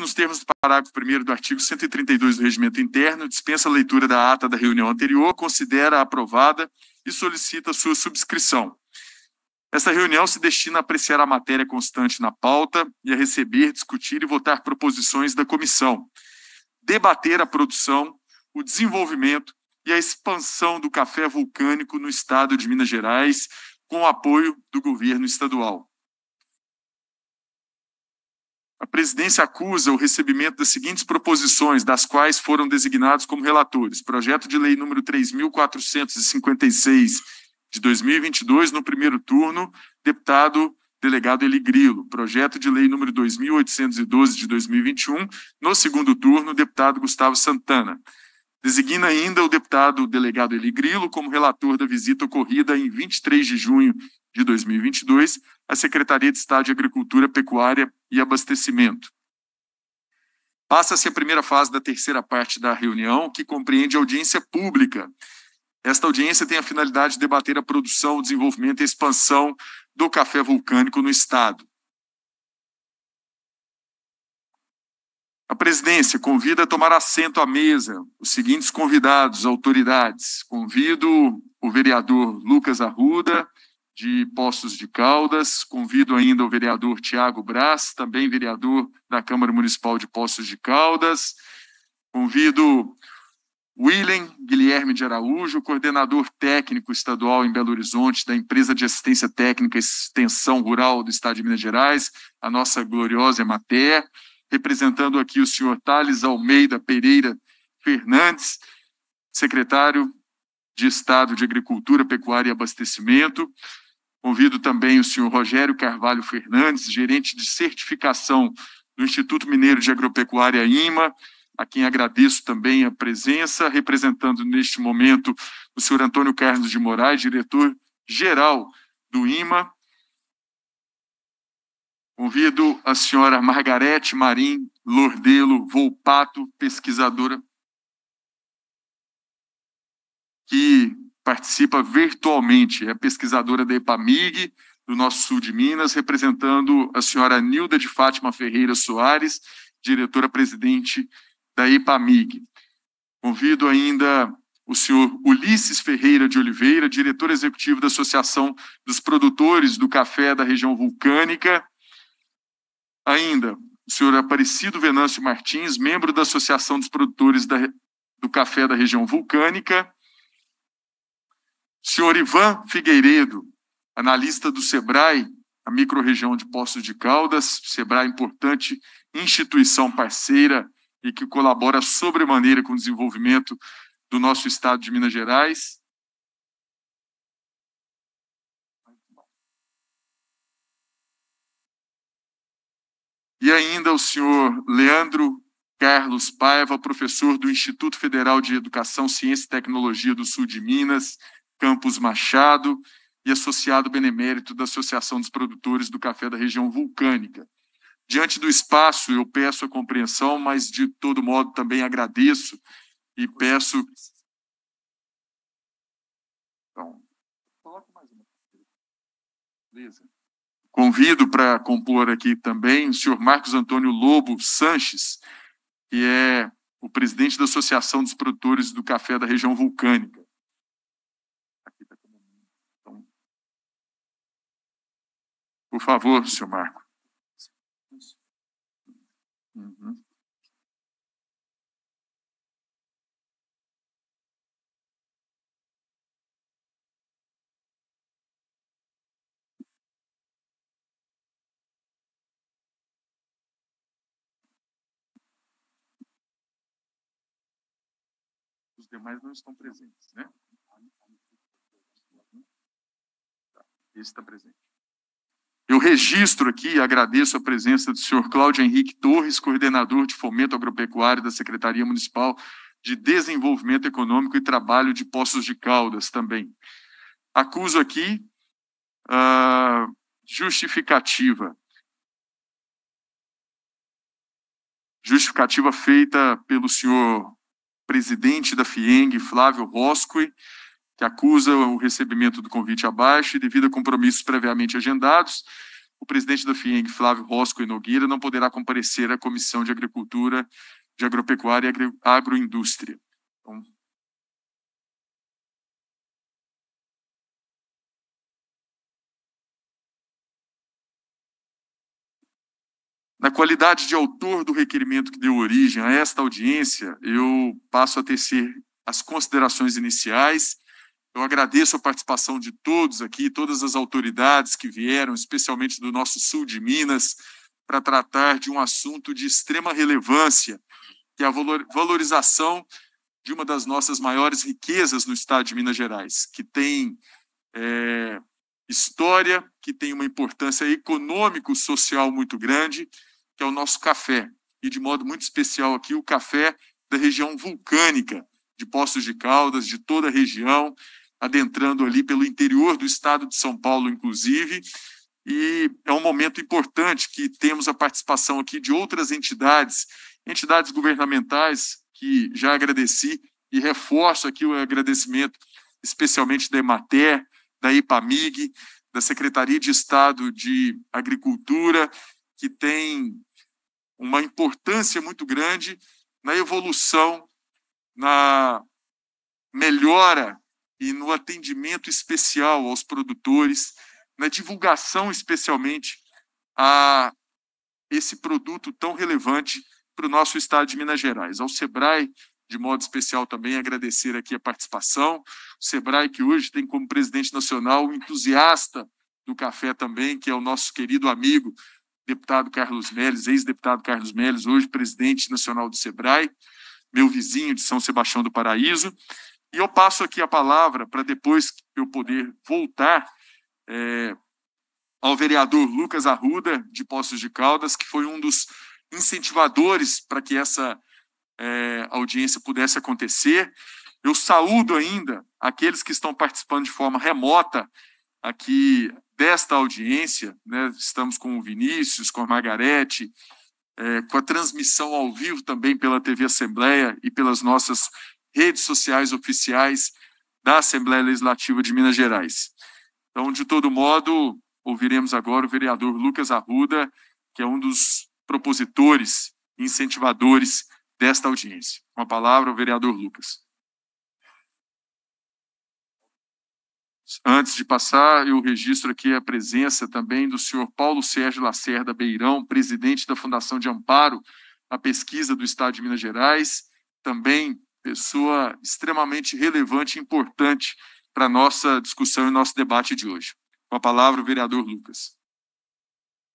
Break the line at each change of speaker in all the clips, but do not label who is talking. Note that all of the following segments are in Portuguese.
nos termos do parágrafo 1 do artigo 132 do Regimento Interno, dispensa a leitura da ata da reunião anterior, considera aprovada e solicita sua subscrição. essa reunião se destina a apreciar a matéria constante na pauta e a receber, discutir e votar proposições da comissão, debater a produção, o desenvolvimento e a expansão do café vulcânico no estado de Minas Gerais, com o apoio do governo estadual. A presidência acusa o recebimento das seguintes proposições, das quais foram designados como relatores: projeto de lei número 3456 de 2022, no primeiro turno, deputado delegado Eli Grilo, projeto de lei número 2812 de 2021, no segundo turno, deputado Gustavo Santana. Designa ainda o deputado delegado Eli Grilo como relator da visita ocorrida em 23 de junho de 2022, a Secretaria de Estado de Agricultura, Pecuária e Abastecimento. Passa-se a primeira fase da terceira parte da reunião, que compreende audiência pública. Esta audiência tem a finalidade de debater a produção, o desenvolvimento e a expansão do café vulcânico no Estado. A presidência convida a tomar assento à mesa os seguintes convidados, autoridades. Convido o vereador Lucas Arruda, de Poços de Caldas. Convido ainda o vereador Tiago Braz, também vereador da Câmara Municipal de Poços de Caldas. Convido William Guilherme de Araújo, coordenador técnico estadual em Belo Horizonte da empresa de assistência técnica Extensão Rural do Estado de Minas Gerais, a nossa gloriosa Emater, representando aqui o senhor Thales Almeida Pereira Fernandes, secretário de Estado de Agricultura, Pecuária e Abastecimento, Convido também o senhor Rogério Carvalho Fernandes, gerente de certificação do Instituto Mineiro de Agropecuária IMA, a quem agradeço também a presença, representando neste momento o senhor Antônio Carlos de Moraes, diretor-geral do IMA. Convido a senhora Margarete Marim Lordelo Volpato, pesquisadora, que participa virtualmente. É pesquisadora da EPAMIG, do nosso sul de Minas, representando a senhora Nilda de Fátima Ferreira Soares, diretora-presidente da EPAMIG. Convido ainda o senhor Ulisses Ferreira de Oliveira, diretor executivo da Associação dos Produtores do Café da Região Vulcânica. Ainda, o senhor Aparecido Venâncio Martins, membro da Associação dos Produtores da, do Café da Região Vulcânica. Senhor Ivan Figueiredo, analista do SEBRAE, a microrregião de Poços de Caldas, SEBRAE importante instituição parceira e que colabora sobremaneira com o desenvolvimento do nosso estado de Minas Gerais. E ainda o senhor Leandro Carlos Paiva, professor do Instituto Federal de Educação, Ciência e Tecnologia do Sul de Minas, Campos Machado e associado benemérito da Associação dos Produtores do Café da Região Vulcânica. Diante do espaço, eu peço a compreensão, mas de todo modo também agradeço e peço. Então, Beleza. Convido para compor aqui também o senhor Marcos Antônio Lobo Sanches, que é o presidente da Associação dos Produtores do Café da Região Vulcânica. Por favor, seu Marco. Uhum. Os demais não estão presentes, né? Tá, esse está presente. Eu registro aqui e agradeço a presença do senhor Cláudio Henrique Torres, coordenador de fomento agropecuário da Secretaria Municipal de Desenvolvimento Econômico e Trabalho de Poços de Caldas também. Acuso aqui uh, justificativa. Justificativa feita pelo senhor presidente da FIENG, Flávio Roscoe, que acusa o recebimento do convite abaixo e devido a compromissos previamente agendados, o presidente da FIENG, Flávio Rosco e Nogueira, não poderá comparecer à Comissão de Agricultura, de Agropecuária e Agroindústria. Então, Na qualidade de autor do requerimento que deu origem a esta audiência, eu passo a tecer as considerações iniciais eu agradeço a participação de todos aqui, todas as autoridades que vieram, especialmente do nosso sul de Minas, para tratar de um assunto de extrema relevância, que é a valorização de uma das nossas maiores riquezas no estado de Minas Gerais, que tem é, história, que tem uma importância econômico-social muito grande, que é o nosso café. E de modo muito especial aqui, o café da região vulcânica, de Poços de Caldas, de toda a região, adentrando ali pelo interior do estado de São Paulo, inclusive. E é um momento importante que temos a participação aqui de outras entidades, entidades governamentais, que já agradeci e reforço aqui o agradecimento, especialmente da EMATER, da IPAMIG, da Secretaria de Estado de Agricultura, que tem uma importância muito grande na evolução, na melhora e no atendimento especial aos produtores, na divulgação especialmente a esse produto tão relevante para o nosso estado de Minas Gerais. Ao Sebrae, de modo especial também, agradecer aqui a participação. O Sebrae, que hoje tem como presidente nacional o entusiasta do café também, que é o nosso querido amigo, deputado Carlos Melles, ex-deputado Carlos Melles, hoje presidente nacional do Sebrae, meu vizinho de São Sebastião do Paraíso. E eu passo aqui a palavra para depois eu poder voltar é, ao vereador Lucas Arruda, de Poços de Caldas, que foi um dos incentivadores para que essa é, audiência pudesse acontecer. Eu saúdo ainda aqueles que estão participando de forma remota aqui desta audiência. Né? Estamos com o Vinícius, com a Margarete, é, com a transmissão ao vivo também pela TV Assembleia e pelas nossas redes sociais oficiais da Assembleia Legislativa de Minas Gerais. Então, de todo modo, ouviremos agora o vereador Lucas Arruda, que é um dos propositores e incentivadores desta audiência. Com a palavra, o vereador Lucas. Antes de passar, eu registro aqui a presença também do senhor Paulo Sérgio Lacerda Beirão, presidente da Fundação de Amparo à Pesquisa do Estado de Minas Gerais, também pessoa extremamente relevante e importante para a nossa discussão e nosso debate de hoje. Com a palavra, o vereador Lucas.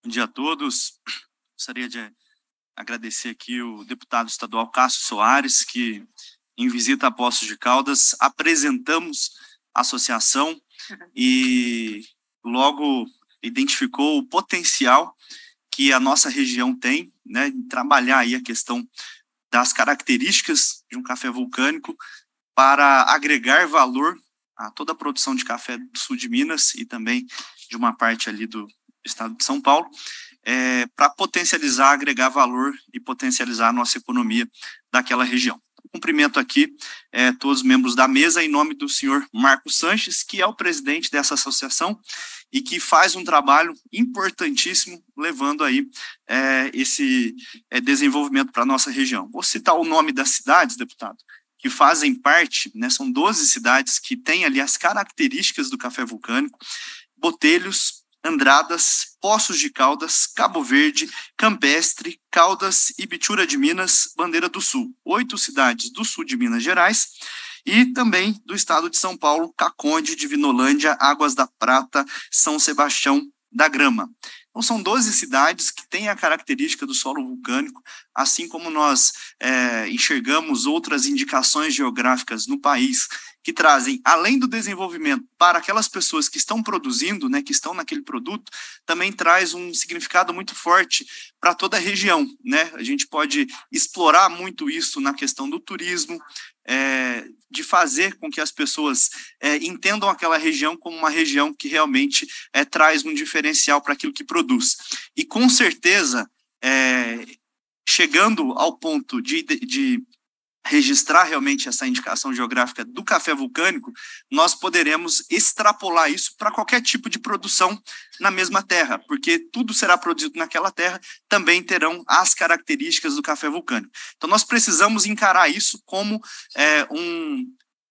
Bom dia a todos. Gostaria de agradecer aqui o deputado estadual Cássio Soares, que, em visita a Poços de Caldas, apresentamos a associação e logo identificou o potencial que a nossa região tem né, em trabalhar aí a questão das características de um café vulcânico para agregar valor a toda a produção de café do sul de Minas e também de uma parte ali do estado de São Paulo, é, para potencializar, agregar valor e potencializar a nossa economia daquela região. Cumprimento aqui é, todos os membros da mesa em nome do senhor Marco Sanches, que é o presidente dessa associação e que faz um trabalho importantíssimo levando aí é, esse é, desenvolvimento para a nossa região. Vou citar o nome das cidades, deputado, que fazem parte, né, são 12 cidades que têm ali as características do café vulcânico, Botelhos, Andradas, Poços de Caldas, Cabo Verde, Campestre, Caldas, Ibitura de Minas, Bandeira do Sul. Oito cidades do sul de Minas Gerais e também do estado de São Paulo, Caconde, Divinolândia, Águas da Prata, São Sebastião da Grama. Então, são 12 cidades que têm a característica do solo vulcânico, assim como nós é, enxergamos outras indicações geográficas no país que trazem, além do desenvolvimento para aquelas pessoas que estão produzindo, né, que estão naquele produto, também traz um significado muito forte para toda a região. Né? A gente pode explorar muito isso na questão do turismo, é, de fazer com que as pessoas é, entendam aquela região como uma região que realmente é, traz um diferencial para aquilo que produz. E com certeza, é, chegando ao ponto de, de registrar realmente essa indicação geográfica do café vulcânico, nós poderemos extrapolar isso para qualquer tipo de produção na mesma terra, porque tudo será produzido naquela terra também terão as características do café vulcânico. Então, nós precisamos encarar isso como é, um,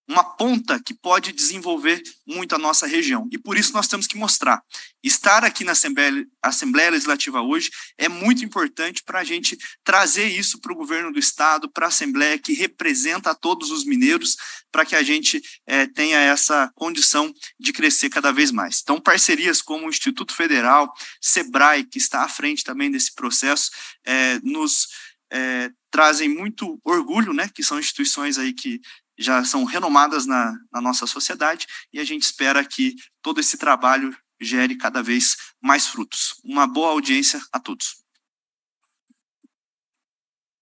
uma ponta que pode desenvolver muito a nossa região. E por isso nós temos que mostrar. Estar aqui na Assembleia, Assembleia Legislativa hoje é muito importante para a gente trazer isso para o governo do Estado, para a Assembleia, que representa a todos os mineiros, para que a gente é, tenha essa condição de crescer cada vez mais. Então, parcerias como o Instituto Federal, SEBRAE, que está à frente também desse processo, é, nos. É, trazem muito orgulho, né, que são instituições aí que já são renomadas na, na nossa sociedade e a gente espera que todo esse trabalho gere cada vez mais frutos. Uma boa audiência a todos.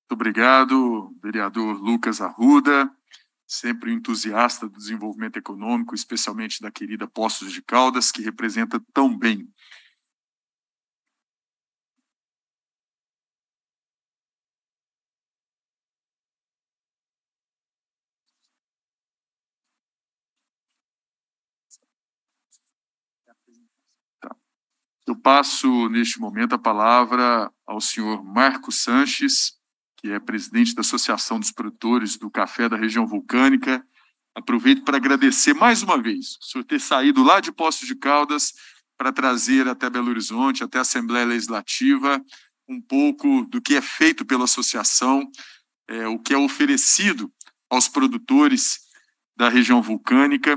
Muito obrigado, vereador Lucas Arruda, sempre um entusiasta do desenvolvimento econômico, especialmente da querida Poços de Caldas, que representa tão bem Eu passo, neste momento, a palavra ao senhor Marco Sanches, que é presidente da Associação dos Produtores do Café da Região Vulcânica. Aproveito para agradecer mais uma vez o senhor ter saído lá de Poços de Caldas para trazer até Belo Horizonte, até a Assembleia Legislativa, um pouco do que é feito pela associação, é, o que é oferecido aos produtores da região vulcânica.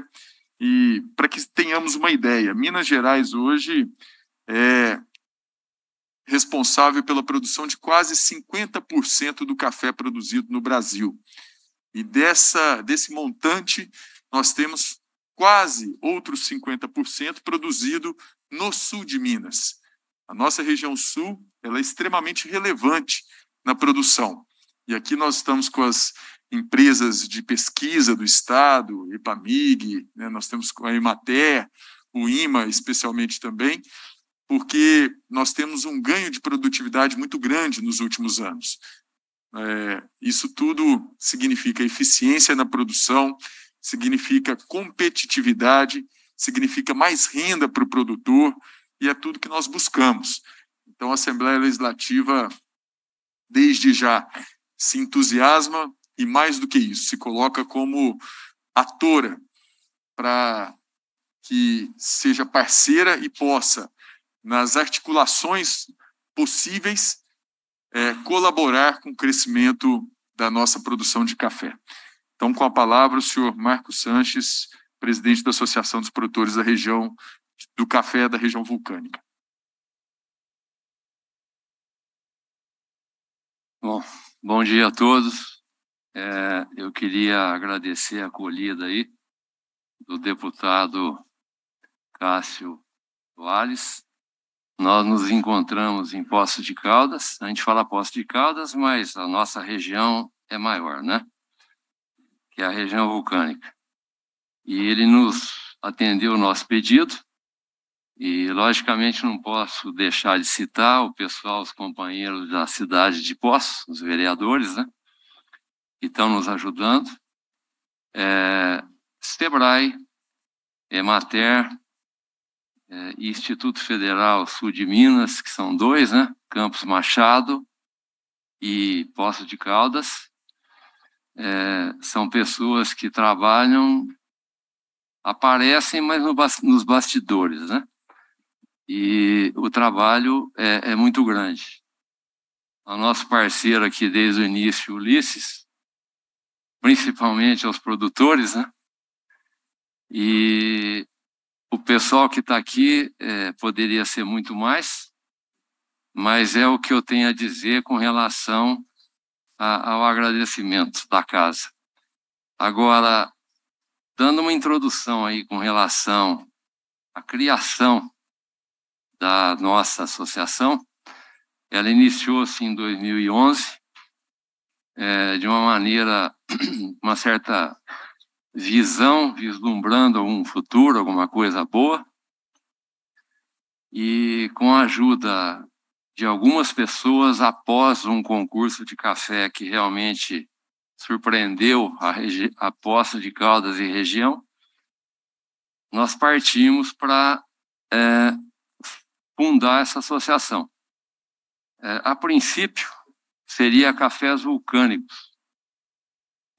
E para que tenhamos uma ideia, Minas Gerais hoje é responsável pela produção de quase 50% do café produzido no Brasil. E dessa, desse montante, nós temos quase outros 50% produzido no sul de Minas. A nossa região sul ela é extremamente relevante na produção. E aqui nós estamos com as empresas de pesquisa do Estado, EPAMIG, né, nós temos a Emater, o IMA especialmente também, porque nós temos um ganho de produtividade muito grande nos últimos anos. É, isso tudo significa eficiência na produção, significa competitividade, significa mais renda para o produtor e é tudo que nós buscamos. Então, a Assembleia Legislativa, desde já, se entusiasma e, mais do que isso, se coloca como atora para que seja parceira e possa nas articulações possíveis, é, colaborar com o crescimento da nossa produção de café. Então, com a palavra, o senhor Marco Sanches, presidente da Associação dos Produtores da Região do Café da Região Vulcânica.
Bom, bom dia a todos. É, eu queria agradecer a acolhida aí do deputado Cássio Soares nós nos encontramos em Poço de Caldas. A gente fala Poço de Caldas, mas a nossa região é maior, né? Que é a região vulcânica. E ele nos atendeu o nosso pedido. E, logicamente, não posso deixar de citar o pessoal, os companheiros da cidade de Poço, os vereadores, né? Que estão nos ajudando. É, Sebrae, Emater, é, Instituto Federal Sul de Minas, que são dois, né? Campos Machado e Poço de Caldas. É, são pessoas que trabalham, aparecem, mas no, nos bastidores, né? E o trabalho é, é muito grande. O nosso parceiro aqui desde o início, Ulisses, principalmente aos produtores, né? E o pessoal que está aqui é, poderia ser muito mais, mas é o que eu tenho a dizer com relação a, ao agradecimento da casa. Agora, dando uma introdução aí com relação à criação da nossa associação, ela iniciou-se em 2011 é, de uma maneira, uma certa visão, vislumbrando um futuro, alguma coisa boa. E com a ajuda de algumas pessoas, após um concurso de café que realmente surpreendeu a, a de Caldas e região, nós partimos para é, fundar essa associação. É, a princípio, seria cafés vulcânicos.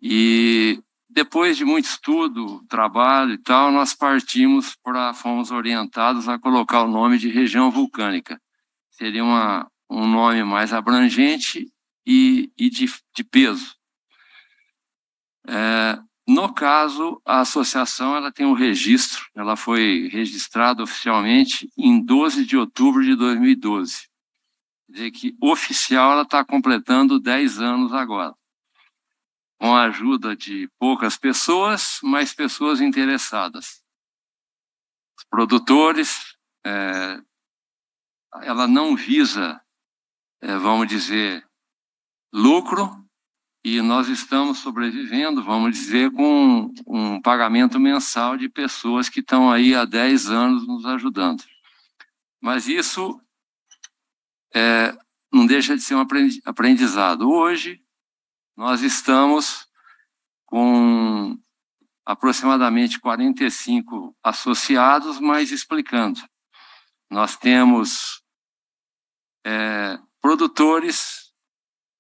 E depois de muito estudo, trabalho e tal, nós partimos para, fomos orientados a colocar o nome de região vulcânica. Seria uma, um nome mais abrangente e, e de, de peso. É, no caso, a associação ela tem um registro, ela foi registrada oficialmente em 12 de outubro de 2012. Quer dizer que oficial ela está completando 10 anos agora com a ajuda de poucas pessoas, mas pessoas interessadas. Os produtores, é, ela não visa, é, vamos dizer, lucro, e nós estamos sobrevivendo, vamos dizer, com um pagamento mensal de pessoas que estão aí há 10 anos nos ajudando. Mas isso é, não deixa de ser um aprendizado. Hoje, nós estamos com aproximadamente 45 associados, mas explicando. Nós temos é, produtores,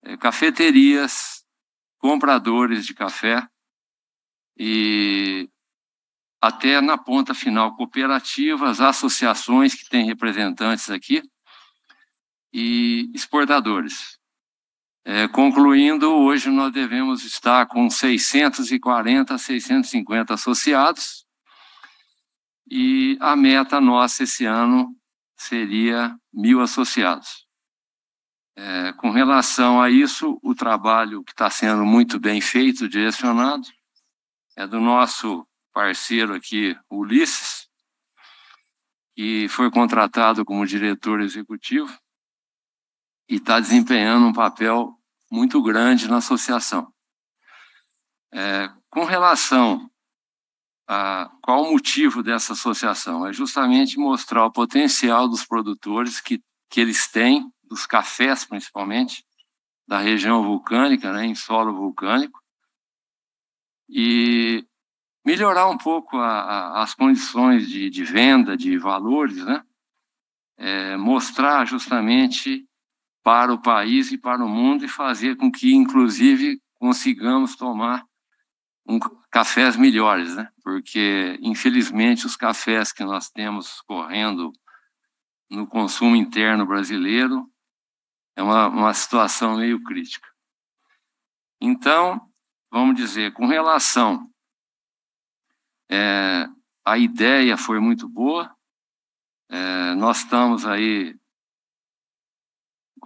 é, cafeterias, compradores de café e até na ponta final cooperativas, associações que têm representantes aqui e exportadores. É, concluindo, hoje nós devemos estar com 640, 650 associados, e a meta nossa esse ano seria mil associados. É, com relação a isso, o trabalho que está sendo muito bem feito, direcionado, é do nosso parceiro aqui, Ulisses, que foi contratado como diretor executivo e está desempenhando um papel muito grande na associação. É, com relação a qual o motivo dessa associação, é justamente mostrar o potencial dos produtores que, que eles têm, dos cafés principalmente, da região vulcânica, né, em solo vulcânico, e melhorar um pouco a, a, as condições de, de, venda, de valores, né? É, mostrar justamente para o país e para o mundo e fazer com que, inclusive, consigamos tomar um, cafés melhores, né? Porque, infelizmente, os cafés que nós temos correndo no consumo interno brasileiro é uma, uma situação meio crítica. Então, vamos dizer, com relação é, a ideia foi muito boa. É, nós estamos aí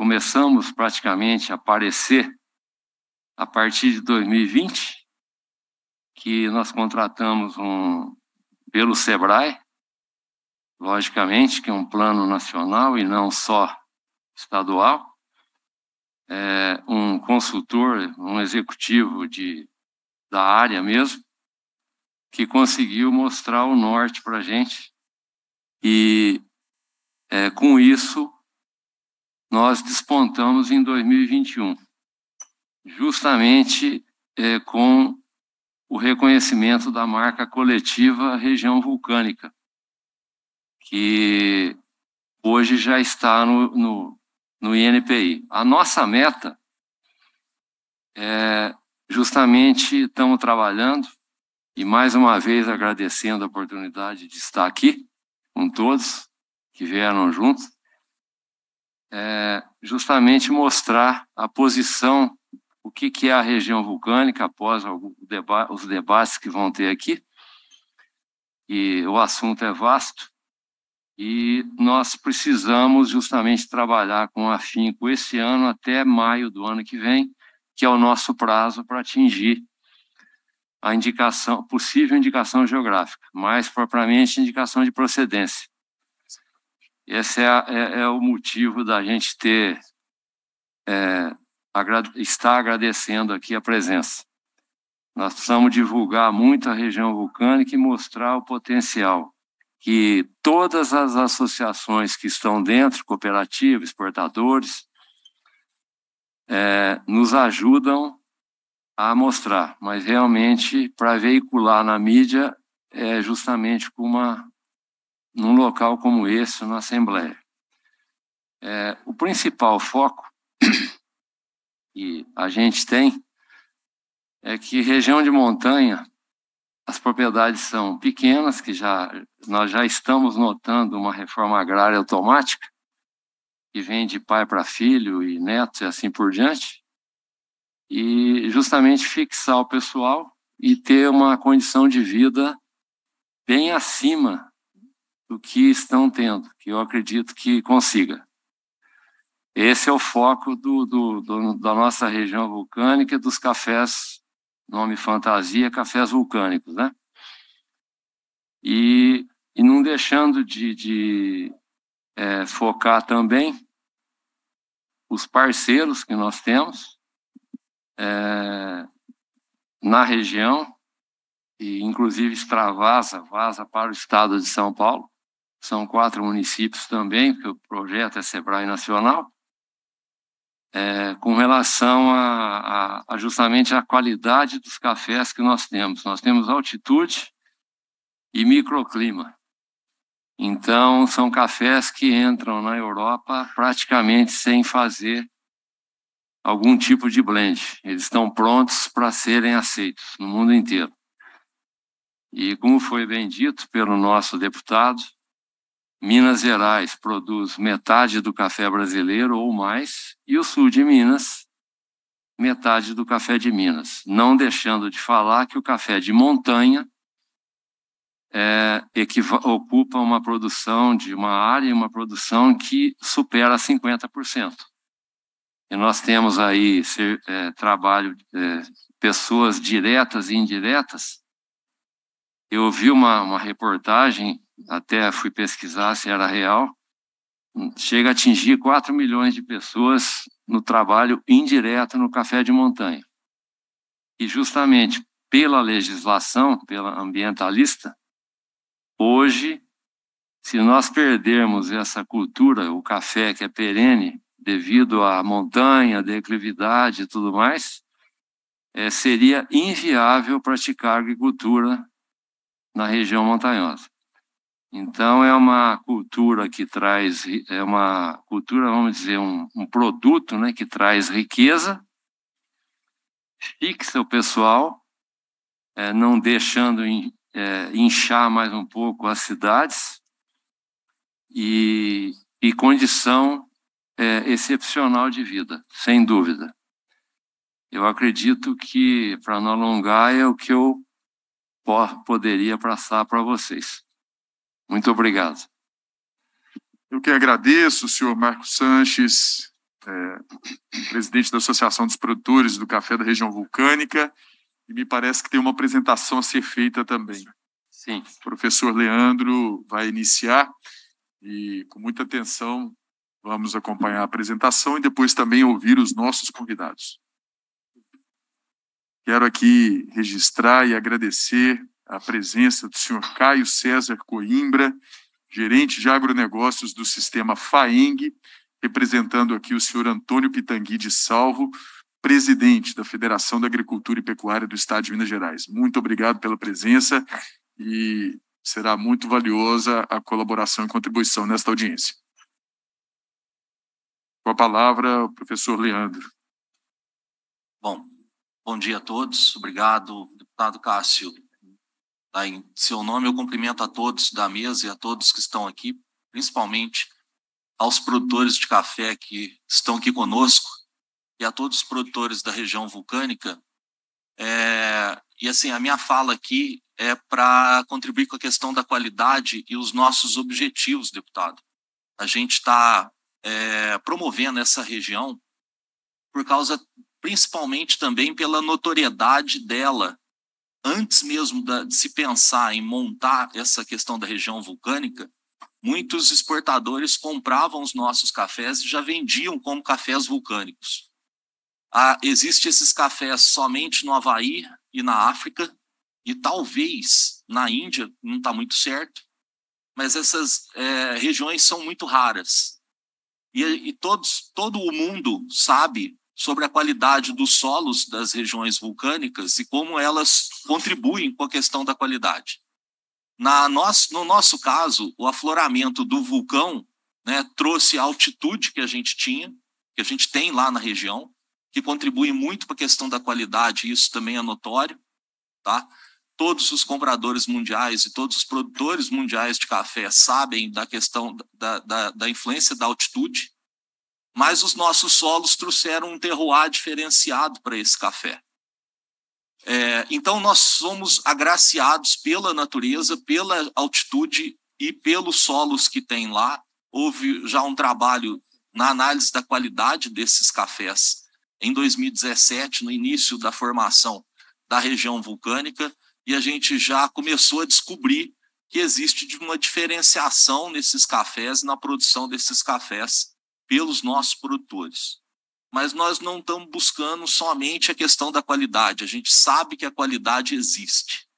começamos praticamente a aparecer a partir de 2020, que nós contratamos um pelo Sebrae, logicamente que é um plano nacional e não só estadual, é, um consultor, um executivo de, da área mesmo, que conseguiu mostrar o norte para a gente. E é, com isso, nós despontamos em 2021, justamente é, com o reconhecimento da marca coletiva Região Vulcânica, que hoje já está no, no, no INPI. A nossa meta é justamente estamos trabalhando e mais uma vez agradecendo a oportunidade de estar aqui com todos que vieram juntos é, justamente mostrar a posição, o que, que é a região vulcânica, após deba os debates que vão ter aqui, e o assunto é vasto, e nós precisamos justamente trabalhar com afinco esse ano até maio do ano que vem, que é o nosso prazo para atingir a indicação, possível indicação geográfica, mais propriamente indicação de procedência. Esse é, é, é o motivo da gente ter é, estar agradecendo aqui a presença. Nós precisamos divulgar muito a região vulcânica e mostrar o potencial que todas as associações que estão dentro, cooperativas, exportadores, é, nos ajudam a mostrar, mas realmente para veicular na mídia é justamente com uma num local como esse, na Assembleia. É, o principal foco que a gente tem é que região de montanha as propriedades são pequenas, que já nós já estamos notando uma reforma agrária automática que vem de pai para filho e netos e assim por diante, e justamente fixar o pessoal e ter uma condição de vida bem acima do que estão tendo, que eu acredito que consiga. Esse é o foco do, do, do, da nossa região vulcânica, dos cafés, nome fantasia, cafés vulcânicos, né? E, e não deixando de, de é, focar também os parceiros que nós temos é, na região, e inclusive extravasa, vaza para o estado de São Paulo, são quatro municípios também, porque o projeto é SEBRAE Nacional. É, com relação a, a, a, justamente a qualidade dos cafés que nós temos. Nós temos altitude e microclima. Então, são cafés que entram na Europa praticamente sem fazer algum tipo de blend. Eles estão prontos para serem aceitos no mundo inteiro. E como foi bem dito pelo nosso deputado, Minas Gerais produz metade do café brasileiro ou mais, e o sul de Minas, metade do café de Minas. Não deixando de falar que o café de montanha é, ocupa uma produção de uma área e uma produção que supera 50%. E nós temos aí é, trabalho, é, pessoas diretas e indiretas. Eu vi uma, uma reportagem até fui pesquisar se era real, chega a atingir 4 milhões de pessoas no trabalho indireto no café de montanha. E justamente pela legislação, pela ambientalista, hoje, se nós perdermos essa cultura, o café que é perene, devido à montanha, declividade e tudo mais, é, seria inviável praticar agricultura na região montanhosa. Então é uma cultura que traz, é uma cultura, vamos dizer, um, um produto né, que traz riqueza, fixa o pessoal, é, não deixando é, inchar mais um pouco as cidades e, e condição é, excepcional de vida, sem dúvida. Eu acredito que, para não alongar, é o que eu poderia passar para vocês. Muito obrigado. Eu que agradeço,
senhor Marco Sanches, é, presidente da Associação dos Produtores do Café da Região Vulcânica, e me parece que tem uma apresentação a ser feita também. Sim. O professor Leandro vai iniciar e, com muita atenção, vamos acompanhar a apresentação e depois também ouvir os nossos convidados. Quero aqui registrar e agradecer a presença do senhor Caio César Coimbra, gerente de agronegócios do sistema FAENG, representando aqui o senhor Antônio Pitangui de Salvo, presidente da Federação da Agricultura e Pecuária do Estado de Minas Gerais. Muito obrigado pela presença e será muito valiosa a colaboração e contribuição nesta audiência. Com a palavra, o professor Leandro.
Bom, bom dia a todos. Obrigado, deputado Cássio, Tá? Em seu nome, eu cumprimento a todos da mesa e a todos que estão aqui, principalmente aos produtores de café que estão aqui conosco e a todos os produtores da região vulcânica. É, e assim, a minha fala aqui é para contribuir com a questão da qualidade e os nossos objetivos, deputado. A gente está é, promovendo essa região por causa, principalmente também pela notoriedade dela antes mesmo da, de se pensar em montar essa questão da região vulcânica, muitos exportadores compravam os nossos cafés e já vendiam como cafés vulcânicos. Ah, Existem esses cafés somente no Havaí e na África, e talvez na Índia, não está muito certo, mas essas é, regiões são muito raras. E, e todos, todo o mundo sabe sobre a qualidade dos solos das regiões vulcânicas e como elas contribuem com a questão da qualidade. Na nosso, no nosso caso, o afloramento do vulcão né, trouxe a altitude que a gente tinha, que a gente tem lá na região, que contribui muito para a questão da qualidade, isso também é notório. Tá? Todos os compradores mundiais e todos os produtores mundiais de café sabem da questão da, da, da influência da altitude mas os nossos solos trouxeram um terroir diferenciado para esse café. É, então, nós somos agraciados pela natureza, pela altitude e pelos solos que tem lá. Houve já um trabalho na análise da qualidade desses cafés em 2017, no início da formação da região vulcânica, e a gente já começou a descobrir que existe uma diferenciação nesses cafés, na produção desses cafés, pelos nossos produtores. Mas nós não estamos buscando somente a questão da qualidade, a gente sabe que a qualidade existe.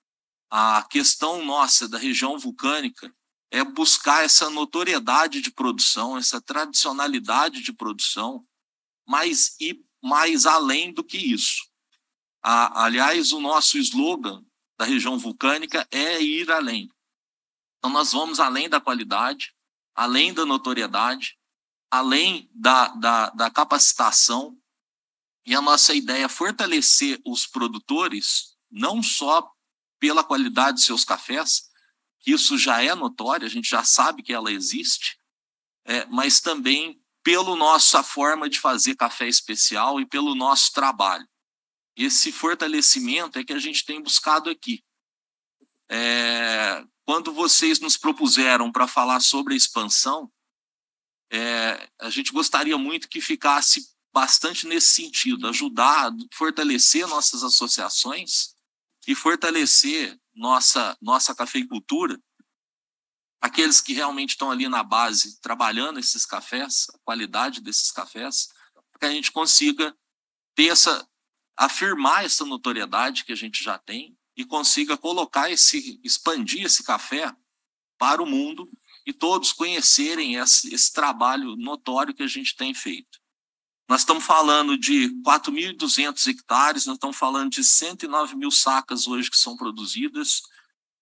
A questão nossa da região vulcânica é buscar essa notoriedade de produção, essa tradicionalidade de produção, mas ir mais além do que isso. A, aliás, o nosso slogan da região vulcânica é ir além. Então, nós vamos além da qualidade, além da notoriedade, além da, da, da capacitação, e a nossa ideia é fortalecer os produtores, não só pela qualidade de seus cafés, que isso já é notório, a gente já sabe que ela existe, é, mas também pela nossa forma de fazer café especial e pelo nosso trabalho. Esse fortalecimento é que a gente tem buscado aqui. É, quando vocês nos propuseram para falar sobre a expansão, é, a gente gostaria muito que ficasse bastante nesse sentido, ajudar, fortalecer nossas associações e fortalecer nossa, nossa cafeicultura, aqueles que realmente estão ali na base trabalhando esses cafés, a qualidade desses cafés, para que a gente consiga ter essa, afirmar essa notoriedade que a gente já tem e consiga colocar esse, expandir esse café para o mundo e todos conhecerem esse, esse trabalho notório que a gente tem feito. Nós estamos falando de 4.200 hectares, nós estamos falando de 109 mil sacas hoje que são produzidas,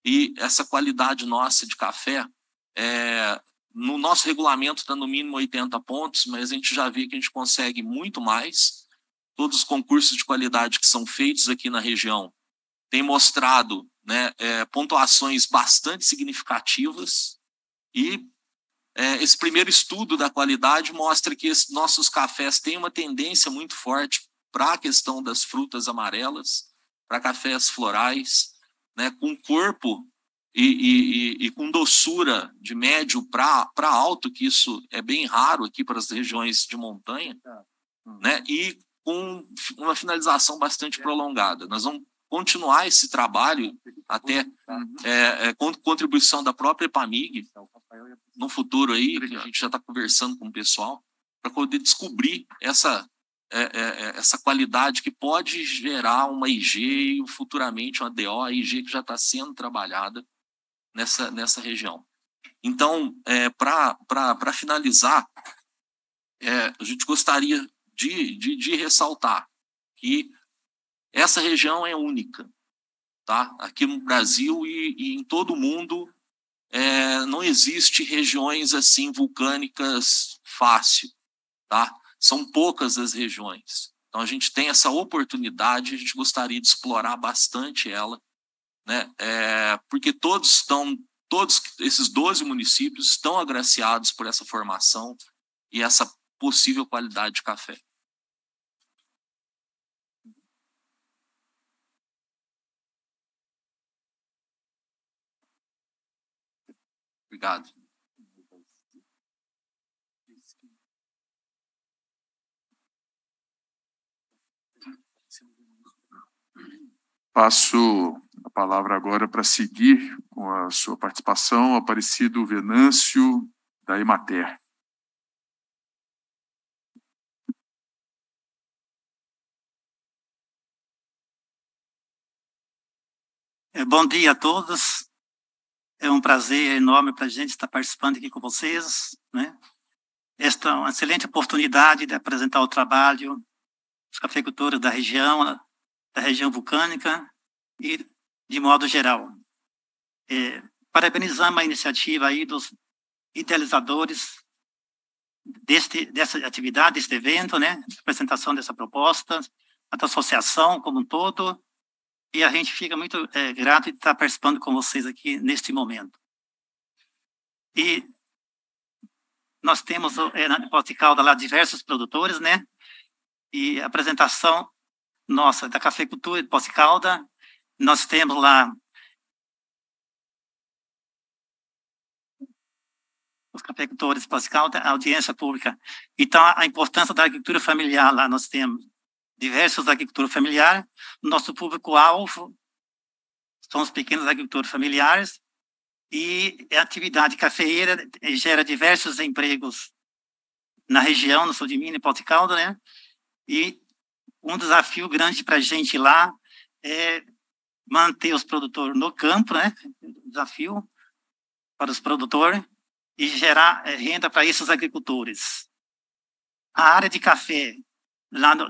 e essa qualidade nossa de café, é, no nosso regulamento está no mínimo 80 pontos, mas a gente já vê que a gente consegue muito mais. Todos os concursos de qualidade que são feitos aqui na região têm mostrado né, é, pontuações bastante significativas. E é, esse primeiro estudo da qualidade mostra que nossos cafés têm uma tendência muito forte para a questão das frutas amarelas, para cafés florais, né, com corpo e, e, e, e com doçura de médio para alto, que isso é bem raro aqui para as regiões de montanha, é. hum. né, e com uma finalização bastante é. prolongada. Nós vamos continuar esse trabalho até é, é, contribuição da própria EPAMIG, então, no futuro aí, a gente já está conversando com o pessoal, para poder descobrir essa, é, é, é, essa qualidade que pode gerar uma IG e futuramente uma DO, a IG que já está sendo trabalhada nessa, nessa região. Então, é, para finalizar, é, a gente gostaria de, de, de ressaltar que essa região é única. Tá? Aqui no Brasil e, e em todo o mundo, é, não existe regiões assim vulcânicas fácil, tá? São poucas as regiões. Então a gente tem essa oportunidade, a gente gostaria de explorar bastante ela, né? É, porque todos estão, todos esses 12 municípios estão agraciados por essa formação e essa possível qualidade de café.
Obrigado.
Passo a palavra agora para seguir com a sua participação, Aparecido Venâncio, da Emater.
É, bom dia a todos. É um prazer enorme para a gente estar participando aqui com vocês. Né? Esta é uma excelente oportunidade de apresentar o trabalho dos cafeicultores da região, da região vulcânica e de modo geral. É, parabenizamos a iniciativa aí dos idealizadores deste, dessa atividade, deste evento, né? apresentação dessa proposta, a da associação como um todo, e a gente fica muito é, grato de estar participando com vocês aqui neste momento. E nós temos é, na Pote Calda lá diversos produtores, né? E a apresentação nossa é da cafeicultura de Pote Calda, nós temos lá os cafeicultores de Pote Calda, a audiência pública. Então, a importância da agricultura familiar lá nós temos diversos da agricultura familiar. Nosso público-alvo são os pequenos agricultores familiares e é a atividade cafeeira eh, gera diversos empregos na região, no sul de Minas, em Ponte Caldo, né? E um desafio grande para a gente lá é manter os produtores no campo, né? Desafio para os produtores e gerar eh, renda para esses agricultores. A área de café lá no,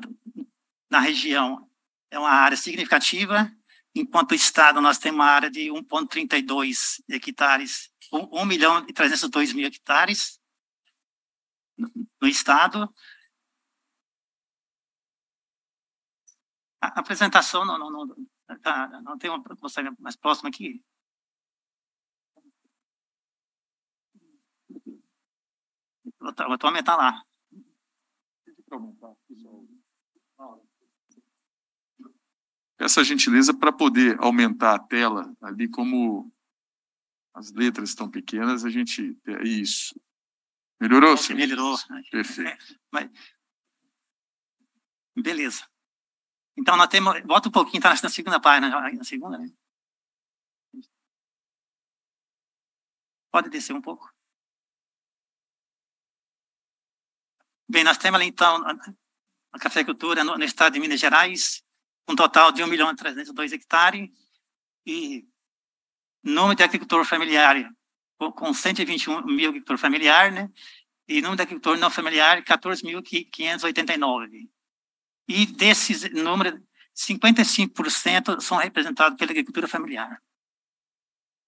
na região é uma área significativa, enquanto o estado nós temos uma área de 1,32 hectares, 1, milhão e 302 mil hectares no, estado. A apresentação não, não, não, tá, não tem uma mostrar mais próxima aqui. Vou, vou aumentar lá. Tá?
essa gentileza para poder aumentar a tela ali como as letras estão pequenas, a gente é isso. Melhorou, é, sim? Melhorou.
Né? Perfeito. É, mas... Beleza. Então nós temos, bota um pouquinho, tá na segunda página, na segunda, né? Pode descer um pouco. Bem, nós temos ali então a cafeicultura no, no estado de Minas Gerais, um total de 1 milhão e 302 hectares, e nome de agricultor familiar, com 121 mil agricultor familiar, né? E número de agricultor não familiar, 14.589. E desses números, 55% são representados pela agricultura familiar.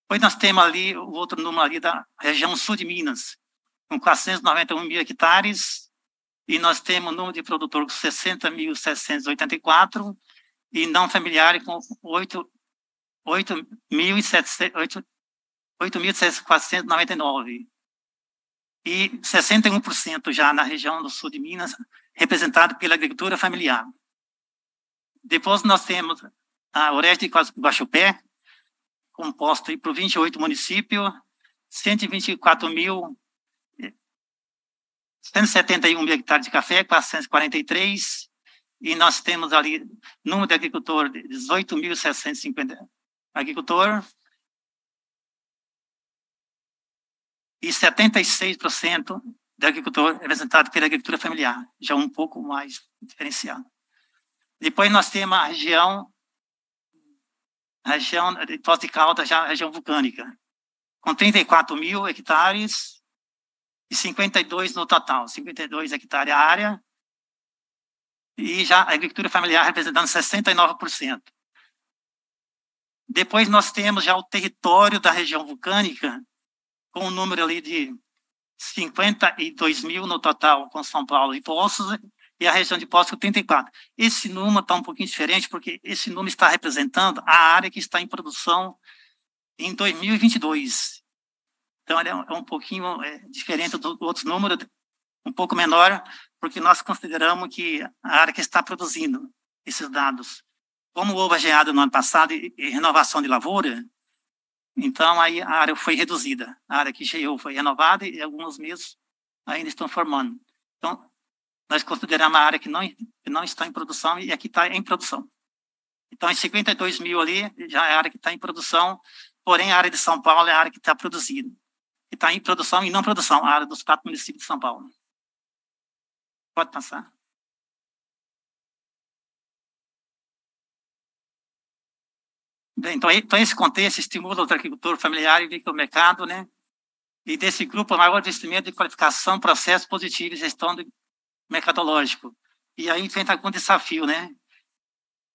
pois nós temos ali o outro número ali da região sul de Minas, com 491 mil hectares, e nós temos o número de produtor com 60.784, e não familiar com 8.799 e 61% já na região do sul de Minas, representado pela agricultura familiar. Depois nós temos a Oeste de Guaxupé, composta por 28 municípios, 124 mil 171 eh, hectares de café, 443 e nós temos ali número de agricultor de 18.750 agricultor e 76% de agricultor é representado pela agricultura familiar, já um pouco mais diferenciado. Depois nós temos a região região de Foz de Caldas, já região vulcânica, com 34 mil hectares e 52 no total, 52 hectares a área e já a agricultura familiar representando 69%. Depois nós temos já o território da região vulcânica, com um número ali de 52 mil no total, com São Paulo e Poços, e a região de Poços com 34. Esse número está um pouquinho diferente, porque esse número está representando a área que está em produção em 2022. Então, ele é um, é pouquinho é, diferente dos outros números, um pouco menor, porque nós consideramos que a área que está produzindo esses dados, como houve a geada no ano passado e, e renovação de lavoura, então aí a área foi reduzida, a área que geou foi renovada e alguns meses ainda estão formando. Então, nós consideramos a área que não, que não está em produção e aqui está em produção. Então, em 52 mil ali, já é a área que está em produção, porém a área de São Paulo é a área que está produzindo, que está em produção e não produção, a área dos quatro municípios de São Paulo. Pode passar. Bem, então, então esse contexto estimula o agricultor familiar e o mercado, né? E desse grupo, maior investimento de qualificação, processo positivo e gestão do mercadológico. E aí enfrenta algum desafio, né?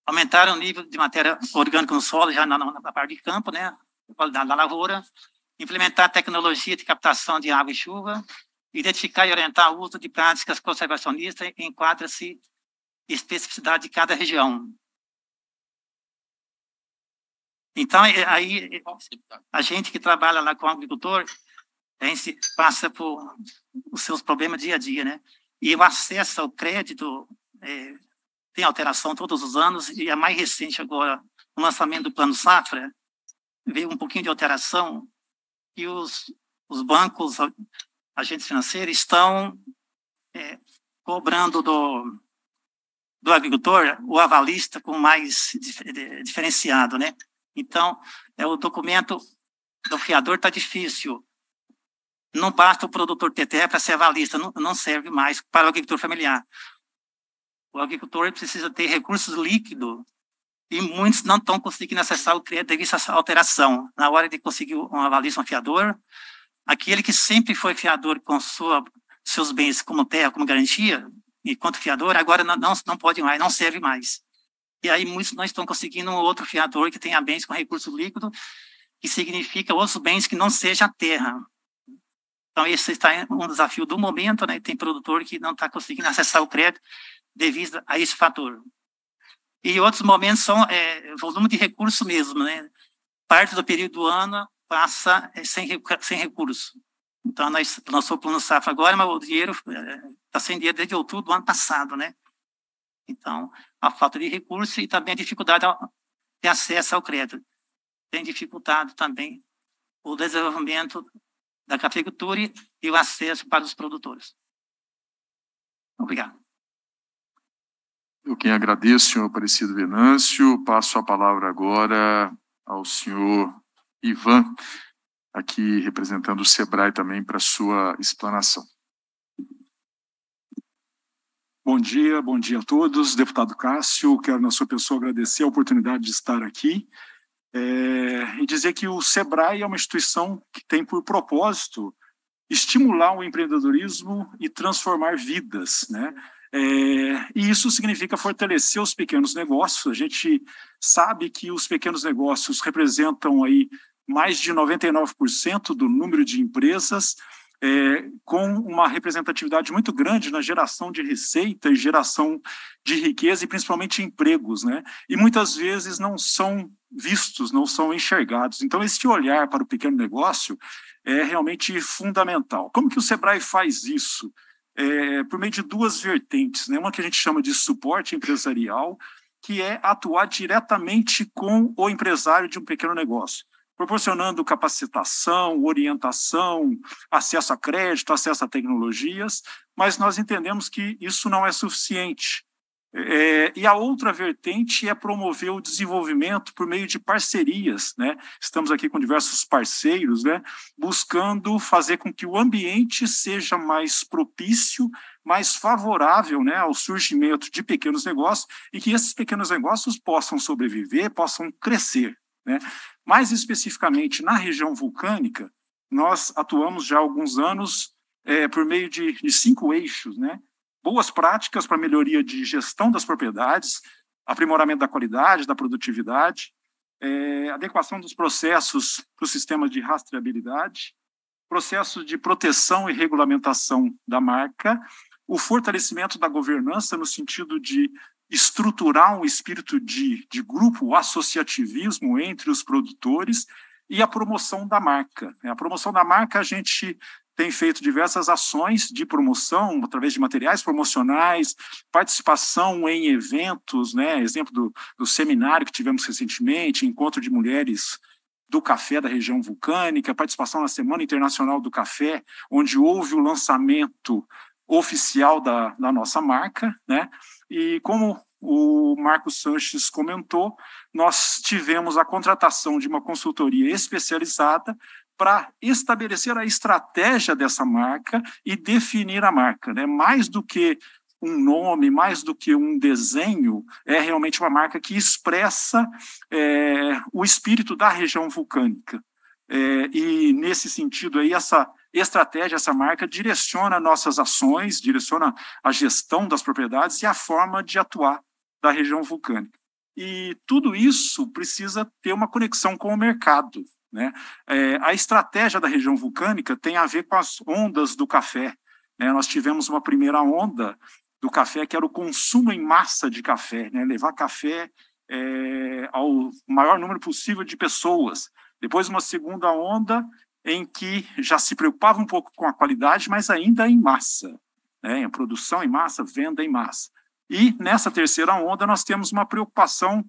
Aumentar o nível de matéria orgânica no solo, já na, na parte de campo, né? Qualidade da lavoura. Implementar tecnologia de captação de água e chuva, identificar e orientar o uso de práticas conservacionistas enquadra-se especificidade de cada região. Então, é, aí, a gente que trabalha lá com agricultor, a gente passa por os seus problemas dia a dia, né? E o acesso ao crédito é, tem alteração todos os anos, e a mais recente agora, o lançamento do Plano Safra, veio um pouquinho de alteração, e os, os bancos agentes financeiros estão é, cobrando do, do agricultor o avalista com mais diferenciado, né? Então, é o documento do fiador está difícil. Não basta o produtor ter terra para ser avalista, não, não serve mais para o agricultor familiar. O agricultor precisa ter recursos líquidos e muitos não estão conseguindo acessar o crédito devido a essa alteração. Na hora de conseguir um avalista, um fiador, aquele que sempre foi fiador com sua, seus bens como terra, como garantia, enquanto fiador, agora não, não, não pode mais, não serve mais. E aí muitos não estão conseguindo um outro fiador que tenha bens com recurso líquido, que significa outros bens que não seja a terra. Então, esse está um desafio do momento, né? Tem produtor que não está conseguindo acessar o crédito devido a esse fator. E outros momentos são é, volume de recurso mesmo, né? Parte do período do ano, passa é, sem, sem recurso. Então, nós lançou o plano safra agora, mas o dinheiro está é, sem dinheiro desde outubro do ano passado, né? Então, a falta de recurso e também a dificuldade de acesso ao crédito tem dificultado também o desenvolvimento da cafeicultura e o acesso para os produtores. Obrigado.
Eu quem agradeço, senhor Aparecido Venâncio. Passo a palavra agora ao senhor Ivan, aqui representando o Sebrae também para sua explanação.
Bom dia, bom dia a todos. Deputado Cássio, quero na sua pessoa agradecer a oportunidade de estar aqui é, e dizer que o SEBRAE é uma instituição que tem por propósito estimular o empreendedorismo e transformar vidas, né? É, e isso significa fortalecer os pequenos negócios. A gente sabe que os pequenos negócios representam aí mais de 99% do número de empresas, é, com uma representatividade muito grande na geração de receita e geração de riqueza e principalmente empregos, né? E muitas vezes não são vistos, não são enxergados. Então, este olhar para o pequeno negócio é realmente fundamental. Como que o Sebrae faz isso? é, por meio de duas vertentes, né? uma que a gente chama de suporte empresarial, que é atuar diretamente com o empresário de um pequeno negócio, proporcionando capacitação, orientação, acesso a crédito, acesso a tecnologias, mas nós entendemos que isso não é suficiente. É, e a outra vertente é promover o desenvolvimento por meio de parcerias. Né? Estamos aqui com diversos parceiros, né? buscando fazer com que o ambiente seja mais propício, mais favorável né? ao surgimento de pequenos negócios e que esses pequenos negócios possam sobreviver, possam crescer. Né? Mais especificamente na região vulcânica, nós atuamos já há alguns anos é, por meio de, de cinco eixos, né? boas práticas para melhoria de gestão das propriedades, aprimoramento da qualidade, da produtividade, é, adequação dos processos para o sistema de rastreabilidade, processo de proteção e regulamentação da marca, o fortalecimento da governança no sentido de estruturar um espírito de, de grupo, o associativismo entre os produtores e a promoção da marca. Né? A promoção da marca a gente tem feito diversas ações de promoção através de materiais promocionais, participação em eventos, né? exemplo do, do seminário que tivemos recentemente, encontro de mulheres do café da região vulcânica, participação na Semana Internacional do Café, onde houve o lançamento oficial da, da nossa marca, né? E como o Marcos Sanches comentou, nós tivemos a contratação de uma consultoria especializada para estabelecer a estratégia dessa marca e definir a marca. Né? Mais do que um nome, mais do que um desenho, é realmente uma marca que expressa é, o espírito da região vulcânica. É, e nesse sentido aí, essa estratégia, essa marca direciona nossas ações, direciona a gestão das propriedades e a forma de atuar da região vulcânica. E tudo isso precisa ter uma conexão com o mercado. Né? É, a estratégia da região vulcânica tem a ver com as ondas do café. Né? Nós tivemos uma primeira onda do café, que era o consumo em massa de café, né? levar café é, ao maior número possível de pessoas. Depois, uma segunda onda em que já se preocupava um pouco com a qualidade, mas ainda em massa. Né? produção em massa, venda em massa. E nessa terceira onda, nós temos uma preocupação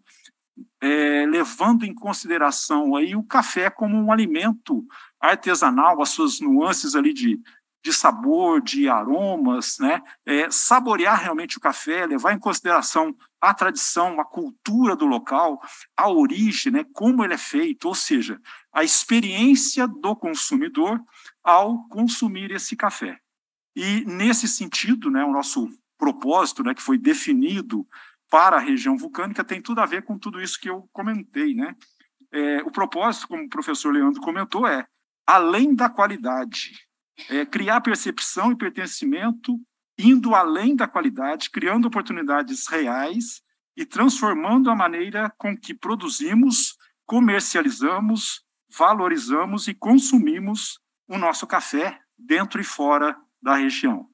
é, levando em consideração aí o café como um alimento artesanal, as suas nuances ali de, de sabor, de aromas, né? É, saborear realmente o café, levar em consideração a tradição, a cultura do local, a origem, né? como ele é feito, ou seja, a experiência do consumidor ao consumir esse café. E nesse sentido, né, o nosso propósito, né, que foi definido para a região vulcânica tem tudo a ver com tudo isso que eu comentei, né? É, o propósito, como o professor Leandro comentou, é além da qualidade, é, criar percepção e pertencimento, indo além da qualidade, criando oportunidades reais e transformando a maneira com que produzimos, comercializamos, valorizamos e consumimos o nosso café dentro e fora da região.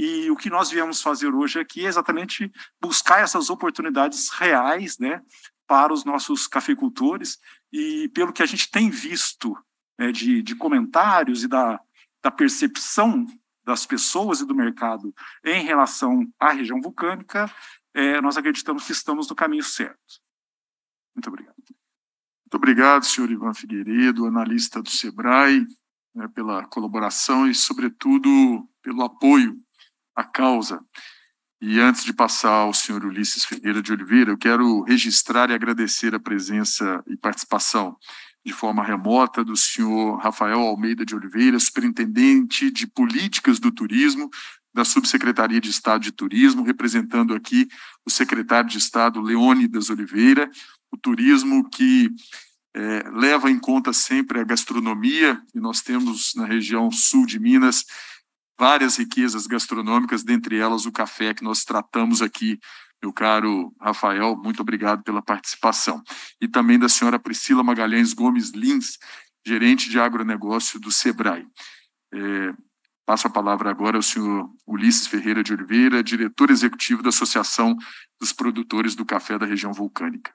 E o que nós viemos fazer hoje aqui é exatamente buscar essas oportunidades reais, né, para os nossos cafeicultores. E pelo que a gente tem visto né, de, de comentários e da, da percepção das pessoas e do mercado em relação à região vulcânica, é, nós acreditamos que estamos no caminho certo.
Muito obrigado. Muito obrigado, senhor Ivan Figueiredo, analista do SEBRAE, né, pela colaboração e, sobretudo, pelo apoio a causa. E antes de passar ao senhor Ulisses Ferreira de Oliveira, eu quero registrar e agradecer a presença e participação de forma remota do senhor Rafael Almeida de Oliveira, superintendente de políticas do turismo da Subsecretaria de Estado de Turismo, representando aqui o secretário de Estado Leônidas Oliveira, o turismo que é, leva em conta sempre a gastronomia, e nós temos na região sul de Minas várias riquezas gastronômicas, dentre elas o café que nós tratamos aqui. Meu caro Rafael, muito obrigado pela participação. E também da senhora Priscila Magalhães Gomes Lins, gerente de agronegócio do SEBRAE. É, passo a palavra agora ao senhor Ulisses Ferreira de Oliveira, diretor executivo da Associação dos Produtores do Café da Região Vulcânica.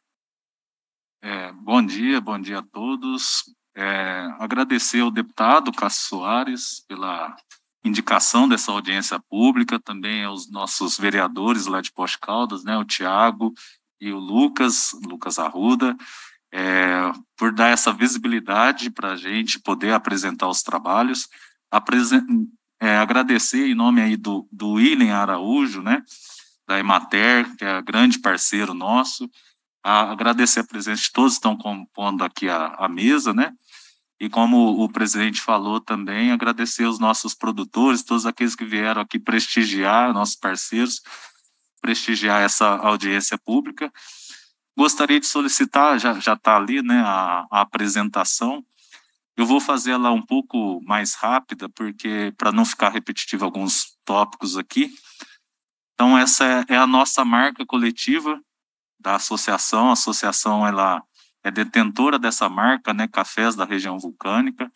É, bom dia, bom dia a todos. É, agradecer ao deputado Cássio Soares pela indicação dessa audiência pública, também aos nossos vereadores lá de Pós Caldas, né, o Tiago e o Lucas, Lucas Arruda, é, por dar essa visibilidade para a gente poder apresentar os trabalhos, apresen é, agradecer em nome aí do, do William Araújo, né, da Emater, que é grande parceiro nosso, a agradecer a presença de todos que estão compondo aqui a, a mesa, né, e como o presidente falou também, agradecer os nossos produtores, todos aqueles que vieram aqui prestigiar, nossos parceiros, prestigiar essa audiência pública. Gostaria de solicitar, já está ali né, a, a apresentação, eu vou fazer ela um pouco mais rápida, porque para não ficar repetitivo alguns tópicos aqui. Então essa é, é a nossa marca coletiva da associação. A associação ela é detentora dessa marca, né, Cafés da Região Vulcânica,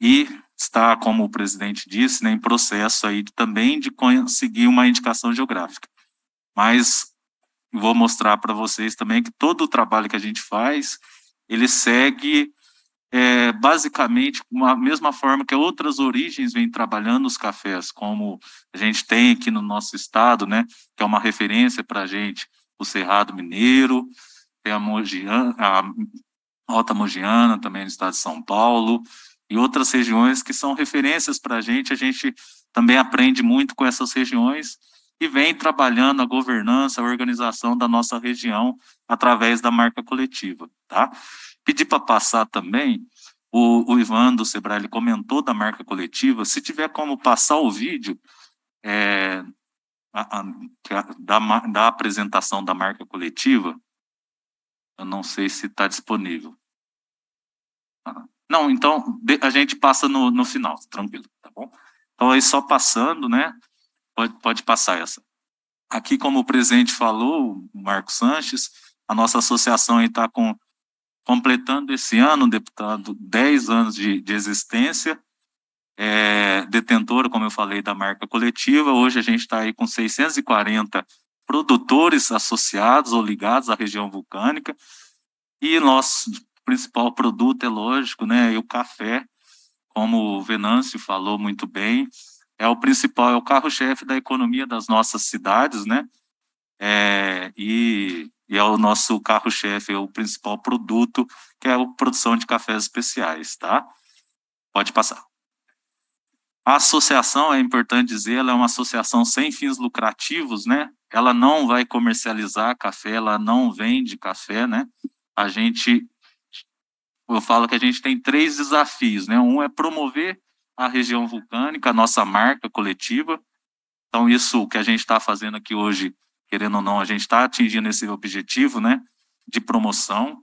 e está, como o presidente disse, né, em processo aí também de conseguir uma indicação geográfica. Mas vou mostrar para vocês também que todo o trabalho que a gente faz, ele segue é, basicamente uma mesma forma que outras origens vêm trabalhando os cafés, como a gente tem aqui no nosso estado, né, que é uma referência para a gente, o Cerrado Mineiro, tem a, Mogiana, a Alta Mogiana, também no estado de São Paulo, e outras regiões que são referências para a gente. A gente também aprende muito com essas regiões e vem trabalhando a governança, a organização da nossa região através da marca coletiva. Tá? Pedi para passar também, o, o Ivan do Sebrae ele comentou da marca coletiva. Se tiver como passar o vídeo, é, a, a, da, da, apresentação da marca coletiva, eu não sei se está disponível. Ah, não, então a gente passa no, no final, tranquilo, tá bom? Então aí só passando, né? Pode, pode passar essa. Aqui, como o presidente falou, o Marco Sanches, a nossa associação está com, completando esse ano, deputado, 10 anos de, de existência, é, detentora, como eu falei, da marca coletiva. Hoje a gente está aí com 640 produtores associados ou ligados à região vulcânica. E nosso principal produto é lógico, né, é o café, como o Venâncio falou muito bem, é o principal, é o carro-chefe da economia das nossas cidades, né? É, e, e, é o nosso carro-chefe, é o principal produto, que é a produção de cafés especiais, tá? Pode passar. A associação, é importante dizer, ela é uma associação sem fins lucrativos, né? ela não vai comercializar café, ela não vende café, né? A gente, eu falo que a gente tem três desafios, né? Um é promover a região vulcânica, a nossa marca coletiva. Então, isso que a gente está fazendo aqui hoje, querendo ou não, a gente está atingindo esse objetivo, né? De promoção.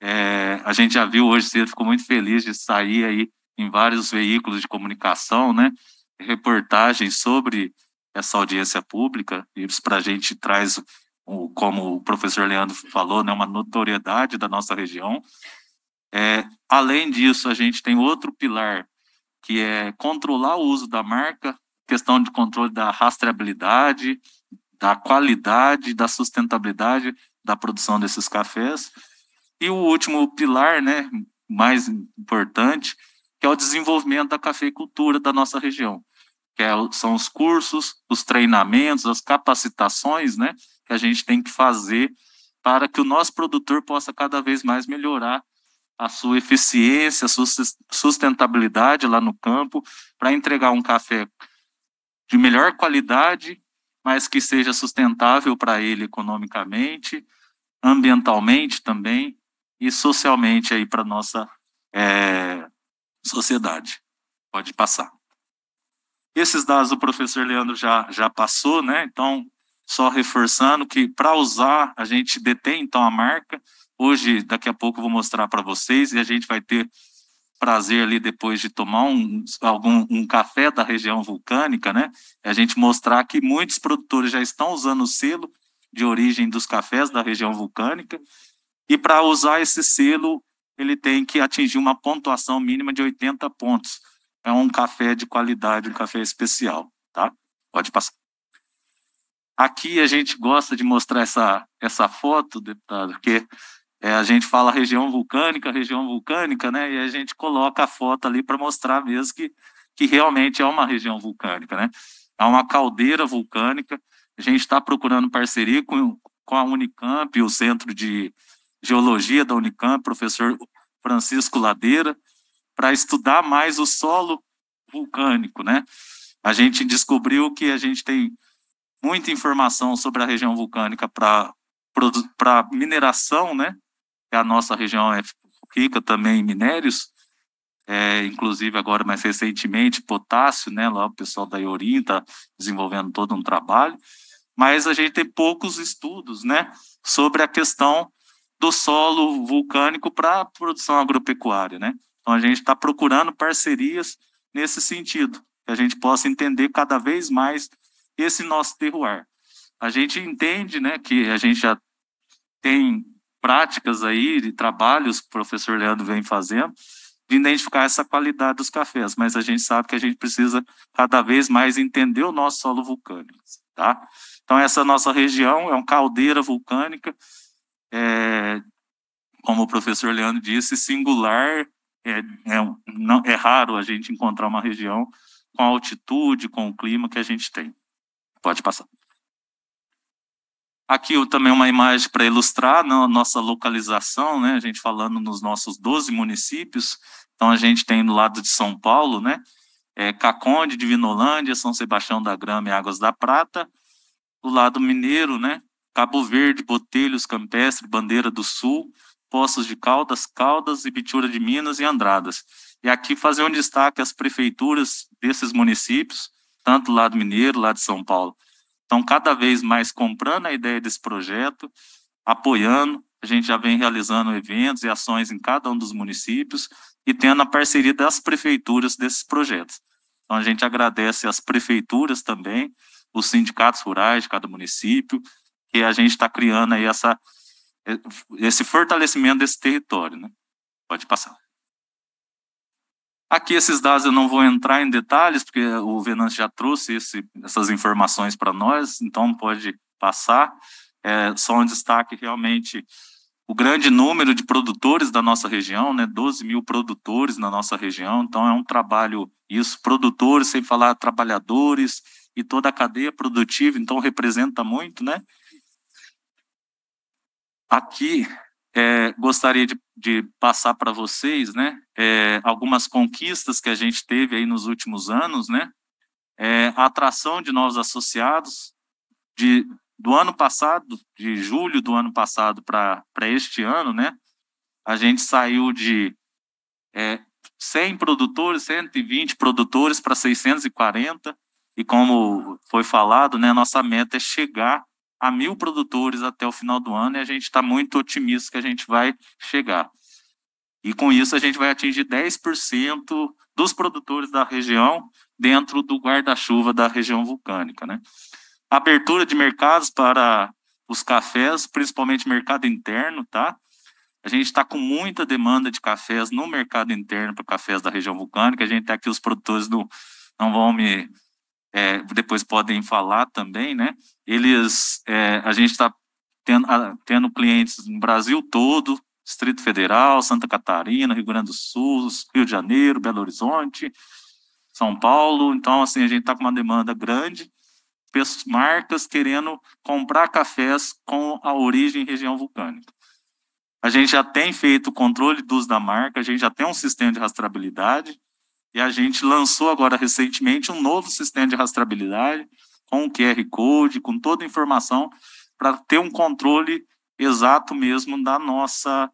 É, a gente já viu hoje cedo, ficou muito feliz de sair aí em vários veículos de comunicação, né? Reportagens sobre essa audiência pública, e isso para a gente traz, como o professor Leandro falou, né, uma notoriedade da nossa região. É, além disso, a gente tem outro pilar, que é controlar o uso da marca, questão de controle da rastreabilidade, da qualidade, da sustentabilidade da produção desses cafés. E o último pilar, né, mais importante, que é o desenvolvimento da cafeicultura da nossa região que é são os cursos, os treinamentos, as capacitações, né, que a gente tem que fazer para que o nosso produtor possa cada vez mais melhorar a sua eficiência, a sua sustentabilidade lá no campo, para entregar um café de melhor qualidade, mas que seja sustentável para ele economicamente, ambientalmente também e socialmente aí para nossa é, sociedade. Pode passar. Esses dados o professor Leandro já, já passou, né? Então, só reforçando que para usar, a gente detém então a marca. Hoje, daqui a pouco, eu vou mostrar para vocês e a gente vai ter prazer ali depois de tomar um, algum, um café da região vulcânica, né? A gente mostrar que muitos produtores já estão usando o selo de origem dos cafés da região vulcânica. E para usar esse selo, ele tem que atingir uma pontuação mínima de 80 pontos é um café de qualidade, um café especial, tá? Pode passar. Aqui a gente gosta de mostrar essa, essa foto, deputado, porque é, a gente fala região vulcânica, região vulcânica, né? E a gente coloca a foto ali para mostrar mesmo que, que realmente é uma região vulcânica, né? É uma caldeira vulcânica. A gente está procurando parceria com, com a Unicamp, o Centro de Geologia da Unicamp, professor Francisco Ladeira, para estudar mais o solo vulcânico, né? A gente descobriu que a gente tem muita informação sobre a região vulcânica para para mineração, né? A nossa região é rica também em minérios, é, inclusive agora mais recentemente potássio, né? Lá o pessoal da Iorim está desenvolvendo todo um trabalho, mas a gente tem poucos estudos, né? Sobre a questão do solo vulcânico para produção agropecuária, né? Então, a gente está procurando parcerias nesse sentido, que a gente possa entender cada vez mais esse nosso terroir. A gente entende né, que a gente já tem práticas aí de trabalhos que o professor Leandro vem fazendo, de identificar essa qualidade dos cafés, mas a gente sabe que a gente precisa cada vez mais entender o nosso solo vulcânico, tá? Então, essa nossa região é uma caldeira vulcânica, é, como o professor Leandro disse, singular, é, é, não, é raro a gente encontrar uma região com a altitude, com o clima que a gente tem. Pode passar. Aqui também uma imagem para ilustrar né, a nossa localização, né? A gente falando nos nossos 12 municípios. Então a gente tem do lado de São Paulo, né? É, Caconde, Divinolândia, São Sebastião da Grama e Águas da Prata. Do lado mineiro, né? Cabo Verde, Botelhos, Campestre, Bandeira do Sul. Poços de Caldas, Caldas, e Ibitura de Minas e Andradas. E aqui fazer um destaque às prefeituras desses municípios, tanto lá do Mineiro, lá de São Paulo. Estão cada vez mais comprando a ideia desse projeto, apoiando. A gente já vem realizando eventos e ações em cada um dos municípios e tendo a parceria das prefeituras desses projetos. Então, a gente agradece às prefeituras também, os sindicatos rurais de cada município, e a gente está criando aí essa é, esse fortalecimento desse território. Né? Pode passar. Aqui esses dados eu não vou entrar em detalhes, porque o Venâncio já trouxe esse, essas informações para nós, então pode passar. É, só um destaque realmente o grande número de produtores da nossa região, né, 12 mil produtores na nossa região, então é um trabalho, isso, produtores, sem falar trabalhadores e toda a cadeia produtiva, então representa muito, né? Aqui, é, gostaria de, de passar para vocês né, é, algumas conquistas que a gente teve aí nos últimos anos, né? É, a atração de novos associados de, do ano passado, de julho do ano passado para este ano, né? A gente saiu de é, 100 produtores, 120 produtores para 640, e como foi falado, né, nossa meta é chegar a mil produtores até o final do ano e a gente está muito otimista que a gente vai chegar. E com isso a gente vai atingir 10% dos produtores da região dentro do guarda-chuva da região vulcânica. Né? Abertura de mercados para os cafés, principalmente mercado interno, tá? A gente está com muita demanda de cafés no mercado interno para cafés da região vulcânica. A gente tem aqui os produtores do. Não vão me é, depois podem falar também, né? Eles, é, a gente está tendo, tendo clientes no Brasil todo, Distrito Federal, Santa Catarina, Rio Grande do Sul, Rio de Janeiro, Belo Horizonte, São Paulo. Então, assim, a gente está com uma demanda grande, marcas querendo comprar cafés com a origem região vulcânica. A gente já tem feito o controle dos da marca, a gente já tem um sistema de rastreabilidade, e a gente lançou agora recentemente um novo sistema de rastreabilidade com o QR Code, com toda a informação, para ter um controle exato mesmo da nossa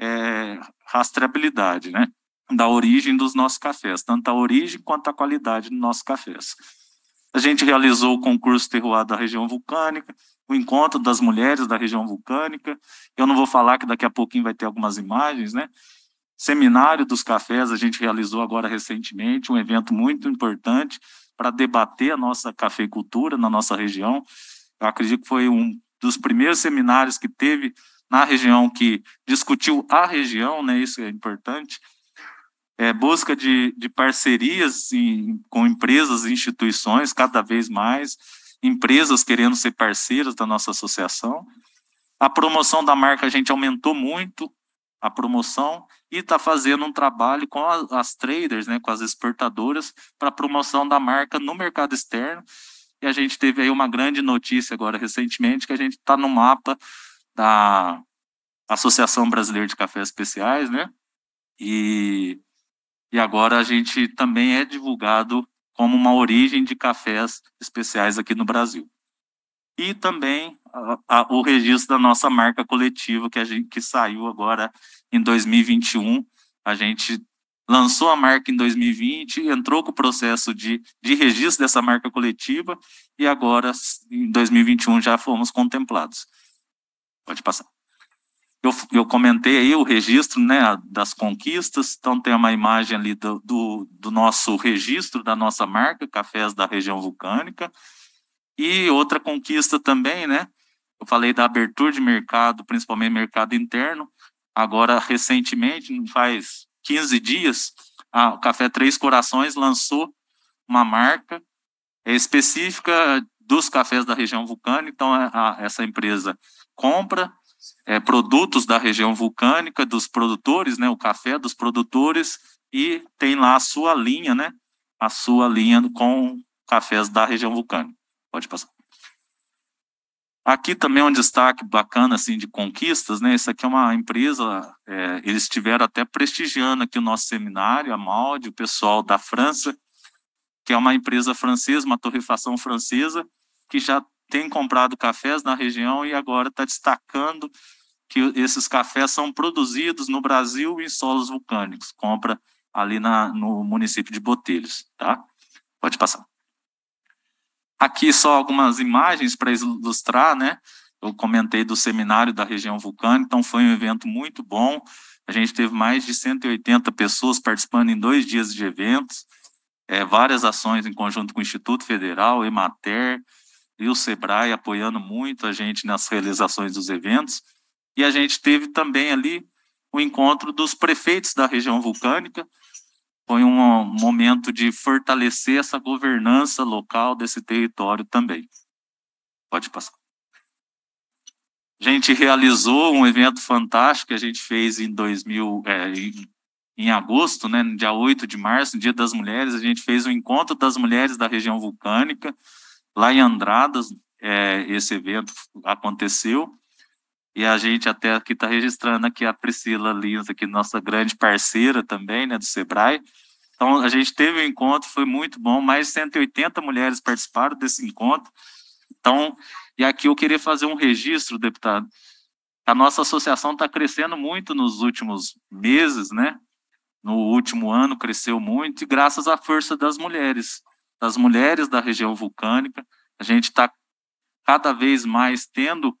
é, rastreabilidade, né? da origem dos nossos cafés, tanto a origem quanto a qualidade dos nossos cafés. A gente realizou o concurso terroir da região vulcânica, o encontro das mulheres da região vulcânica. Eu não vou falar que daqui a pouquinho vai ter algumas imagens, né? Seminário dos Cafés a gente realizou agora recentemente, um evento muito importante para debater a nossa cafeicultura na nossa região. Eu acredito que foi um dos primeiros seminários que teve na região que discutiu a região, né? Isso é importante. É, busca de, de parcerias em, com empresas e instituições, cada vez mais, empresas querendo ser parceiras da nossa associação. A promoção da marca a gente aumentou muito, a promoção e está fazendo um trabalho com as traders, né, com as exportadoras, para promoção da marca no mercado externo. E a gente teve aí uma grande notícia agora recentemente que a gente está no mapa da Associação Brasileira de Cafés Especiais, né? E, e agora a gente também é divulgado como uma origem de cafés especiais aqui no Brasil. E também a, o registro da nossa marca coletiva que, a gente, que saiu agora em 2021. A gente lançou a marca em 2020, entrou com o processo de, de registro dessa marca coletiva e agora, em 2021, já fomos contemplados. Pode passar. Eu, eu comentei aí o registro né, das conquistas, então tem uma imagem ali do, do, do nosso registro da nossa marca, Cafés da Região Vulcânica, e outra conquista também, né, eu falei da abertura de mercado, principalmente mercado interno. Agora, recentemente, faz 15 dias, a Café Três Corações lançou uma marca específica dos cafés da região vulcânica. Então, a, a, essa empresa compra é, produtos da região vulcânica, dos produtores, né, o café dos produtores, e tem lá a sua linha, né, a sua linha com cafés da região vulcânica. Pode passar. Aqui também é um destaque bacana assim de conquistas, né? Isso aqui é uma empresa, é, eles estiveram até prestigiando aqui o nosso seminário, a Maldi, o pessoal da França, que é uma empresa francesa, uma torrefação francesa, que já tem comprado cafés na região e agora está destacando que esses cafés são produzidos no Brasil em solos vulcânicos. Compra ali na, no município de Botelhos, tá? Pode passar. Aqui só algumas imagens para ilustrar, né? Eu comentei do seminário da região vulcânica, então foi um evento muito bom. A gente teve mais de 180 pessoas participando em dois dias de eventos, é, várias ações em conjunto com o Instituto Federal, Emater e o Sebrae apoiando muito a gente nas realizações dos eventos. E a gente teve também ali o encontro dos prefeitos da região vulcânica, foi um momento de fortalecer essa governança local desse território também. Pode passar. A gente realizou um evento fantástico que a gente fez em 2000, é, em, em agosto, né, no dia 8 de março, no Dia das Mulheres, a gente fez o um encontro das mulheres da região vulcânica, lá em Andradas, é, esse evento aconteceu. E a gente até aqui está registrando aqui a Priscila Lins, aqui, nossa grande parceira também, né, do Sebrae. Então, a gente teve um encontro, foi muito bom, mais de 180 mulheres participaram desse encontro. Então, e aqui eu queria fazer um registro, deputado. A nossa associação está crescendo muito nos últimos meses, né? No último ano cresceu muito, e graças à força das mulheres, das mulheres da região vulcânica. A gente está cada vez mais tendo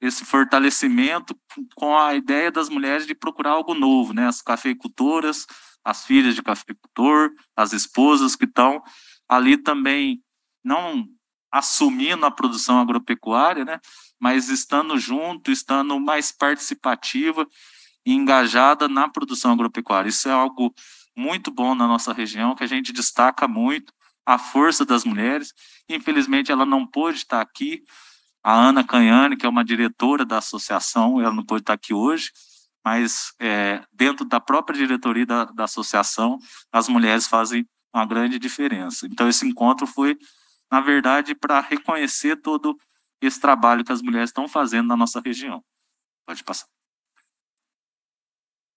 esse fortalecimento com a ideia das mulheres de procurar algo novo, né? As cafeicultoras, as filhas de cafeicultor, as esposas que estão ali também não assumindo a produção agropecuária, né? Mas estando junto, estando mais participativa e engajada na produção agropecuária. Isso é algo muito bom na nossa região, que a gente destaca muito a força das mulheres. Infelizmente, ela não pôde estar aqui, a Ana Canhane, que é uma diretora da associação, ela não pode estar aqui hoje, mas é, dentro da própria diretoria da, da associação, as mulheres fazem uma grande diferença. Então, esse encontro foi, na verdade, para reconhecer todo esse trabalho que as mulheres estão fazendo na nossa região. Pode passar.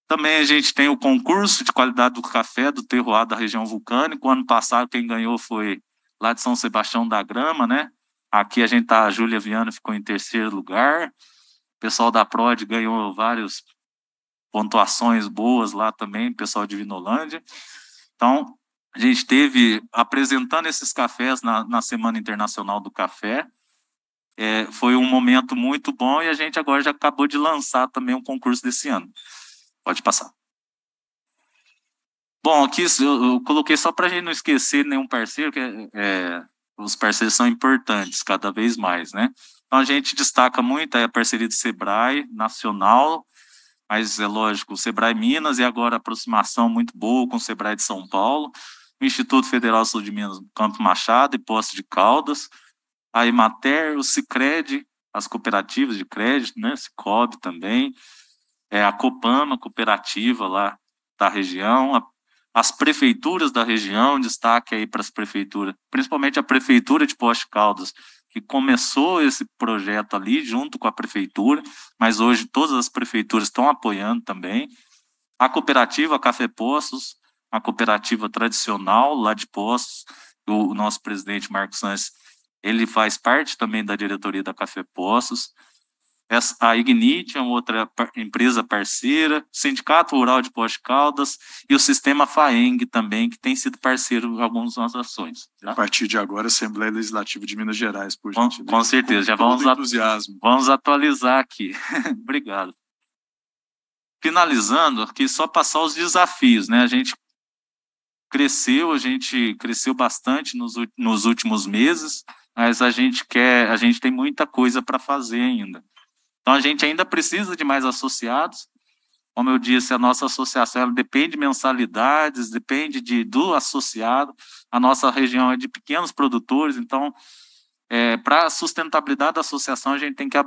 Também a gente tem o concurso de qualidade do café do terroir da região vulcânica. O ano passado quem ganhou foi lá de São Sebastião da Grama, né? Aqui a gente tá, a Júlia Viana ficou em terceiro lugar. O pessoal da Prod ganhou várias pontuações boas lá também, pessoal de Vinolândia. Então, a gente teve apresentando esses cafés na, na Semana Internacional do Café. É, foi um momento muito bom e a gente agora já acabou de lançar também um concurso desse ano. Pode passar. Bom, aqui eu, eu coloquei só para a gente não esquecer nenhum parceiro, que é, é os parceiros são importantes cada vez mais, né? Então a gente destaca muito a parceria do Sebrae nacional, mas é lógico, o Sebrae Minas e agora aproximação muito boa com o Sebrae de São Paulo, o Instituto Federal Sul de Minas, Campo Machado e Poste de Caldas, a Emater, o Cicred, as cooperativas de crédito, né, Sicob também, é a Copama, cooperativa lá da região, a as prefeituras da região, destaque aí para as prefeituras, principalmente a prefeitura de Poste Caldas, que começou esse projeto ali junto com a prefeitura, mas hoje todas as prefeituras estão apoiando também. A cooperativa Café Poços, a cooperativa tradicional lá de Poços, o nosso presidente Marcos Sanches, ele faz parte também da diretoria da Café Poços a Ignite é uma outra empresa parceira, o Sindicato Rural de Poste Caldas e o Sistema FAENG também, que tem sido parceiro em algumas nossas ações. Tá? A
partir de agora, Assembleia
Legislativa de Minas Gerais, por com, gentileza. Com certeza, com já vamos, entusiasmo. vamos atualizar aqui. Obrigado. Finalizando, aqui só passar os desafios, né? A gente cresceu, a gente cresceu bastante nos, nos últimos meses, mas a gente quer, a gente tem muita coisa para fazer ainda. Então, a gente ainda precisa de mais associados. Como eu disse, a nossa associação depende de mensalidades, depende de, do associado. A nossa região é de pequenos produtores, então, é, para a sustentabilidade da associação, a gente tem que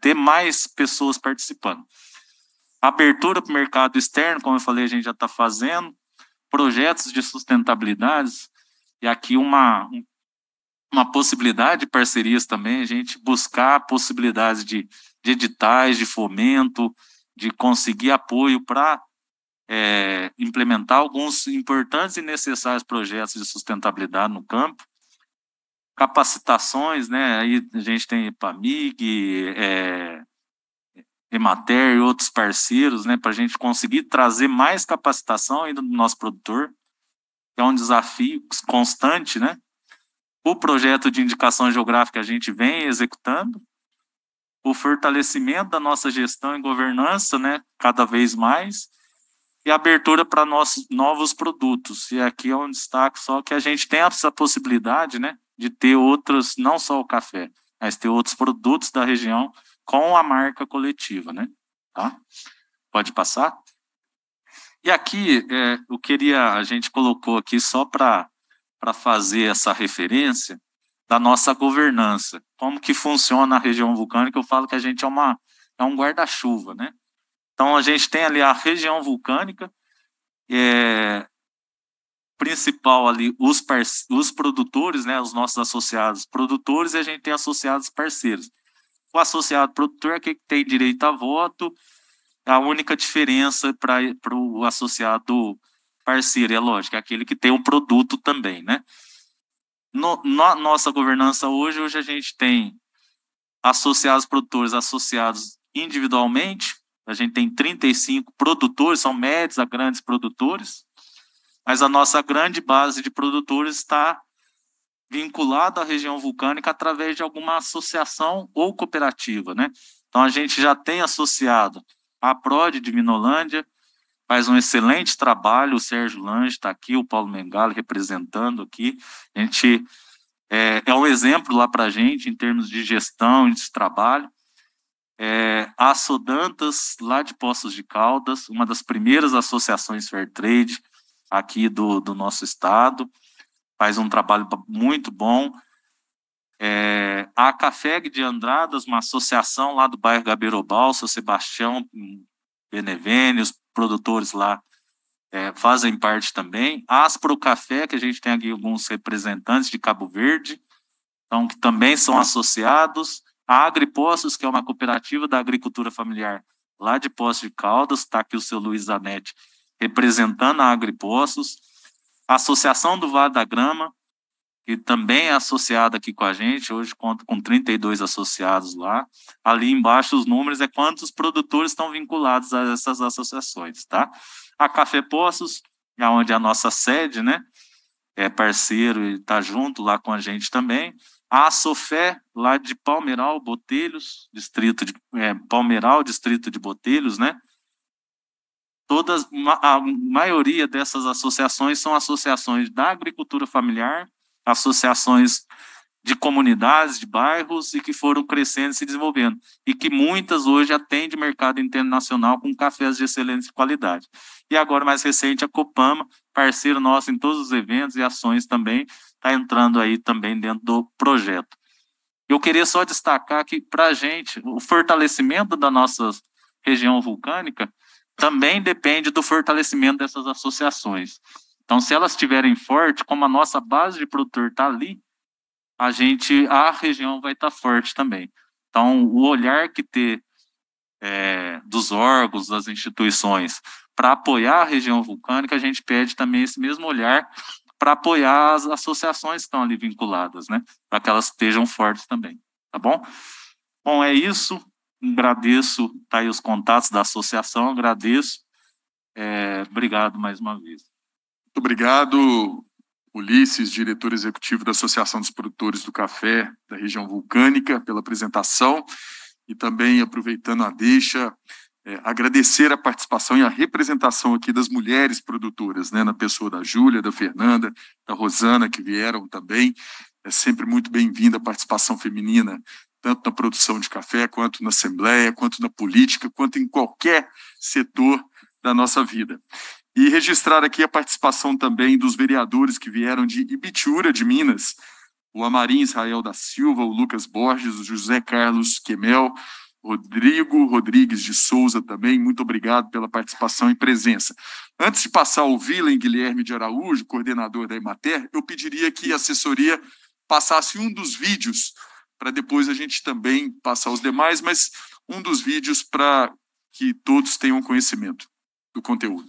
ter mais pessoas participando. Abertura para o mercado externo, como eu falei, a gente já está fazendo. Projetos de sustentabilidade, e aqui uma, uma possibilidade de parcerias também, a gente buscar possibilidades de de editais, de fomento, de conseguir apoio para é, implementar alguns importantes e necessários projetos de sustentabilidade no campo, capacitações, né? Aí a gente tem PAMIG, é, Emater e outros parceiros, né? Para a gente conseguir trazer mais capacitação ainda do nosso produtor, é um desafio constante, né? O projeto de indicação geográfica a gente vem executando, o fortalecimento da nossa gestão e governança, né, cada vez mais, e abertura para nossos novos produtos. E aqui é um destaque só que a gente tem essa possibilidade, né, de ter outros, não só o café, mas ter outros produtos da região com a marca coletiva, né? Tá? Pode passar. E aqui é, eu queria a gente colocou aqui só para para fazer essa referência da nossa governança. Como que funciona a região vulcânica? Eu falo que a gente é, uma, é um guarda-chuva, né? Então, a gente tem ali a região vulcânica, é, principal ali, os, os produtores, né, os nossos associados produtores, e a gente tem associados parceiros. O associado produtor é que tem direito a voto, a única diferença para o associado parceiro, é lógico, é aquele que tem um produto também, né? no, na nossa governança hoje, hoje a gente tem associados produtores associados individualmente, a gente tem 35 produtores, são médios a grandes produtores, mas a nossa grande base de produtores está vinculada à região vulcânica através de alguma associação ou cooperativa, né? Então a gente já tem associado a Prod de Minolândia faz um excelente trabalho, o Sérgio Lange está aqui, o Paulo Mengali representando aqui. A gente é, é um exemplo lá para a gente em termos de gestão e de trabalho. É, a Sodantas, lá de Poços de Caldas, uma das primeiras associações Fair Trade aqui do, do nosso estado, faz um trabalho muito bom. É, a Cafeg de Andradas, uma associação lá do bairro Gabeirobal São Sebastião, Benevênios, produtores lá é, fazem parte também. Aspro Café, que a gente tem aqui alguns representantes de Cabo Verde, então, que também são associados. A Agripostos, que é uma cooperativa da agricultura familiar lá de Poços de Caldas, está aqui o seu Luiz Anete representando a Agripostos. A Associação do Vale da Grama, que também é associada aqui com a gente, hoje conta com 32 associados lá. Ali embaixo os números é quantos produtores estão vinculados a essas associações, tá? A Café Poços, é onde é a nossa sede, né? É parceiro e está junto lá com a gente também. A Sofé, lá de Palmeiral, Botelhos, distrito de é, Palmeiral, distrito de Botelhos, né? Todas, a maioria dessas associações são associações da agricultura familiar, associações de comunidades, de bairros e que foram crescendo e se desenvolvendo. E que muitas hoje atendem mercado internacional com cafés de excelente qualidade. E agora, mais recente, a Copama, parceiro nosso em todos os eventos e ações também, está entrando aí também dentro do projeto. Eu queria só destacar que, para a gente, o fortalecimento da nossa região vulcânica também depende do fortalecimento dessas associações. Então, se elas estiverem forte, como a nossa base de produtor está ali, a gente, a região vai estar tá forte também. Então, o olhar que ter é, dos órgãos, das instituições, para apoiar a região vulcânica, a gente pede também esse mesmo olhar para apoiar as associações que estão ali vinculadas, né? Para que elas estejam fortes também, tá bom? Bom, é isso. Agradeço, tá aí os contatos da associação, agradeço. É, obrigado mais uma vez obrigado,
Ulisses, diretor executivo da Associação dos Produtores do Café da região vulcânica, pela apresentação e também aproveitando a deixa, é, agradecer a participação e a representação aqui das mulheres produtoras, né, na pessoa da Júlia, da Fernanda, da Rosana, que vieram também. É sempre muito bem-vinda a participação feminina, tanto na produção de café, quanto na assembleia, quanto na política, quanto em qualquer setor da nossa vida. E registrar aqui a participação também dos vereadores que vieram de Ibitiúra, de Minas, o Amarim Israel da Silva, o Lucas Borges, o José Carlos Quemel, Rodrigo Rodrigues de Souza também, muito obrigado pela participação e presença. Antes de passar ao Vilen Guilherme de Araújo, coordenador da Emater, eu pediria que a assessoria passasse um dos vídeos, para depois a gente também passar os demais, mas um dos vídeos para que todos tenham conhecimento do conteúdo.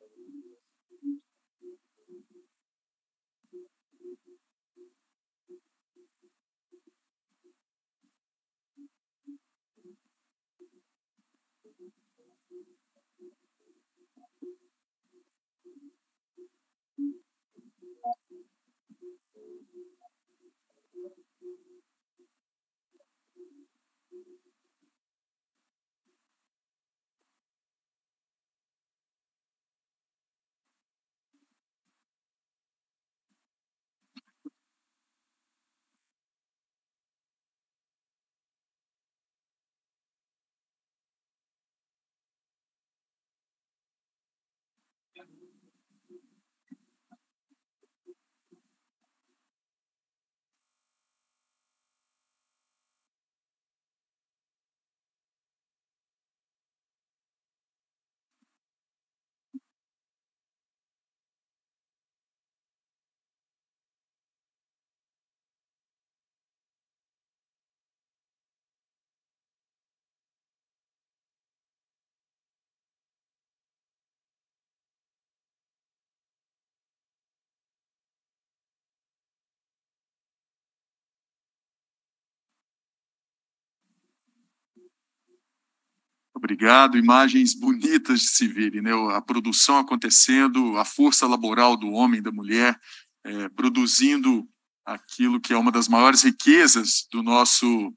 Obrigado. Imagens bonitas de se ver, né? A produção acontecendo, a força laboral do homem e da mulher é, produzindo aquilo que é uma das maiores riquezas do nosso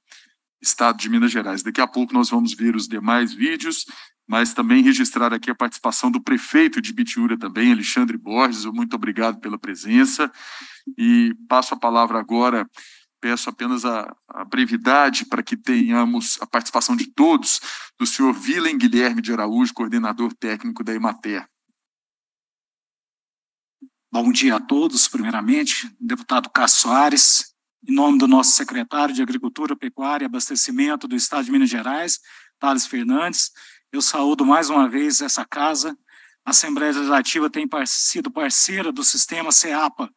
estado de Minas Gerais. Daqui a pouco nós vamos ver os demais vídeos, mas também registrar aqui a participação do prefeito de Bitiúra também, Alexandre Borges. Muito obrigado pela presença. E passo a palavra agora peço apenas a, a brevidade para que tenhamos a participação de todos, do senhor Vilen Guilherme de Araújo, coordenador técnico da Emater.
Bom dia a todos, primeiramente, deputado Cássio Soares, em nome do nosso secretário de Agricultura, Pecuária e Abastecimento do Estado de Minas Gerais, Thales Fernandes, eu saúdo mais uma vez essa casa. A Assembleia Legislativa tem par sido parceira do sistema CEAPA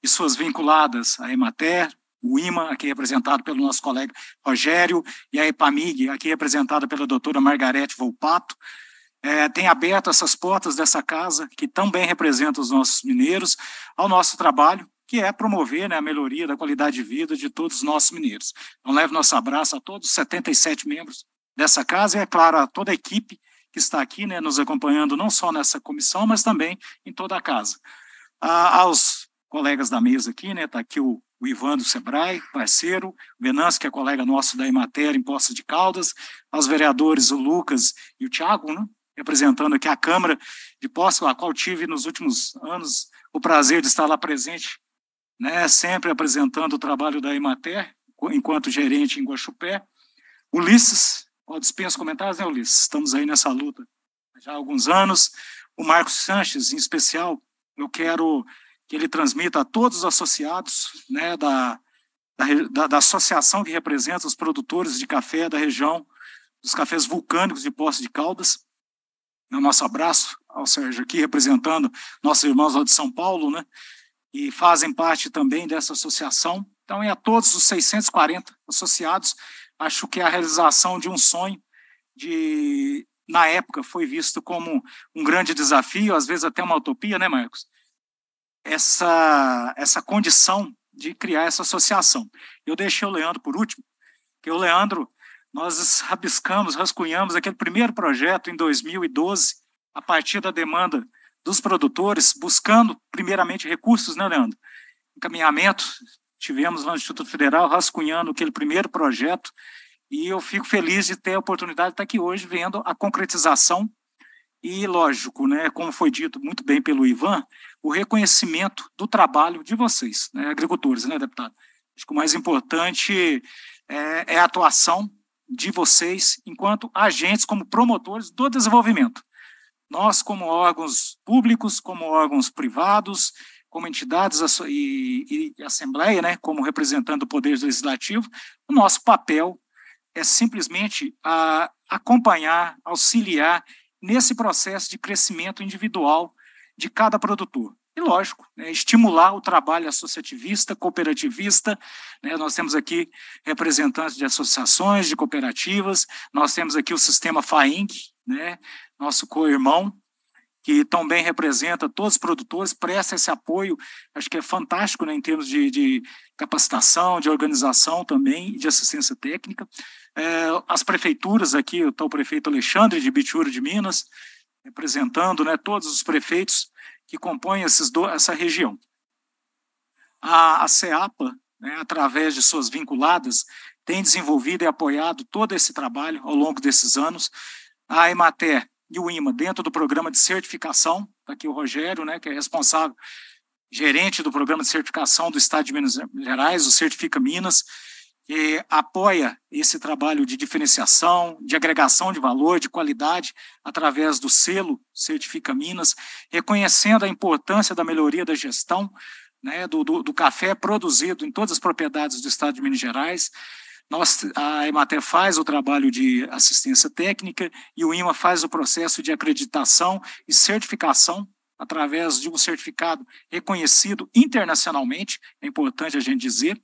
e suas vinculadas à Emater, o IMA, aqui representado pelo nosso colega Rogério, e a EPAMIG, aqui representada pela doutora Margarete Volpato, é, tem aberto essas portas dessa casa, que também representa os nossos mineiros, ao nosso trabalho, que é promover né, a melhoria da qualidade de vida de todos os nossos mineiros. Então, levo nosso abraço a todos os 77 membros dessa casa e, é claro, a toda a equipe que está aqui né, nos acompanhando, não só nessa comissão, mas também em toda a casa. A, ah, aos colegas da mesa aqui, né? Está aqui o o Ivan do Sebrae, parceiro, o Venâncio, que é colega nosso da Emater em Poços de Caldas, aos vereadores o Lucas e o Tiago, né? representando aqui a Câmara de Poços, a qual tive nos últimos anos o prazer de estar lá presente, né? sempre apresentando o trabalho da Emater, enquanto gerente em Guaxupé. Ulisses, ó, dispensa comentários, né, Ulisses? Estamos aí nessa luta já há alguns anos. O Marcos Sanches, em especial, eu quero que ele transmita a todos os associados né, da, da, da, associação que representa os produtores de café da região dos cafés vulcânicos de Poço de Caldas. O né, nosso abraço ao Sérgio aqui, representando nossos irmãos lá de São Paulo, né, e fazem parte também dessa associação. Então, e é a todos os 640 associados, acho que é a realização de um sonho de, na época, foi visto como um grande desafio, às vezes até uma utopia, né, Marcos? essa, essa condição de criar essa associação. Eu deixei o Leandro por último, que o Leandro, nós rabiscamos, rascunhamos aquele primeiro projeto em 2012, a partir da demanda dos produtores, buscando primeiramente recursos, né, Leandro? Encaminhamento, tivemos lá no Instituto Federal, rascunhando aquele primeiro projeto, e eu fico feliz de ter a oportunidade de estar aqui hoje vendo a concretização e, lógico, né, como foi dito muito bem pelo Ivan, o reconhecimento do trabalho de vocês, né, agricultores, né, deputado? Acho que o mais importante é, é a atuação de vocês enquanto agentes, como promotores do desenvolvimento. Nós, como órgãos públicos, como órgãos privados, como entidades e, e, Assembleia, né, como representando o Poder Legislativo, o nosso papel é simplesmente a, acompanhar, auxiliar nesse processo de crescimento individual de cada produtor. E lógico, né, estimular o trabalho associativista, cooperativista. Né, nós temos aqui representantes de associações, de cooperativas, nós temos aqui o sistema FAINC, né, nosso co-irmão, que também representa todos os produtores, presta esse apoio, acho que é fantástico né, em termos de, de capacitação, de organização também, de assistência técnica. É, as prefeituras aqui, está o prefeito Alexandre de Bitura de Minas, representando né, todos os prefeitos que compõem do, essa região. A, a CEAPA, né, através de suas vinculadas, tem desenvolvido e apoiado todo esse trabalho ao longo desses anos. A Emater e o IMA, dentro do programa de certificação, está aqui o Rogério, né, que é responsável, gerente do programa de certificação do Estado de Minas Gerais, o Certifica Minas, que apoia esse trabalho de diferenciação, de agregação de valor, de qualidade, através do selo Certifica Minas, reconhecendo a importância da melhoria da gestão né, do, do, do, café produzido em todas as propriedades do estado de Minas Gerais. Nós, a Emater faz o trabalho de assistência técnica e o IMA faz o processo de acreditação e certificação através de um certificado reconhecido internacionalmente, é importante a gente dizer.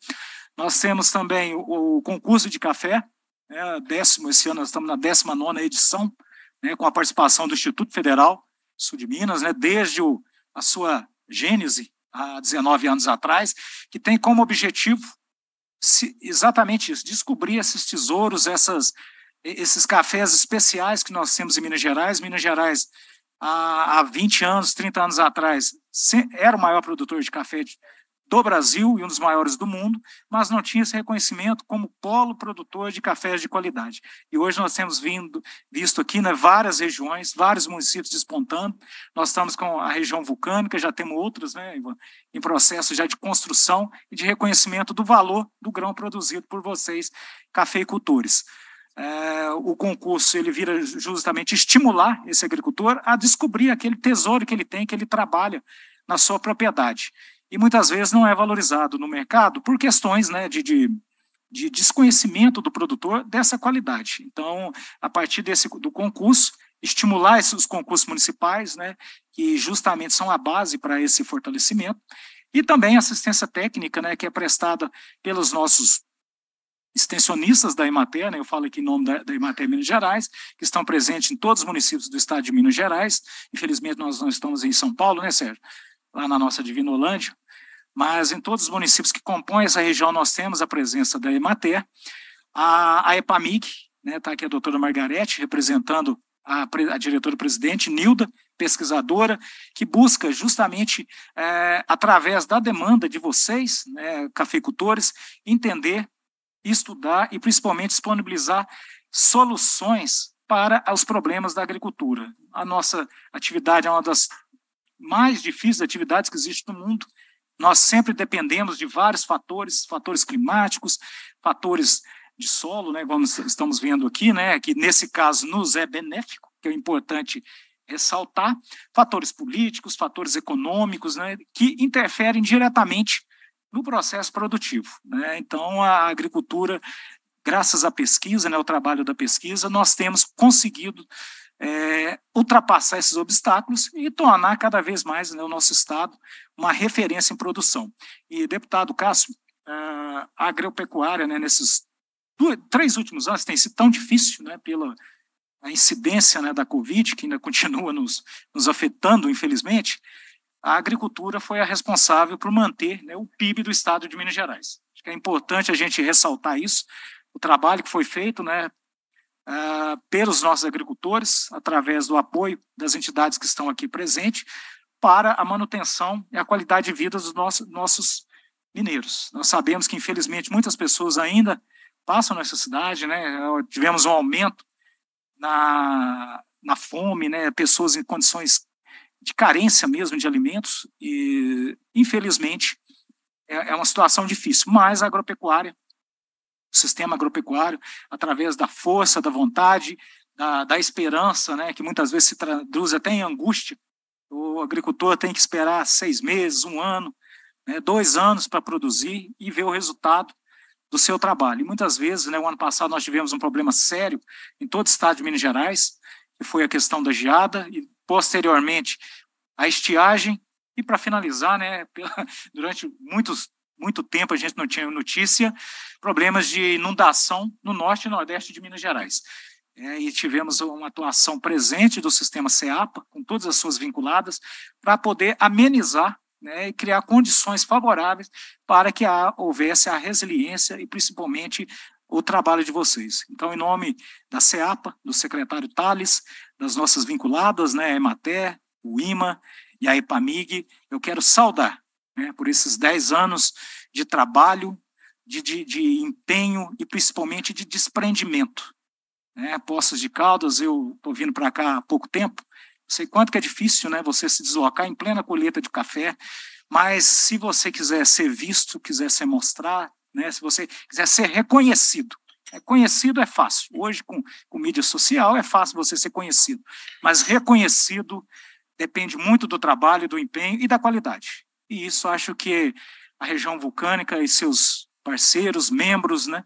Nós temos também o, o concurso de café, né, décimo, esse ano nós estamos na 19 edição, né, com a participação do Instituto Federal Sul de Minas, né, desde o, a sua gênese, há 19 anos atrás, que tem como objetivo se, exatamente isso, descobrir esses tesouros, essas, esses cafés especiais que nós temos em Minas Gerais. Minas Gerais, há, há 20 anos, 30 anos atrás, era o maior produtor de café de, do Brasil e um dos maiores do mundo, mas não tinha esse reconhecimento como polo produtor de cafés de qualidade. E hoje nós temos vindo, visto aqui né, várias regiões, vários municípios despontando. Nós estamos com a região vulcânica, já temos outras né, em processo já de construção e de reconhecimento do valor do grão produzido por vocês, cafeicultores. É, o concurso ele vira justamente estimular esse agricultor a descobrir aquele tesouro que ele tem, que ele trabalha na sua propriedade e muitas vezes não é valorizado no mercado por questões né, de, de, de desconhecimento do produtor dessa qualidade. Então, a partir desse, do concurso, estimular esses concursos municipais, né, que justamente são a base para esse fortalecimento, e também assistência técnica, né, que é prestada pelos nossos extensionistas da Emater, né, eu falo aqui em nome da, da Emater Minas Gerais, que estão presentes em todos os municípios do estado de Minas Gerais, infelizmente nós não estamos em São Paulo, né, Sérgio? lá na nossa Divinolândia, mas em todos os municípios que compõem essa região nós temos a presença da EMATER, a, a EPAMIC, está né, tá aqui a doutora Margarete, representando a, a diretora-presidente, Nilda, pesquisadora, que busca justamente, é, através da demanda de vocês, né, cafeicultores, entender, estudar e principalmente disponibilizar soluções para os problemas da agricultura. A nossa atividade é uma das mais difíceis atividades que existem no mundo. Nós sempre dependemos de vários fatores, fatores climáticos, fatores de solo, né, como estamos vendo aqui, né, que nesse caso nos é benéfico, que é importante ressaltar, fatores políticos, fatores econômicos, né, que interferem diretamente no processo produtivo. Né? Então, a agricultura, graças à pesquisa, né, ao trabalho da pesquisa, nós temos conseguido é, ultrapassar esses obstáculos e tornar cada vez mais né, o nosso Estado uma referência em produção. E, deputado Cássio, é, a agropecuária, né, nesses dois, três últimos anos, tem sido tão difícil né, pela incidência né, da Covid, que ainda continua nos, nos afetando, infelizmente, a agricultura foi a responsável por manter né, o PIB do Estado de Minas Gerais. Acho que é importante a gente ressaltar isso, o trabalho que foi feito né, uh, pelos nossos agricultores, através do apoio das entidades que estão aqui presentes, para a manutenção e a qualidade de vida dos nossos, nossos mineiros. Nós sabemos que, infelizmente, muitas pessoas ainda passam necessidade, né? tivemos um aumento na, na fome, né? pessoas em condições de carência mesmo de alimentos, e infelizmente é, é uma situação difícil, mas a agropecuária sistema agropecuário através da força, da vontade, da, da esperança, né, que muitas vezes se traduz até em angústia. O agricultor tem que esperar seis meses, um ano, né, dois anos para produzir e ver o resultado do seu trabalho. E muitas vezes, né, o ano passado nós tivemos um problema sério em todo o estado de Minas Gerais, que foi a questão da geada e posteriormente a estiagem e para finalizar, né, durante muitos muito tempo a gente não tinha notícia, problemas de inundação no norte e nordeste de Minas Gerais. É, e tivemos uma atuação presente do sistema SEAPA, com todas as suas vinculadas, para poder amenizar né, e criar condições favoráveis para que a, houvesse a resiliência e, principalmente, o trabalho de vocês. Então, em nome da SEAPA, do secretário Tales, das nossas vinculadas, né, a EMATER, o IMA e a EPAMIG, eu quero saudar né, por esses dez anos de trabalho, de, de, de empenho e principalmente de desprendimento. Né? Poços de Caldas, eu estou vindo para cá há pouco tempo, sei quanto que é difícil né, você se deslocar em plena colheita de café, mas se você quiser ser visto, quiser se mostrar, né, se você quiser ser reconhecido, é conhecido é fácil. Hoje, com, com mídia social, é fácil você ser conhecido. Mas reconhecido depende muito do trabalho, do empenho e da qualidade. E isso acho que a região vulcânica e seus parceiros, membros né,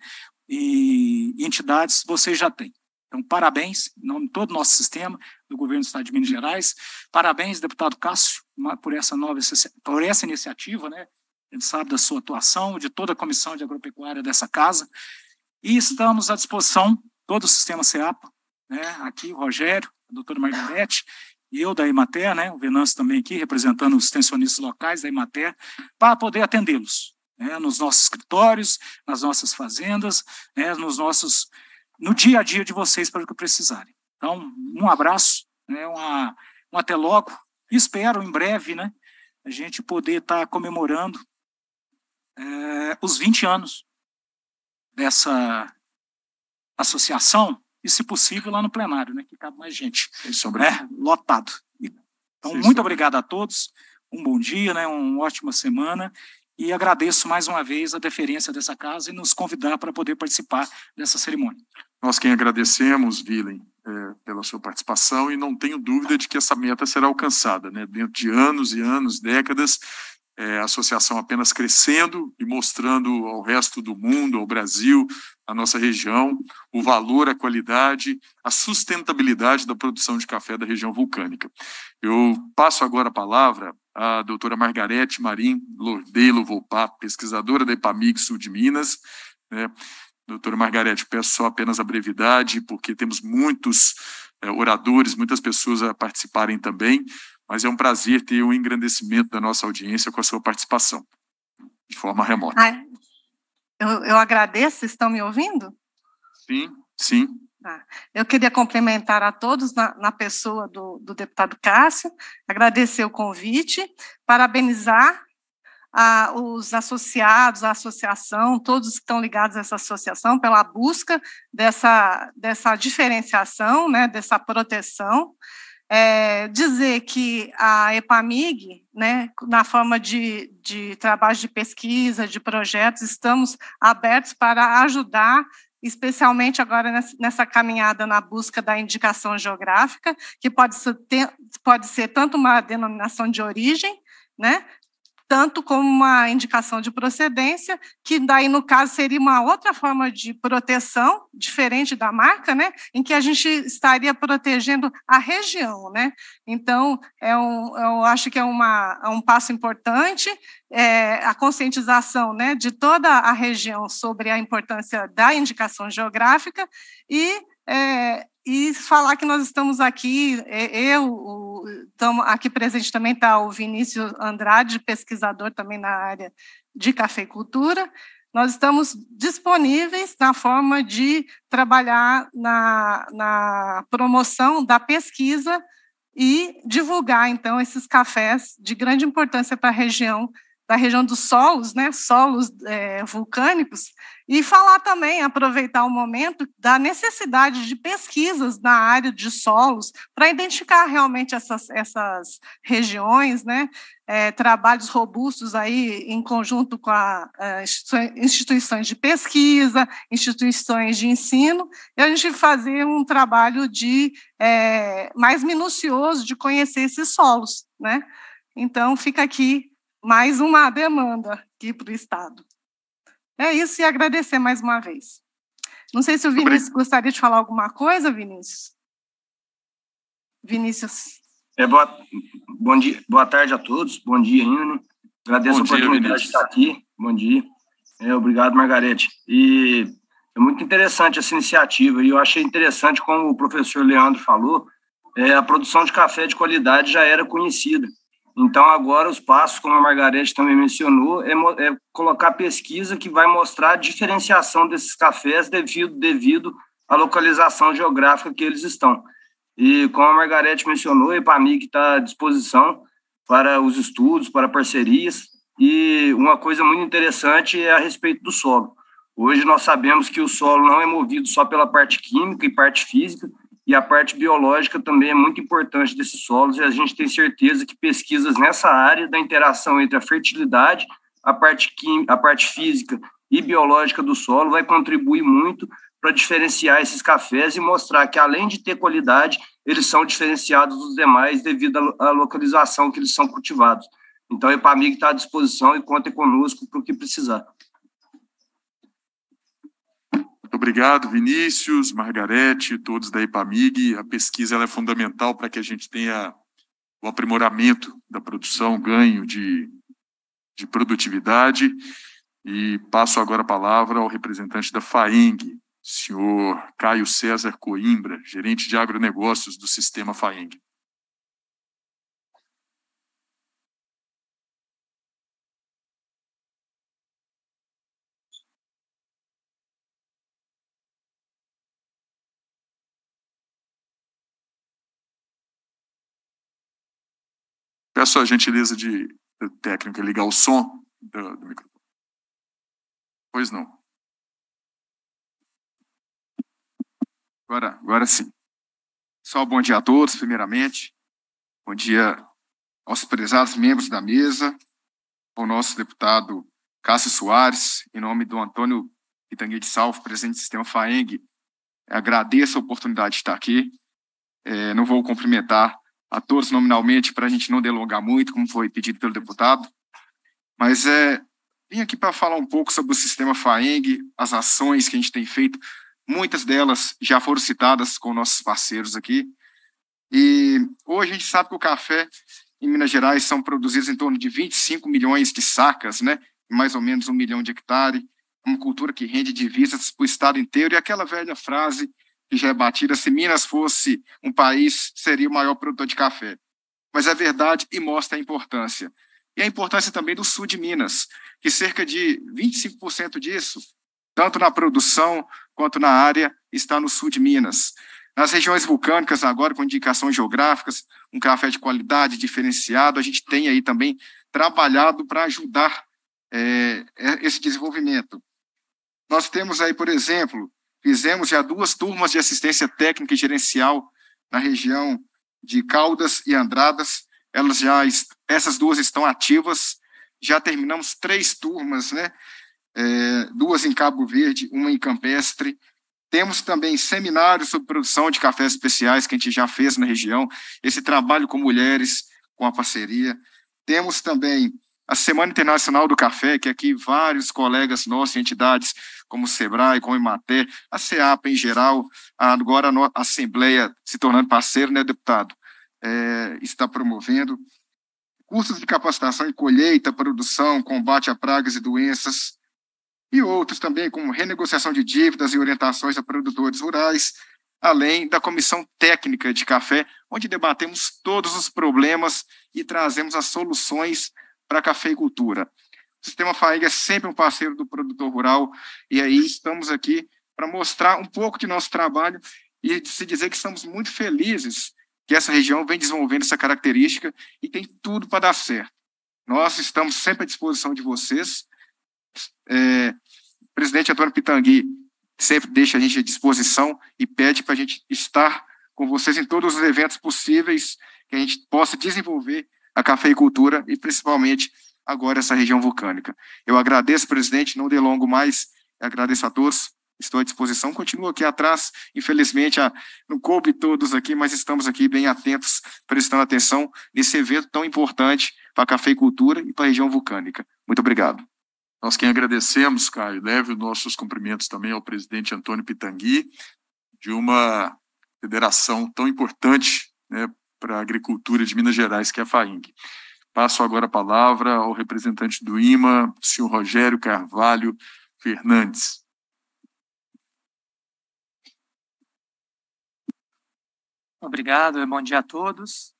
e entidades vocês já têm. Então, parabéns, em nome de todo o nosso sistema, do governo do Estado de Minas Gerais. Parabéns, deputado Cássio, por essa nova por essa iniciativa, né? A gente sabe da sua atuação, de toda a comissão de agropecuária dessa casa. E estamos à disposição, todo o sistema CEAPA, né? aqui o Rogério, a doutora Margarete, e eu da Emater, né, o Venâncio também aqui, representando os extensionistas locais da Emater, para poder atendê-los né, nos nossos escritórios, nas nossas fazendas, né, nos nossos, no dia a dia de vocês, para o que precisarem. Então, um abraço, né, uma, um até logo, espero em breve né, a gente poder estar tá comemorando é, os 20 anos dessa associação e, se possível, lá no plenário, né, que cabe mais gente. É, lotado. Então, Sim, muito obrigado a todos, um bom dia, né, uma ótima semana, e agradeço mais uma vez a deferência dessa casa e nos convidar para poder participar dessa cerimônia.
Nós quem agradecemos, Vilen, é, pela sua participação e não tenho dúvida de que essa meta será alcançada, né? Dentro de anos e anos, décadas, é, a associação apenas crescendo e mostrando ao resto do mundo, ao Brasil, a nossa região, o valor, a qualidade, a sustentabilidade da produção de café da região vulcânica. Eu passo agora a palavra à doutora Margarete Marim Lordelo Volpato, pesquisadora da IPAMIG Sul de Minas. É, doutora Margarete, peço só apenas a brevidade, porque temos muitos é, oradores, muitas pessoas a participarem também, mas é um prazer ter um engrandecimento da nossa audiência com a sua participação, de forma remota.
Ai, eu, eu agradeço, estão me ouvindo?
Sim, sim.
Tá. Eu queria complementar a todos na, na pessoa do, do, deputado Cássio, agradecer o convite, parabenizar a, os associados, a associação, todos que estão ligados a essa associação, pela busca dessa, dessa diferenciação, né, dessa proteção é, dizer que a EPAMIG, né, na forma de, de trabalho de pesquisa, de projetos, estamos abertos para ajudar especialmente agora nessa caminhada na busca da indicação geográfica, que pode ser, pode ser tanto uma denominação de origem, né, tanto como uma indicação de procedência, que daí, no caso, seria uma outra forma de proteção, diferente da marca, né, em que a gente estaria protegendo a região. Né? Então, é um, eu acho que é, uma, é um passo importante, é, a conscientização né, de toda a região sobre a importância da indicação geográfica e é, e falar que nós estamos aqui, é, eu estamos aqui presente também está o Vinícius Andrade, pesquisador também na área de cafeicultura. Nós estamos disponíveis na forma de trabalhar na, na promoção da pesquisa e divulgar, então, esses cafés de grande importância para a região na região dos solos, né, solos é, vulcânicos, e falar também, aproveitar o momento, da necessidade de pesquisas na área de solos para identificar realmente essas, essas regiões, né, é, trabalhos robustos aí em conjunto com a, a, instituições de pesquisa, instituições de ensino, e a gente fazer um trabalho de é, mais minucioso de conhecer esses solos, né? Então fica aqui mais uma demanda aqui para o Estado. É isso e agradecer mais uma vez. Não sei se o Vinícius gostaria de falar alguma coisa, Vinícius. Vinícius.
É, boa, bom dia, boa tarde a todos, bom dia ainda, Agradeço a oportunidade de estar aqui, bom dia. É, obrigado, Margarete. E é muito interessante essa iniciativa, e eu achei interessante, como o professor Leandro falou, é, a produção de café de qualidade já era conhecida. Então, agora, os passos, como a Margarete também mencionou, é, é colocar pesquisa que vai mostrar a diferenciação desses cafés devido, devido à localização geográfica que eles estão. E, como a Margarete mencionou, a EPAMIG está à disposição para os estudos, para parcerias. E uma coisa muito interessante é a respeito do solo. Hoje nós sabemos que o solo não é movido só pela parte química e parte física, e a parte biológica também é muito importante desses solos, e a gente tem certeza que pesquisas nessa área da interação entre a fertilidade, a parte, química, a parte física e biológica do solo vai contribuir muito para diferenciar esses cafés e mostrar que, além de ter qualidade, eles são diferenciados dos demais devido à localização que eles são cultivados. Então, é a EPAMIG está à disposição e conta conosco para o que precisar.
Obrigado, Vinícius, Margarete, todos da IPAMIG. A pesquisa é fundamental para que a gente tenha o aprimoramento da produção, ganho de, de produtividade. E passo agora a palavra ao representante da FAENG, senhor Caio César Coimbra, gerente de agronegócios do Sistema FAENG. Peço a gentileza de, técnico técnica ligar o som do, do microfone. Pois não.
Agora, agora sim. Só bom dia a todos, primeiramente. Bom dia aos prezados membros da mesa, ao nosso deputado Cássio Soares, em nome do Antônio Itangui de Salvo, presidente do Sistema FAENG. Agradeço a oportunidade de estar aqui. É, não vou cumprimentar a todos nominalmente, para a gente não delongar muito, como foi pedido pelo deputado. Mas é, vim aqui para falar um pouco sobre o sistema FAENG, as ações que a gente tem feito. Muitas delas já foram citadas com nossos parceiros aqui. E hoje a gente sabe que o café em Minas Gerais são produzidos em torno de 25 milhões de sacas, né? mais ou menos um milhão de hectares. uma cultura que rende divisas para o estado inteiro. E aquela velha frase que já é batida, se Minas fosse um país, seria o maior produtor de café. Mas é verdade e mostra a importância. E a importância também do sul de Minas, que cerca de 25% disso, tanto na produção quanto na área, está no sul de Minas. Nas regiões vulcânicas, agora com indicações geográficas, um café de qualidade diferenciado, a gente tem aí também trabalhado para ajudar é, esse desenvolvimento. Nós temos aí, por exemplo, Fizemos já duas turmas de assistência técnica e gerencial na região de Caldas e Andradas. Elas já essas duas estão ativas. Já terminamos três turmas, né? É, duas em Cabo Verde, uma em Campestre. Temos também seminários sobre produção de cafés especiais que a gente já fez na região. Esse trabalho com mulheres, com a parceria. Temos também a Semana Internacional do Café, que aqui vários colegas nossos, entidades como o SEBRAE, como o IMATER, a CEAPA em geral, agora a Assembleia se tornando parceiro, né, deputado, é, está promovendo. Cursos de capacitação em colheita, produção, combate a pragas e doenças, e outros também, como renegociação de dívidas e orientações a produtores rurais, além da Comissão Técnica de Café, onde debatemos todos os problemas e trazemos as soluções para a cafeicultura. O Sistema FAEG é sempre um parceiro do produtor rural e aí estamos aqui para mostrar um pouco de nosso trabalho e se dizer que estamos muito felizes que essa região vem desenvolvendo essa característica e tem tudo para dar certo. Nós estamos sempre à disposição de vocês. É, o presidente Antônio Pitangui sempre deixa a gente à disposição e pede para a gente estar com vocês em todos os eventos possíveis que a gente possa desenvolver a cafeicultura e principalmente agora essa região vulcânica. Eu agradeço, presidente, não delongo mais, agradeço a todos, estou à disposição, continuo aqui atrás, infelizmente a, não coube todos aqui, mas estamos aqui bem atentos, prestando atenção nesse evento tão importante para a cafeicultura e para a região vulcânica. Muito obrigado.
Nós quem agradecemos, Caio, leve os nossos cumprimentos também ao presidente Antônio Pitangui, de uma federação tão importante né, para a Agricultura de Minas Gerais, que é a FAING. Passo agora a palavra ao representante do IMA, senhor Rogério Carvalho Fernandes.
Obrigado bom dia a todos.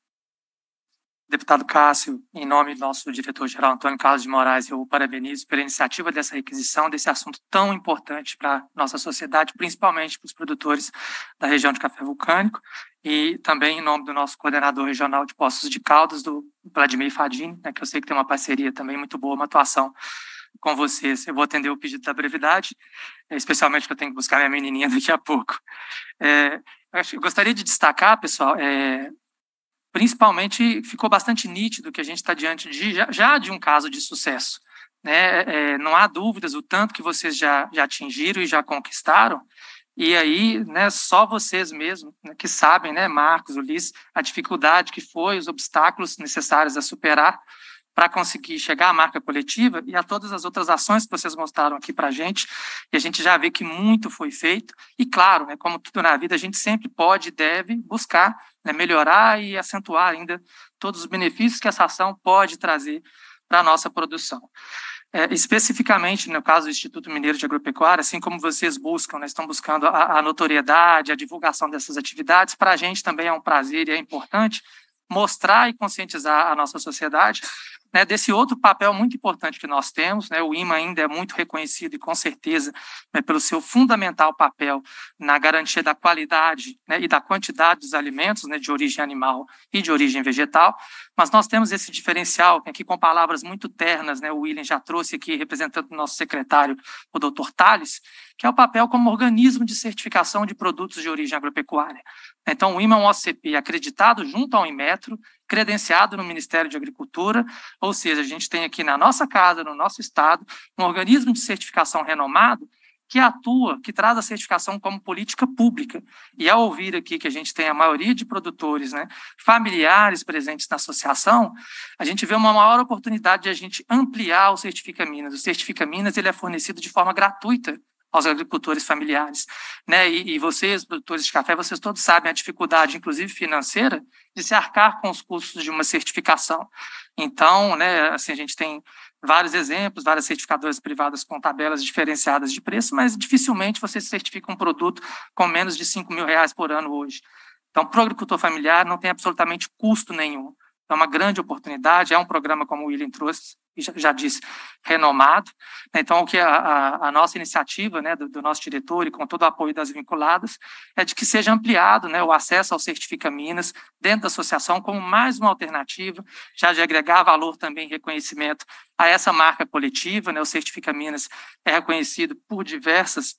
Deputado Cássio, em nome do nosso diretor-geral Antônio Carlos de Moraes, eu o parabenizo pela iniciativa dessa requisição, desse assunto tão importante para nossa sociedade, principalmente para os produtores da região de café vulcânico e também em nome do nosso coordenador regional de Poços de Caldas, do Vladimir Fadini, né, que eu sei que tem uma parceria também muito boa, uma atuação com vocês. Eu vou atender o pedido da brevidade, é, especialmente que eu tenho que buscar minha menininha daqui a pouco. É, eu gostaria de destacar, pessoal, é, principalmente ficou bastante nítido que a gente está diante de, já, já de um caso de sucesso. Né? É, é não há dúvidas o tanto que vocês já, já atingiram e já conquistaram, e aí, né, só vocês mesmos né, que sabem, né, Marcos, Ulisses, a dificuldade que foi, os obstáculos necessários a superar para conseguir chegar à marca coletiva e a todas as outras ações que vocês mostraram aqui para a gente. E a gente já vê que muito foi feito. E claro, né, como tudo na vida, a gente sempre pode e deve buscar né, melhorar e acentuar ainda todos os benefícios que essa ação pode trazer para a nossa produção. É, especificamente, no caso do Instituto Mineiro de Agropecuária, assim como vocês buscam, né, estão buscando a, a notoriedade, a divulgação dessas atividades, para a gente também é um prazer e é importante mostrar e conscientizar a nossa sociedade né, desse outro papel muito importante que nós temos. Né, o IMA ainda é muito reconhecido e, com certeza, né, pelo seu fundamental papel na garantia da qualidade né, e da quantidade dos alimentos né, de origem animal e de origem vegetal, mas nós temos esse diferencial, aqui né, com palavras muito ternas, o William já trouxe aqui, representando o nosso secretário, o doutor Tales, que é o papel como organismo de certificação de produtos de origem agropecuária. Então, o IMA é um OCP acreditado junto ao IMETRO, credenciado no Ministério de Agricultura, ou seja, a gente tem aqui na nossa casa, no nosso estado, um organismo de certificação renomado que atua, que traz a certificação como política pública. E ao ouvir aqui que a gente tem a maioria de produtores né, familiares presentes na associação, a gente vê uma maior oportunidade de a gente ampliar o Certifica Minas. O Certifica Minas ele é fornecido de forma gratuita aos agricultores familiares. Né? E, e, vocês, produtores de café, vocês todos sabem a dificuldade, inclusive financeira, de se arcar com os custos de uma certificação. Então, né, assim, a gente tem vários exemplos, várias certificadoras privadas com tabelas diferenciadas de preço, mas dificilmente você certifica um produto com menos de 5 mil reais por ano hoje. Então, para o agricultor familiar, não tem absolutamente custo nenhum é uma grande oportunidade, é um programa, como o William trouxe, já, já disse, renomado. Né? Então, o que a, a, a nossa iniciativa, né, do, do, nosso diretor e com todo o apoio das vinculadas, é de que seja ampliado né, o acesso ao Certifica Minas dentro da associação como mais uma alternativa, já de agregar valor também reconhecimento a essa marca coletiva. Né, o Certifica Minas é reconhecido por diversas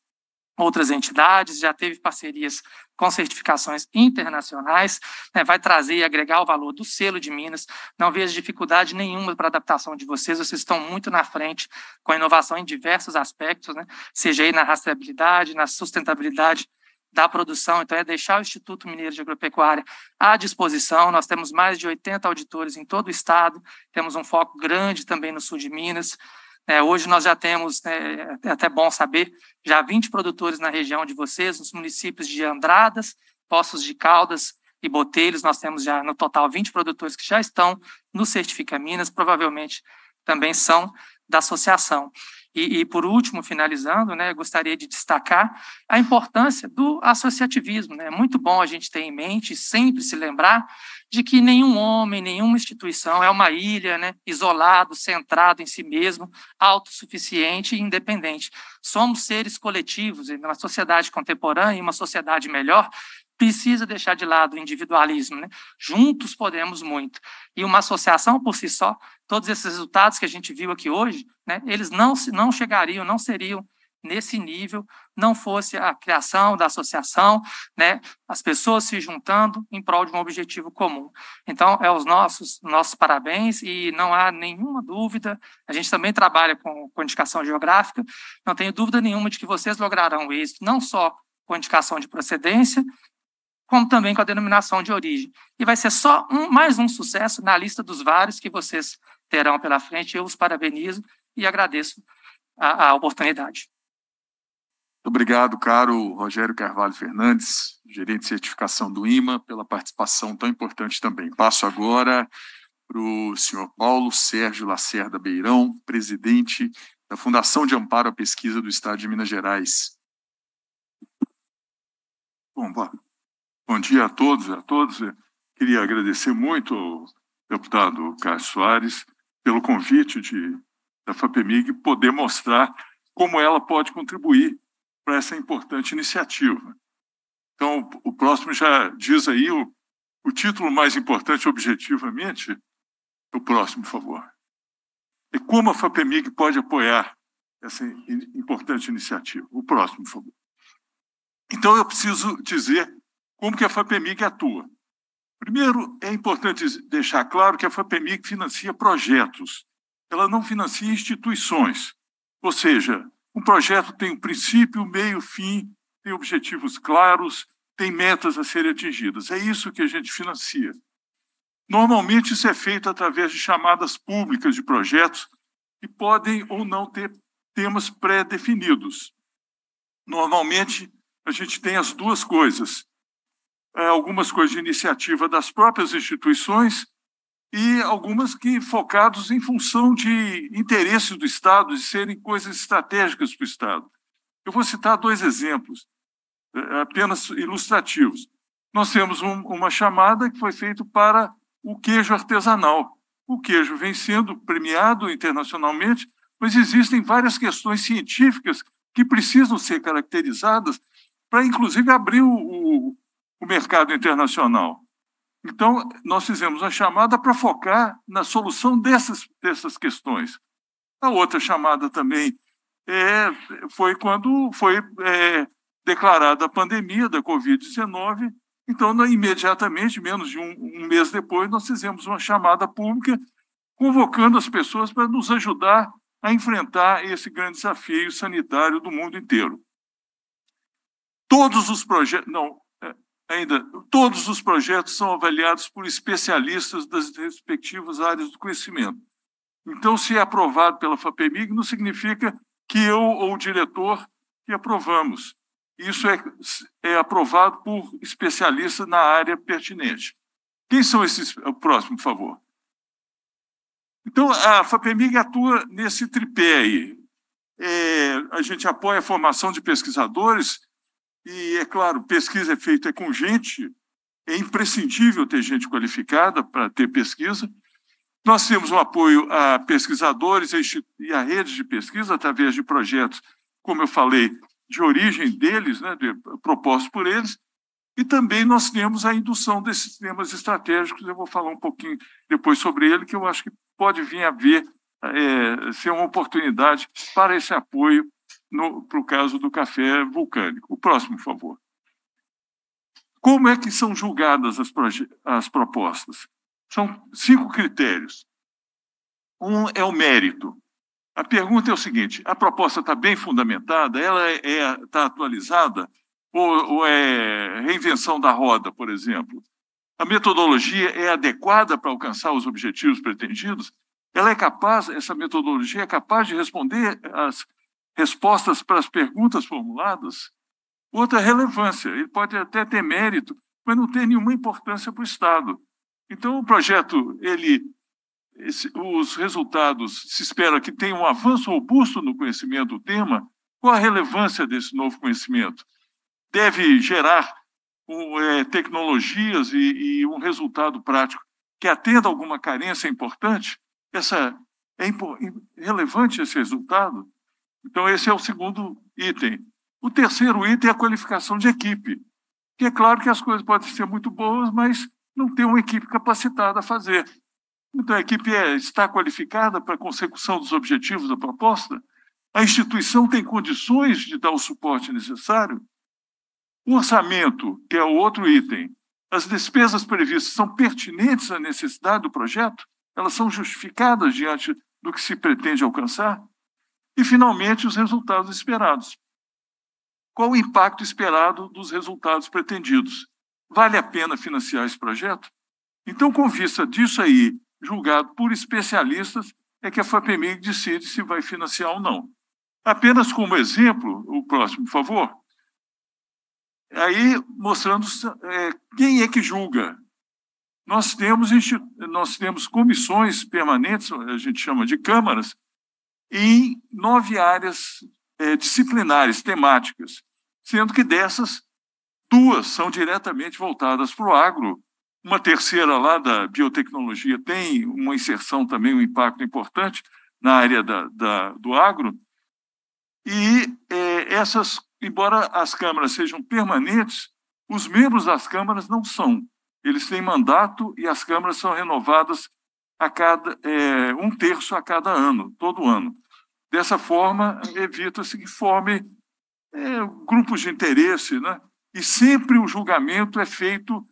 outras entidades, já teve parcerias com certificações internacionais, né, vai trazer e agregar o valor do selo de Minas. Não vejo dificuldade nenhuma para a adaptação de vocês, vocês estão muito na frente com a inovação em diversos aspectos, né, seja aí na rastreabilidade, na sustentabilidade da produção, então é deixar o Instituto Mineiro de Agropecuária à disposição. Nós temos mais de 80 auditores em todo o estado, temos um foco grande também no sul de Minas. É, hoje nós já temos, né, é até bom saber, já 20 produtores na região de vocês, nos municípios de Andradas, Poços de Caldas e Botelhos, nós temos já no total 20 produtores que já estão no Certifica Minas, provavelmente também são da associação. E, e, por último, finalizando, né, gostaria de destacar a importância do associativismo. Né? É muito bom a gente ter em mente, sempre se lembrar, de que nenhum homem, nenhuma instituição é uma ilha, né, isolado, centrado em si mesmo, autossuficiente e independente. Somos seres coletivos, e numa sociedade contemporânea, e uma sociedade melhor, precisa deixar de lado o individualismo. Né? Juntos podemos muito. E uma associação por si só, todos esses resultados que a gente viu aqui hoje, né, eles não, não chegariam, não seriam nesse nível, não fosse a criação da associação, né, as pessoas se juntando em prol de um objetivo comum. Então, é os nossos, nossos parabéns e não há nenhuma dúvida, a gente também trabalha com, com indicação geográfica, não tenho dúvida nenhuma de que vocês lograrão isso, não só com indicação de procedência, como também com a denominação de origem. E vai ser só um, mais um sucesso na lista dos vários que vocês terão pela frente. Eu os parabenizo e agradeço a, a oportunidade.
Obrigado, caro Rogério Carvalho Fernandes, gerente de certificação do IMA, pela participação tão importante também. Passo agora para o senhor Paulo Sérgio Lacerda Beirão, presidente da Fundação de Amparo à Pesquisa do Estado de Minas Gerais. Bom, boa, Bom dia a todos, a todos.
Queria agradecer muito ao deputado Cássio Soares pelo convite de, da FAPEMIG poder mostrar como ela pode contribuir para essa importante iniciativa. Então, o próximo já diz aí o, o título mais importante objetivamente. O próximo, por favor. É como a FAPEMIG pode apoiar essa importante iniciativa. O próximo, por favor. Então, eu preciso dizer como que a FAPEMIG atua? Primeiro, é importante deixar claro que a FAPEMIG financia projetos, ela não financia instituições. Ou seja, um projeto tem um princípio, meio, fim, tem objetivos claros, tem metas a serem atingidas. É isso que a gente financia. Normalmente, isso é feito através de chamadas públicas de projetos que podem ou não ter temas pré-definidos. Normalmente, a gente tem as duas coisas: algumas coisas de iniciativa das próprias instituições e algumas que focados em função de interesse do Estado, de serem coisas estratégicas para o Estado. Eu vou citar dois exemplos, eh, apenas ilustrativos. Nós temos um, uma chamada que foi feita para o queijo artesanal. O queijo vem sendo premiado internacionalmente, mas existem várias questões científicas que precisam ser caracterizadas para, inclusive, abrir o, o o mercado internacional. Então, nós fizemos a chamada para focar na solução dessas, dessas questões. A outra chamada também é, foi quando foi é, declarada a pandemia da Covid-19. Então, nós, imediatamente, menos de um, um mês depois, nós fizemos uma chamada pública convocando as pessoas para nos ajudar a enfrentar esse grande desafio sanitário do mundo inteiro. Todos os projetos, não, Ainda, todos os projetos são avaliados por especialistas das respectivas áreas do conhecimento. Então, se é aprovado pela FAPEMIG, não significa que eu ou o diretor que aprovamos. Isso é, é aprovado por especialistas na área pertinente. Quem são esses? O próximo, por favor. Então, a FAPEMIG atua nesse tripé aí. É, a gente apoia a formação de pesquisadores e, é claro, pesquisa é feita com gente, é imprescindível ter gente qualificada para ter pesquisa. Nós temos um apoio a pesquisadores e a redes de pesquisa através de projetos, como eu falei, de origem deles, né, de, propostos por eles, e também nós temos a indução desses temas estratégicos, eu vou falar um pouquinho depois sobre ele, que eu acho que pode vir a ver, é, ser uma oportunidade para esse apoio para o caso do café vulcânico. O próximo, por favor. Como é que são julgadas as, as propostas? São cinco critérios. Um é o mérito. A pergunta é o seguinte: a proposta está bem fundamentada? Ela está é, é tá atualizada? Ou, ou é reinvenção da roda, por exemplo? A metodologia é adequada para alcançar os objetivos pretendidos? Ela é capaz, essa metodologia é capaz de responder às respostas para as perguntas formuladas, outra relevância. Ele pode até ter mérito, mas não tem nenhuma importância para o Estado. Então, o projeto, ele, esse, os resultados, se espera que tenha um avanço robusto no conhecimento do tema. Qual a relevância desse novo conhecimento? Deve gerar um, é, tecnologias e, e um resultado prático que atenda alguma carência importante? Essa, é impo, relevante esse resultado? Então, esse é o segundo item. O terceiro item é a qualificação de equipe. Que é claro que as coisas podem ser muito boas, mas não tem uma equipe capacitada a fazer. Então, a equipe é, está qualificada para a consecução dos objetivos da proposta? A instituição tem condições de dar o suporte necessário? O orçamento, que é o outro item, as despesas previstas são pertinentes à necessidade do projeto? Elas são justificadas diante do que se pretende alcançar? E, finalmente, os resultados esperados. Qual o impacto esperado dos resultados pretendidos? Vale a pena financiar esse projeto? Então, com vista disso aí, julgado por especialistas, é que a FAPEMIG decide se vai financiar ou não. Apenas como exemplo, o próximo, por favor. Aí, mostrando é, quem é que julga. Nós temos, nós temos comissões permanentes, a gente chama de câmaras, em nove áreas é, disciplinares, temáticas, sendo que dessas, duas são diretamente voltadas para o agro, uma terceira lá da biotecnologia tem uma inserção também, um impacto importante na área da, da do agro. E é, essas, embora as câmaras sejam permanentes, os membros das câmaras não são. Eles têm mandato e as câmaras são renovadas a cada é, um terço a cada ano, todo ano. Dessa forma, evita-se que forme é, eh, grupos de interesse, né? e sempre o julgamento é feito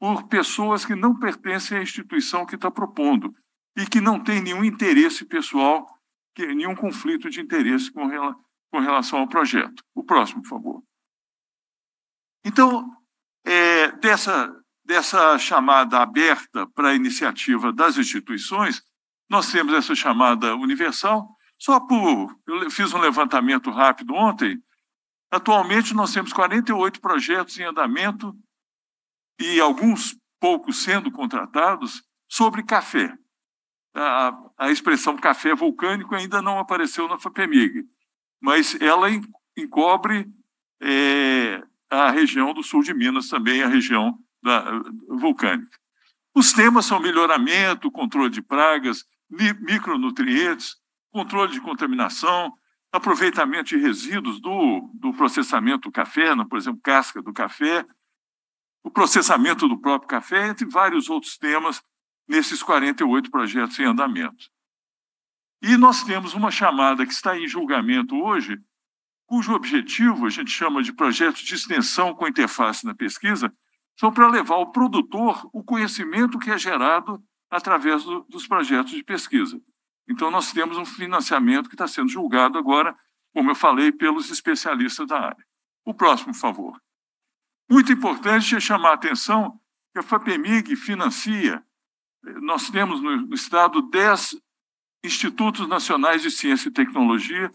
por pessoas que não pertencem à instituição que está propondo e que não tem nenhum interesse pessoal, que, nenhum conflito de interesse com, rela, com relação ao projeto. O próximo, por favor. Então, é, dessa, dessa chamada aberta para a iniciativa das instituições, nós temos essa chamada universal. Só por. Eu fiz um levantamento rápido ontem. Atualmente, nós temos 48 projetos em andamento e alguns poucos sendo contratados sobre café. A, a expressão café vulcânico ainda não apareceu na FAPEMIG, mas ela encobre é, a região do sul de Minas também, a região da, vulcânica. Os temas são melhoramento, controle de pragas, micronutrientes, controle de contaminação, aproveitamento de resíduos do, do processamento do café, não, né? por exemplo, casca do café, o processamento do próprio café, entre vários outros temas nesses 48 projetos em andamento. E nós temos uma chamada que está em julgamento hoje, cujo objetivo a gente chama de projeto de extensão com interface na pesquisa, são para levar ao produtor o conhecimento que é gerado através do, dos projetos de pesquisa. Então, nós temos um financiamento que está sendo julgado agora, como eu falei, pelos especialistas da área. O próximo, por favor. Muito importante é chamar a atenção que a FAPEMIG financia, eh, nós temos no Estado 10 institutos nacionais de ciência e tecnologia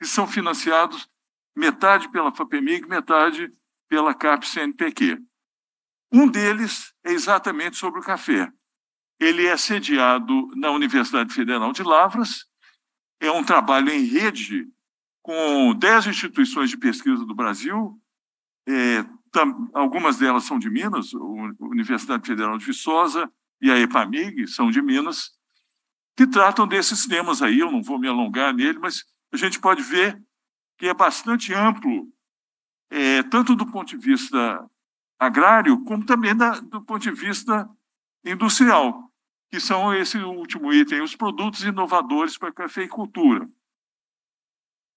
que são financiados metade pela FAPEMIG, metade pela CAPES-CNPq. Um deles é exatamente sobre o café. Ele é sediado na Universidade Federal de Lavras, é um trabalho em rede com dez instituições de pesquisa do Brasil, é, tam, algumas delas são de Minas, a Universidade Federal de Viçosa e a EPAMIG são de Minas, que tratam desses temas aí, eu não vou me alongar nele, mas a gente pode ver que é bastante amplo, é, tanto do ponto de vista agrário, como também da, do ponto de vista industrial, que são esse último item, os produtos inovadores para a cafeicultura,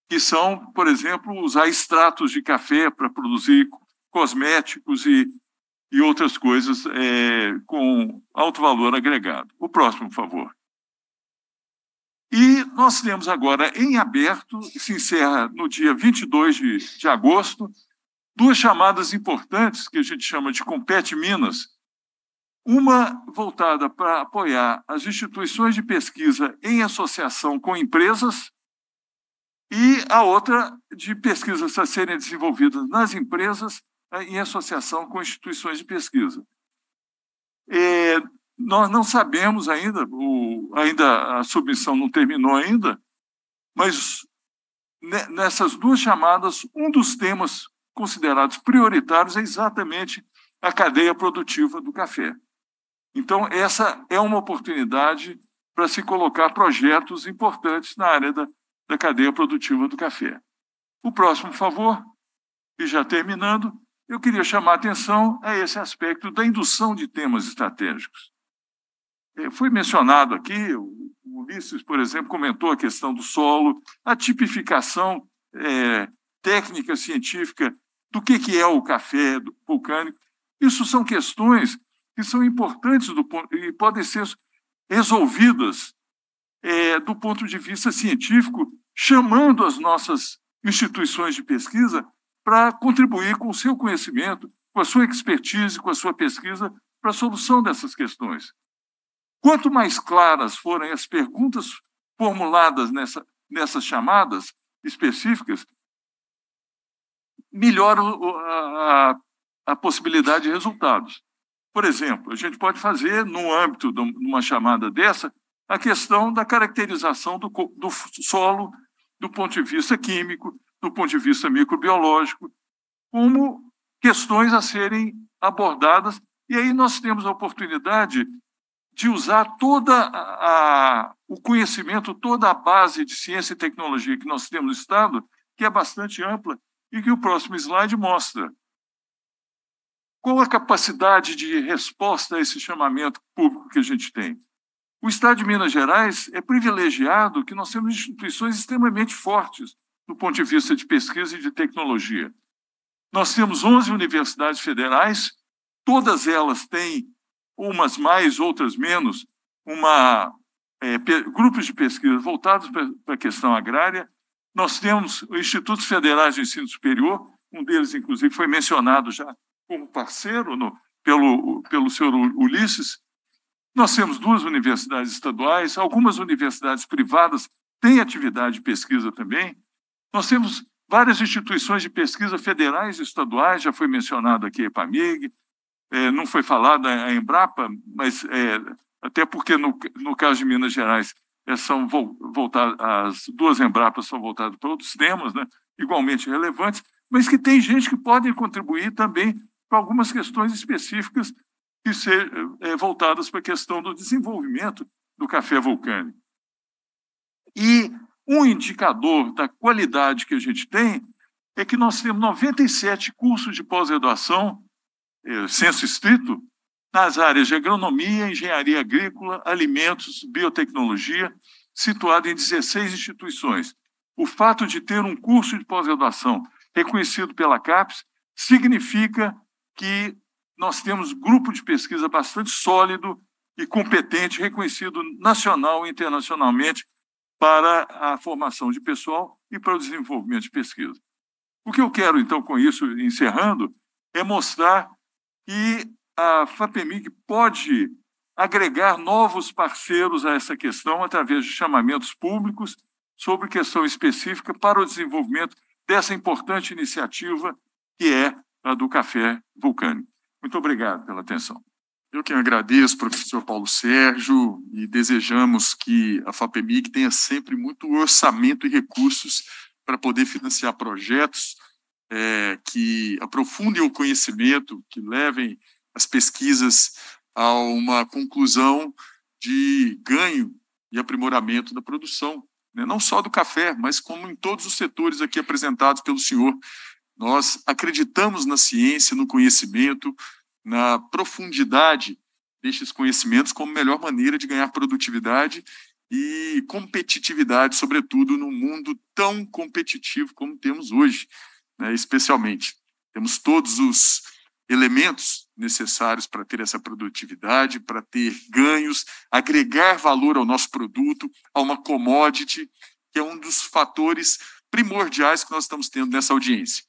que são, por exemplo, usar extratos de café para produzir cosméticos e, e outras coisas é, com alto valor agregado. O próximo, por favor. E nós temos agora em aberto, se encerra no dia 22 de, de agosto, duas chamadas importantes que a gente chama de Compete Minas, uma voltada para apoiar as instituições de pesquisa em associação com empresas e a outra de pesquisas a serem desenvolvidas nas empresas eh, em associação com instituições de pesquisa. É, nós não sabemos ainda, o, ainda a submissão não terminou ainda, mas nessas duas chamadas, um dos temas considerados prioritários é exatamente a cadeia produtiva do café. Então, essa é uma oportunidade para se colocar projetos importantes na área da, da cadeia produtiva do café. O próximo favor, e já terminando, eu queria chamar a atenção a esse aspecto da indução de temas estratégicos. É, foi mencionado aqui, o Ulisses, por exemplo, comentou a questão do solo, a tipificação é, técnica científica do que, que é o café vulcânico. Isso são questões que são importantes do, e podem ser resolvidas é, do ponto de vista científico, chamando as nossas instituições de pesquisa para contribuir com o seu conhecimento, com a sua expertise, com a sua pesquisa para a solução dessas questões. Quanto mais claras forem as perguntas formuladas nessa, nessas chamadas específicas, melhora a, a possibilidade de resultados. Por exemplo, a gente pode fazer, no âmbito de uma chamada dessa, a questão da caracterização do, do, solo do ponto de vista químico, do ponto de vista microbiológico, como questões a serem abordadas. E aí nós temos a oportunidade de usar toda a, o conhecimento, toda a base de ciência e tecnologia que nós temos no Estado, que é bastante ampla, e que o próximo slide mostra. Qual a capacidade de resposta a esse chamamento público que a gente tem? O Estado de Minas Gerais é privilegiado que nós temos instituições extremamente fortes do ponto de vista de pesquisa e de tecnologia. Nós temos 11 universidades federais, todas elas têm, umas mais, outras menos, uma, é, grupos de pesquisa voltados para a questão agrária, nós temos institutos federais de ensino superior, um deles, inclusive, foi mencionado já como parceiro no, pelo, pelo senhor Ulisses. Nós temos duas universidades estaduais, algumas universidades privadas têm atividade de pesquisa também. Nós temos várias instituições de pesquisa federais e estaduais, já foi mencionado aqui a EPAMIG, é, não foi falada a Embrapa, mas é, até porque no, no caso de Minas Gerais é são voltadas, as duas Embrapas são voltadas para outros temas, né, igualmente relevantes, mas que tem gente que pode contribuir também para algumas questões específicas que ser é, eh, voltadas para a questão do desenvolvimento do café vulcânico. E um indicador da qualidade que a gente tem é que nós temos 97 cursos de pós-graduação, é, eh, censo estrito, nas áreas de agronomia, engenharia agrícola, alimentos, biotecnologia, situada em 16 instituições. O fato de ter um curso de pós-graduação reconhecido pela CAPES significa que nós temos grupo de pesquisa bastante sólido e competente, reconhecido nacional e internacionalmente para a formação de pessoal e para o desenvolvimento de pesquisa. O que eu quero, então, com isso, encerrando, é mostrar que a FAPEMIG pode agregar novos parceiros a essa questão através de chamamentos públicos sobre questão específica para o desenvolvimento dessa importante iniciativa
que é a do café vulcânico. Muito obrigado pela atenção. Eu que agradeço, professor Paulo Sérgio, e desejamos que a FAPEMIG tenha sempre muito orçamento e recursos para poder financiar projetos é, que aprofundem o conhecimento, que levem as pesquisas a uma conclusão de ganho e aprimoramento da produção, né? não só do café, mas como em todos os setores aqui apresentados pelo senhor. Nós acreditamos na ciência, no conhecimento, na profundidade destes conhecimentos como melhor maneira de ganhar produtividade e competitividade, sobretudo no mundo tão competitivo como temos hoje, né? especialmente. Temos todos os elementos necessários para ter essa produtividade, para ter ganhos, agregar valor ao nosso produto, a uma commodity, que é um dos fatores primordiais que nós estamos tendo nessa audiência.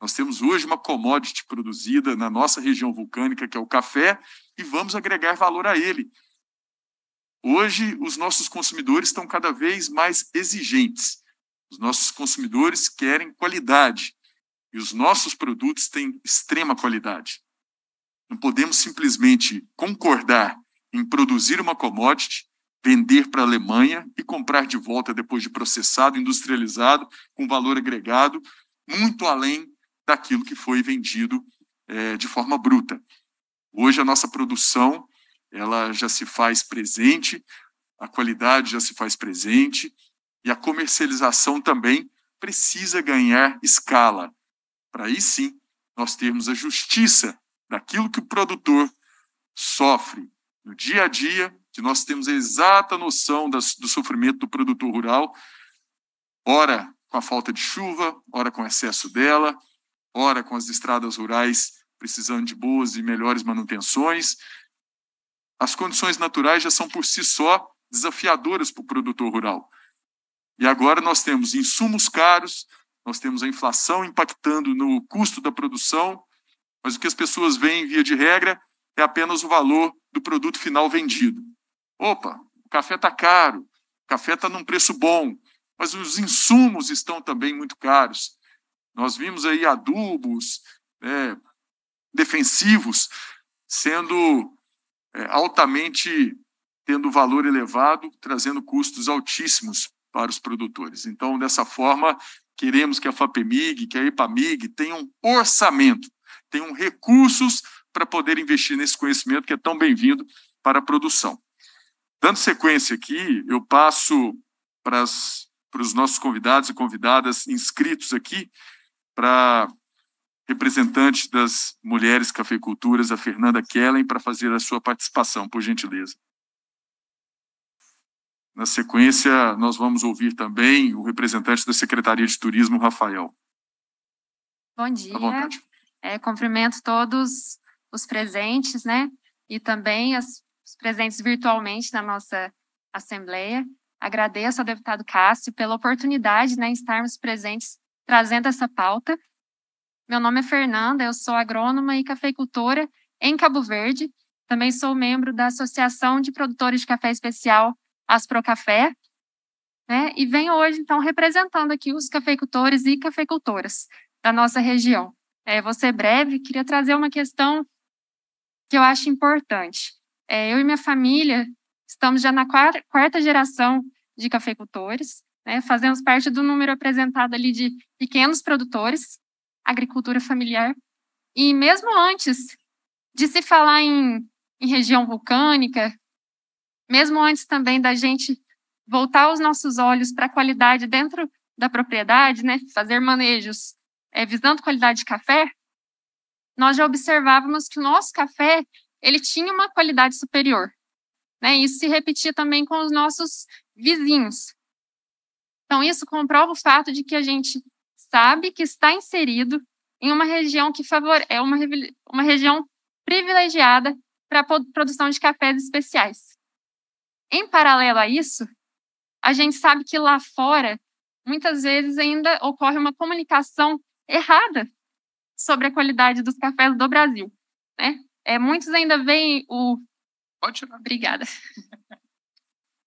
Nós temos hoje uma commodity produzida na nossa região vulcânica, que é o café, e vamos agregar valor a ele. Hoje, os nossos consumidores estão cada vez mais exigentes. Os nossos consumidores querem qualidade, e os nossos produtos têm extrema qualidade. Não podemos simplesmente concordar em produzir uma commodity, vender para a Alemanha e comprar de volta depois de processado, industrializado, com valor agregado, muito além daquilo que foi vendido é, de forma bruta. Hoje a nossa produção ela já se faz presente, a qualidade já se faz presente e a comercialização também precisa ganhar escala para aí sim nós termos a justiça daquilo que o produtor sofre no dia a dia, que nós temos a exata noção das, do sofrimento do produtor rural, ora com a falta de chuva, ora com o excesso dela, ora com as estradas rurais precisando de boas e melhores manutenções. As condições naturais já são por si só desafiadoras para o produtor rural. E agora nós temos insumos caros, nós temos a inflação impactando no custo da produção, mas o que as pessoas veem, via de regra, é apenas o valor do produto final vendido. Opa, o café está caro, o café está num preço bom, mas os insumos estão também muito caros. Nós vimos aí adubos é, defensivos sendo é, altamente tendo valor elevado, trazendo custos altíssimos para os produtores. Então, dessa forma, Queremos que a FAPEMIG, que a EPAMIG tenham orçamento, tenham recursos para poder investir nesse conhecimento que é tão bem-vindo para a produção. Dando sequência aqui, eu passo para, as, para os nossos convidados e convidadas inscritos aqui, para representante das mulheres cafeiculturas, a Fernanda Kellen, para fazer a sua participação, por gentileza. Na sequência, nós vamos ouvir também o representante da Secretaria de Turismo, Rafael.
Bom dia. É, cumprimento todos os presentes, né? E também as, os presentes virtualmente na nossa Assembleia. Agradeço ao deputado Cássio pela oportunidade né, em estarmos presentes trazendo essa pauta. Meu nome é Fernanda, eu sou agrônoma e cafeicultora em Cabo Verde. Também sou membro da Associação de Produtores de Café Especial Asprocafé, né? E venho hoje, então, representando aqui os cafeicultores e cafeicultoras da nossa região. É, vou ser breve, queria trazer uma questão que eu acho importante. É, eu e minha família estamos já na quarta, quarta geração de cafeicultores, né? fazemos parte do número apresentado ali de pequenos produtores, agricultura familiar. E mesmo antes de se falar em, em região vulcânica, mesmo antes também da gente voltar os nossos olhos para a qualidade dentro da propriedade, né, fazer manejos é, visando qualidade de café, nós já observávamos que o nosso café ele tinha uma qualidade superior. Né? Isso se repetia também com os nossos vizinhos. Então, isso comprova o fato de que a gente sabe que está inserido em uma região que favore... é uma, uma região privilegiada para a produção de cafés especiais. Em paralelo a isso, a gente sabe que lá fora, muitas vezes ainda ocorre uma comunicação errada sobre a qualidade dos cafés do Brasil. Né? É, muitos ainda veem o. Pode Obrigada.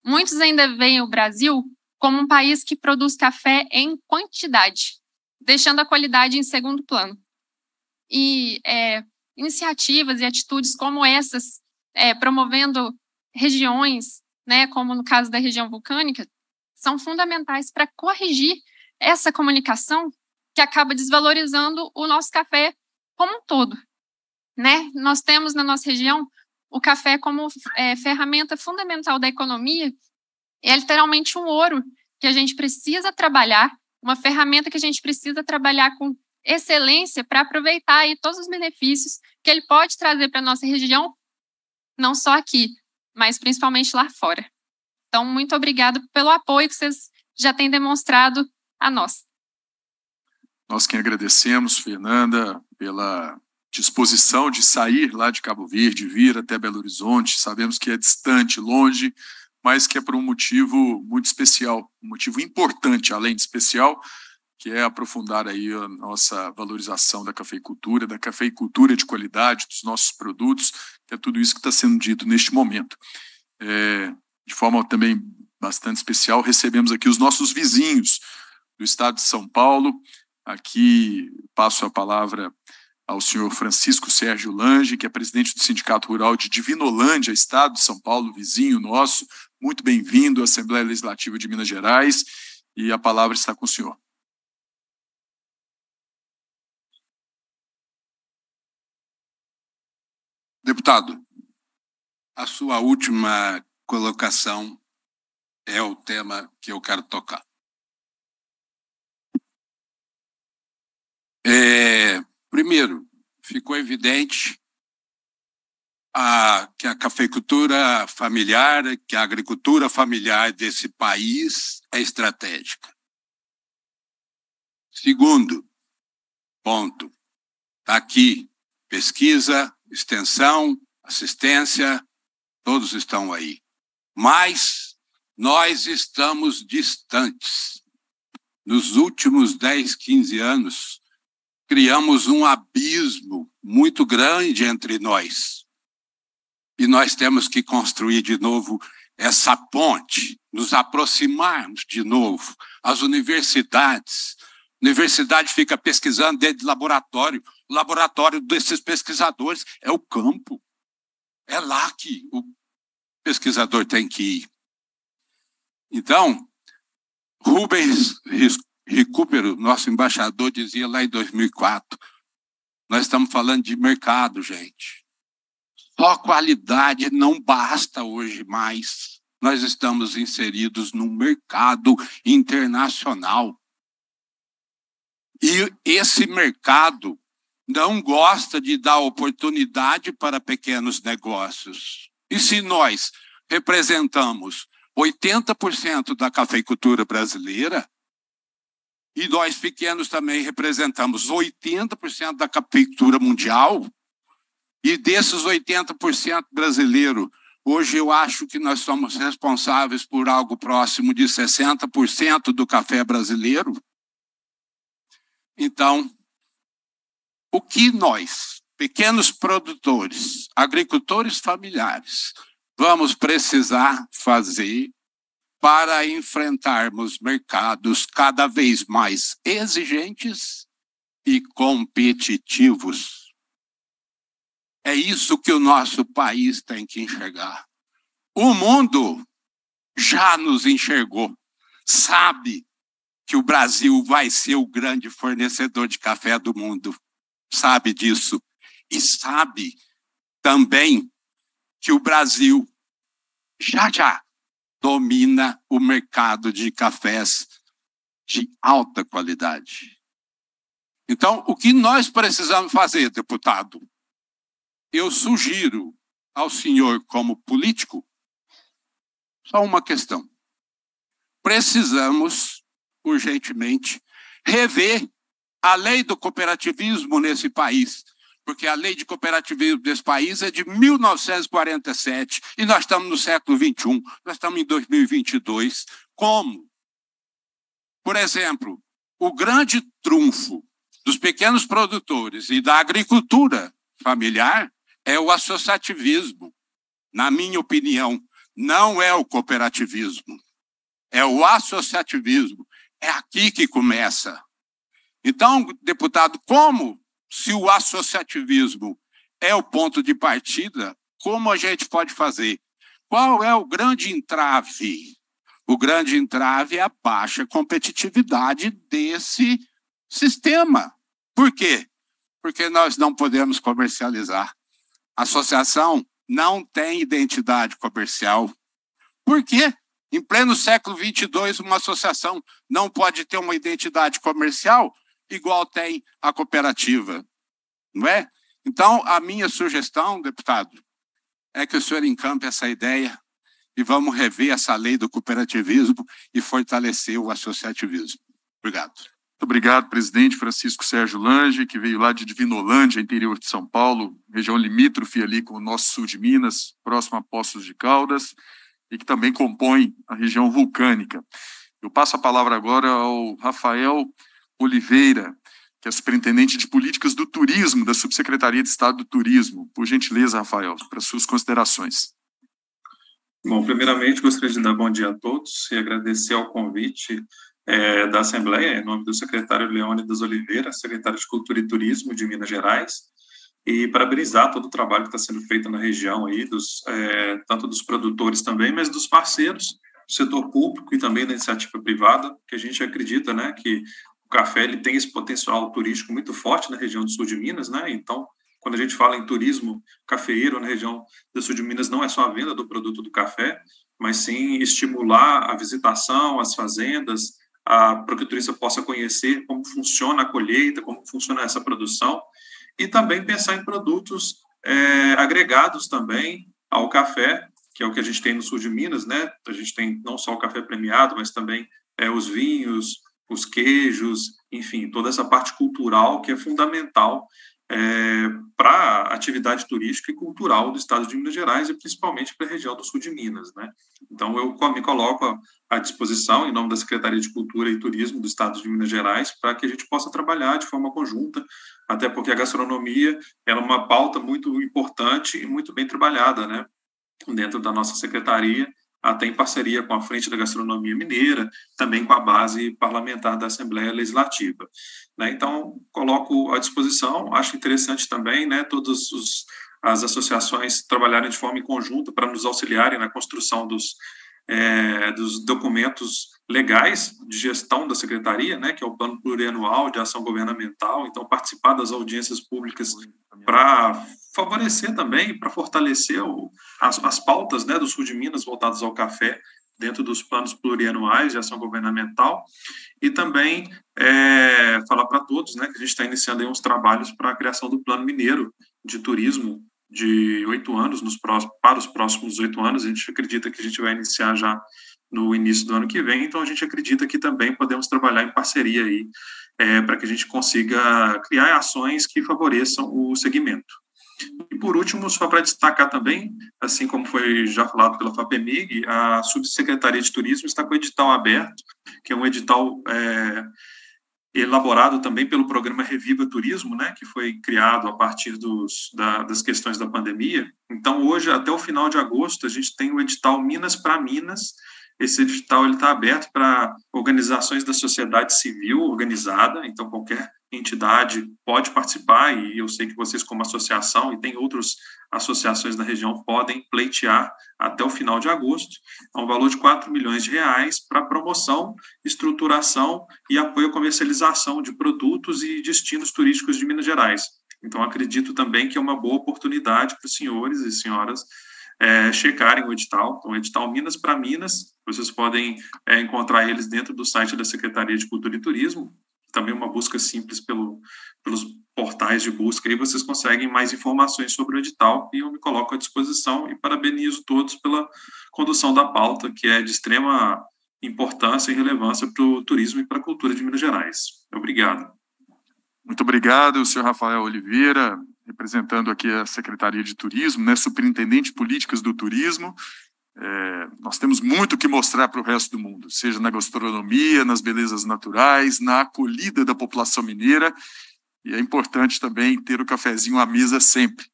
muitos ainda veem o Brasil como um país que produz café em quantidade, deixando a qualidade em segundo plano. E é, iniciativas e atitudes como essas, é, promovendo regiões né, como no caso da região vulcânica, são fundamentais para corrigir essa comunicação que acaba desvalorizando o nosso café como um todo. Né? Nós temos na nossa região o café como é, ferramenta fundamental da economia, é literalmente um ouro que a gente precisa trabalhar, uma ferramenta que a gente precisa trabalhar com excelência para aproveitar aí todos os benefícios que ele pode trazer para a nossa região, não só aqui, mas principalmente lá fora. Então, muito obrigado pelo apoio que vocês já têm demonstrado a nós.
Nós quem agradecemos, Fernanda, pela disposição de sair lá de Cabo Verde, vir até Belo Horizonte. Sabemos que é distante, longe, mas que é por um motivo muito especial, um motivo importante, além de especial, que é aprofundar aí a nossa valorização da cafeicultura, da cafeicultura de qualidade, dos nossos produtos, que é tudo isso que está sendo dito neste momento. É, de forma também bastante especial, recebemos aqui os nossos vizinhos do estado de São Paulo. Aqui passo a palavra ao senhor Francisco Sérgio Lange, que é presidente do Sindicato Rural de Divinolândia, estado de São Paulo, vizinho nosso. Muito bem-vindo à Assembleia Legislativa de Minas Gerais. E a palavra está com o senhor.
Deputado, a sua última colocação é o tema que eu quero tocar. É, primeiro, ficou evidente a, que a cafeicultura familiar, que a agricultura familiar desse país é estratégica. Segundo ponto, está aqui pesquisa extensão, assistência, todos estão aí. Mas nós estamos distantes. Nos últimos 10, 15 anos, criamos um abismo muito grande entre nós. E nós temos que construir de novo essa ponte, nos aproximarmos de novo. As universidades, a universidade fica pesquisando dentro de laboratório, laboratório desses pesquisadores, é o campo. É lá que o pesquisador tem que ir. Então, Rubens Recupero, nosso embaixador, dizia lá em 2004, nós estamos falando de mercado, gente. Só qualidade não basta hoje mais. Nós estamos inseridos num mercado internacional. E esse mercado não gosta de dar oportunidade para pequenos negócios. E se nós representamos 80% da cafeicultura brasileira, e nós pequenos também representamos 80% da cafeicultura mundial, e desses 80% brasileiro, hoje eu acho que nós somos responsáveis por algo próximo de 60% do café brasileiro. Então, o que nós, pequenos produtores, agricultores familiares, vamos precisar fazer para enfrentarmos mercados cada vez mais exigentes e competitivos. É isso que o nosso país tem que enxergar. O mundo já nos enxergou, sabe que o Brasil vai ser o grande fornecedor de café do mundo sabe disso e sabe também que o Brasil já já domina o mercado de cafés de alta qualidade. Então, o que nós precisamos fazer, deputado? Eu sugiro ao senhor, como político, só uma questão. Precisamos, urgentemente, rever a lei do cooperativismo nesse país, porque a lei de cooperativismo desse país é de 1947 e nós estamos no século 21, nós estamos em 2022. Como? Por exemplo, o grande trunfo dos pequenos produtores e da agricultura familiar é o associativismo. Na minha opinião, não é o cooperativismo, é o associativismo. É aqui que começa. Então, deputado, como se o associativismo é o ponto de partida, como a gente pode fazer? Qual é o grande entrave? O grande entrave é a baixa competitividade desse sistema. Por quê? Porque nós não podemos comercializar. A associação não tem identidade comercial. Por quê? Em pleno século 22, uma associação não pode ter uma identidade comercial igual tem a cooperativa. Não é? Então, a minha sugestão, deputado, é que o senhor encampe essa ideia e vamos rever essa lei do cooperativismo e fortalecer o associativismo. Obrigado.
Muito obrigado, presidente Francisco Sérgio Lange, que veio lá de Divinolândia, interior de São Paulo, região limítrofe ali com o nosso sul de Minas, próximo a Poços de Caldas, e que também compõe a região vulcânica. Eu passo a palavra agora ao Rafael Oliveira, que é superintendente de políticas do turismo da Subsecretaria de Estado do Turismo. Por gentileza, Rafael, para suas considerações.
Bom, primeiramente gostaria de dar bom dia a todos e agradecer ao convite é, da Assembleia, em nome do secretário Leônidas Oliveira, secretário de Cultura e Turismo de Minas Gerais, e parabenizar todo o trabalho que está sendo feito na região aí, dos, é, tanto dos produtores também, mas dos parceiros, do setor público e também da iniciativa privada, que a gente acredita, né, que café ele tem esse potencial turístico muito forte na região do sul de Minas, né? Então, quando a gente fala em turismo cafeeiro na região do sul de Minas, não é só a venda do produto do café, mas sim estimular a visitação, as fazendas, para que o turista possa conhecer como funciona a colheita, como funciona essa produção, e também pensar em produtos é, agregados também ao café, que é o que a gente tem no sul de Minas, né? A gente tem não só o café premiado, mas também é, os vinhos, os queijos, enfim, toda essa parte cultural que é fundamental é, para a atividade turística e cultural do estado de Minas Gerais e principalmente para a região do sul de Minas. Né? Então, eu me coloco à disposição, em nome da Secretaria de Cultura e Turismo do estado de Minas Gerais, para que a gente possa trabalhar de forma conjunta, até porque a gastronomia é uma pauta muito importante e muito bem trabalhada né? dentro da nossa secretaria até em parceria com a Frente da Gastronomia Mineira, também com a base parlamentar da Assembleia Legislativa. Né? Então, coloco à disposição, acho interessante também né, todas as associações trabalharem de forma em conjunto para nos auxiliarem na construção dos, é, dos documentos legais de gestão da secretaria, né, que é o plano plurianual de ação governamental, então participar das audiências públicas para favorecer também, para fortalecer o, as, as pautas né, do sul de Minas voltadas ao café dentro dos planos plurianuais de ação governamental e também é, falar para todos né, que a gente está iniciando aí uns trabalhos para a criação do plano mineiro de turismo de oito anos, nos próximos, para os próximos oito anos, a gente acredita que a gente vai iniciar já no início do ano que vem, então a gente acredita que também podemos trabalhar em parceria aí, é, para que a gente consiga criar ações que favoreçam o segmento. E por último, só para destacar também, assim como foi já falado pela FAPEMIG, a Subsecretaria de Turismo está com o edital aberto, que é um edital é, elaborado também pelo programa Reviva Turismo, né, que foi criado a partir dos, da, das questões da pandemia. Então, hoje, até o final de agosto, a gente tem o edital Minas para Minas. Esse edital está aberto para organizações da sociedade civil organizada, então qualquer entidade pode participar, e eu sei que vocês, como associação, e tem outras associações da região, podem pleitear até o final de agosto, É um valor de 4 milhões de reais para promoção, estruturação e apoio à comercialização de produtos e destinos turísticos de Minas Gerais. Então, acredito também que é uma boa oportunidade para os senhores e senhoras é, checarem o edital. Então, o edital Minas para Minas, vocês podem é, encontrar eles dentro do site da Secretaria de Cultura e Turismo, também uma busca simples pelo, pelos portais de busca, e vocês conseguem mais informações sobre o edital e eu me coloco à disposição e parabenizo todos pela condução da pauta, que é de extrema importância e relevância para o turismo e para a cultura de Minas Gerais. Obrigado. Muito obrigado, senhor Rafael Oliveira,
representando aqui a Secretaria de Turismo, né, Superintendente de Políticas do Turismo, é, nós temos muito que mostrar para o resto do mundo, seja na gastronomia, nas belezas naturais, na acolhida da população mineira, e é importante também ter o cafezinho à mesa sempre.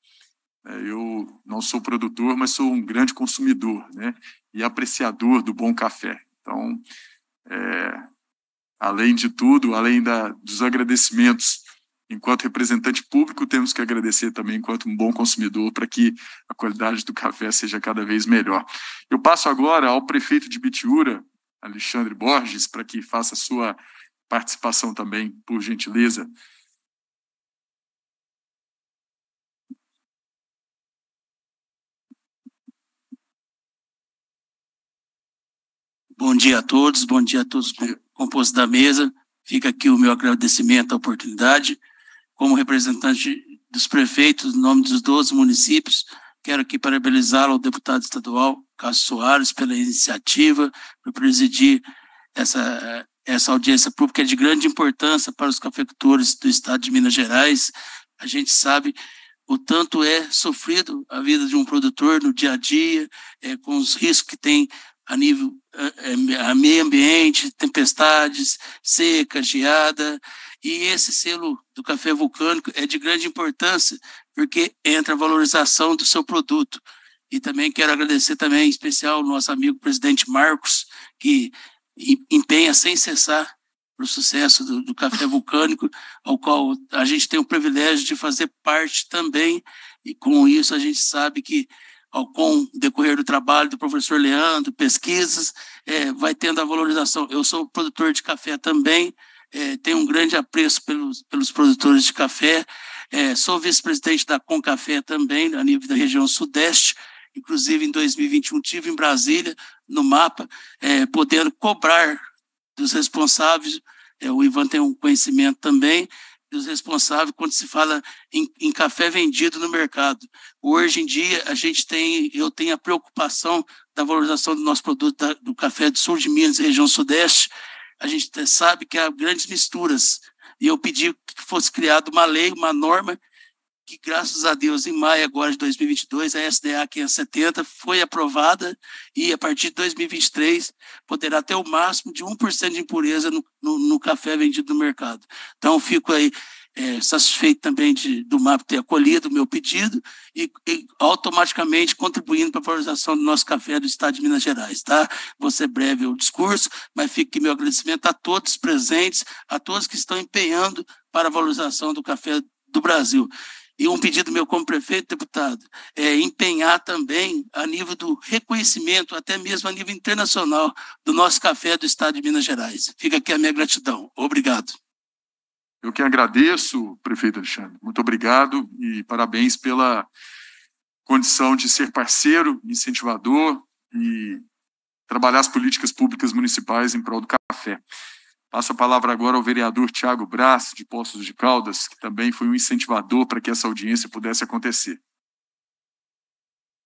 É, eu não sou produtor, mas sou um grande consumidor né, e apreciador do bom café. Então, é, além de tudo, além da, dos agradecimentos enquanto representante público, temos que agradecer também enquanto um bom consumidor para que a qualidade do café seja cada vez melhor. Eu passo agora ao prefeito de Bitiura, Alexandre Borges, para que faça sua participação também, por gentileza.
Bom dia a todos, bom dia a todos compostos da mesa. Fica aqui o meu agradecimento à oportunidade como representante dos prefeitos, em nome dos 12 municípios. Quero aqui parabenizar ao deputado estadual Cássio Soares pela iniciativa, por presidir essa, essa audiência pública, é de grande importância para os cafeicultores do estado de Minas Gerais. A gente sabe o tanto é sofrido a vida de um produtor no dia a dia, é, com os riscos que tem a nível a, é, é, a meio ambiente, tempestades, seca, geada, e esse selo do café vulcânico é de grande importância, porque entra a valorização do seu produto. E também quero agradecer também em especial o nosso amigo presidente Marcos, que empenha sem cessar para o sucesso do, do, café vulcânico, ao qual a gente tem o privilégio de fazer parte também. E com isso a gente sabe que ao com o decorrer do trabalho do professor Leandro, pesquisas, é, vai tendo a valorização. Eu sou produtor de café também, é, tenho um grande apreço pelos, pelos produtores de café. É, sou vice-presidente da Concafé também, a nível da região Sudeste. Inclusive, em 2021, tive em Brasília, no mapa, é, podendo cobrar dos responsáveis. É, o Ivan tem um conhecimento também, dos responsáveis quando se fala em, em, café vendido no mercado. Hoje em dia, a gente tem, eu tenho a preocupação da valorização do nosso produto da, do café do sul de Minas região sudeste, a gente sabe que há grandes misturas. E eu pedi que fosse criada uma lei, uma norma, que graças a Deus, em maio agora de 2022, a SDA 570 foi aprovada e a partir de 2023 poderá ter o máximo de 1% de impureza no, no, no café vendido no mercado. Então, fico aí é, satisfeito também de, do MAP ter acolhido o meu pedido e, e automaticamente contribuindo para a valorização do nosso café do Estado de Minas Gerais. Tá? Vou ser breve o discurso, mas fique meu agradecimento a todos presentes, a todos que estão empenhando para a valorização do café do Brasil. E um pedido meu como prefeito, deputado, é empenhar também a nível do reconhecimento, até mesmo a nível internacional, do nosso café do Estado de Minas Gerais. Fica aqui a minha gratidão. Obrigado. Eu que agradeço,
prefeito Alexandre. Muito obrigado e parabéns pela condição de ser parceiro, incentivador e trabalhar as políticas públicas municipais em prol do café. Passo a palavra agora ao vereador Tiago Braz, de Poços de Caldas, que também foi um incentivador para que essa
audiência pudesse acontecer.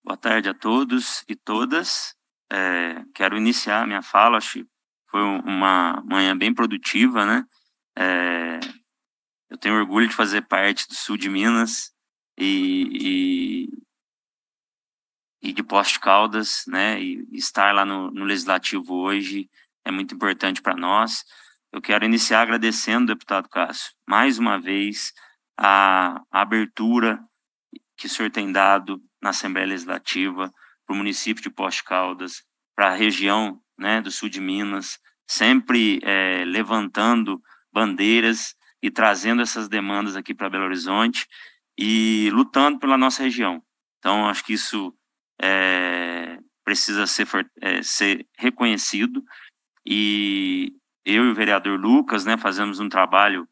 Boa tarde a todos e todas. É, quero iniciar minha fala, acho que foi uma manhã bem produtiva, né? É, eu tenho orgulho de fazer parte do sul de Minas e, e, e de Poste Caldas, né? E estar lá no, no Legislativo hoje é muito importante para nós. Eu quero iniciar agradecendo, deputado Cássio, mais uma vez, a, a abertura que o senhor tem dado na Assembleia Legislativa para o município de Poste Caldas, para a região né, do sul de Minas, sempre é, levantando bandeiras e trazendo essas demandas aqui para Belo Horizonte e lutando pela nossa região. Então, acho que isso é, precisa ser, é, ser reconhecido e eu e o vereador Lucas, né, fazemos um trabalho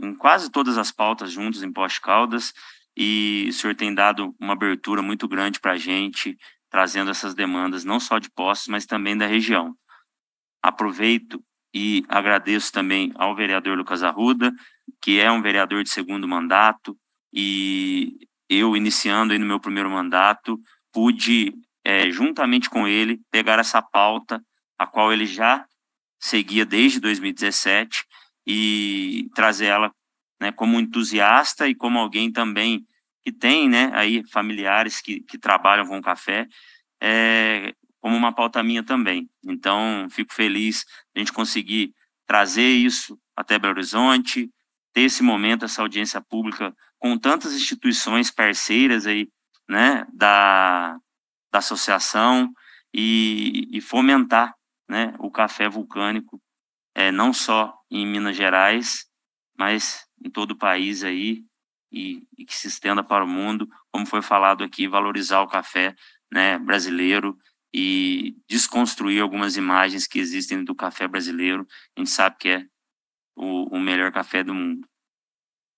em quase todas as pautas juntos em Poste Caldas e o senhor tem dado uma abertura muito grande para a gente, trazendo essas demandas não só de postos, mas também da região. Aproveito e agradeço também ao vereador Lucas Arruda, que é um vereador de segundo mandato, e eu, iniciando aí no meu primeiro mandato, pude, é, juntamente com ele, pegar essa pauta, a qual ele já seguia desde 2017, e trazer ela né, como entusiasta e como alguém também que tem né, aí familiares que, que trabalham com café, é, como uma pauta minha também. Então, fico feliz a gente conseguir trazer isso até Belo Horizonte, ter esse momento, essa audiência pública com tantas instituições parceiras aí, né, da, da associação e, e fomentar, né, o café vulcânico, é, não só em Minas Gerais, mas em todo o país aí e, e que se estenda para o mundo, como foi falado aqui, valorizar o café, né, brasileiro e desconstruir algumas imagens que existem do café brasileiro. A gente sabe que é o, o melhor café do mundo.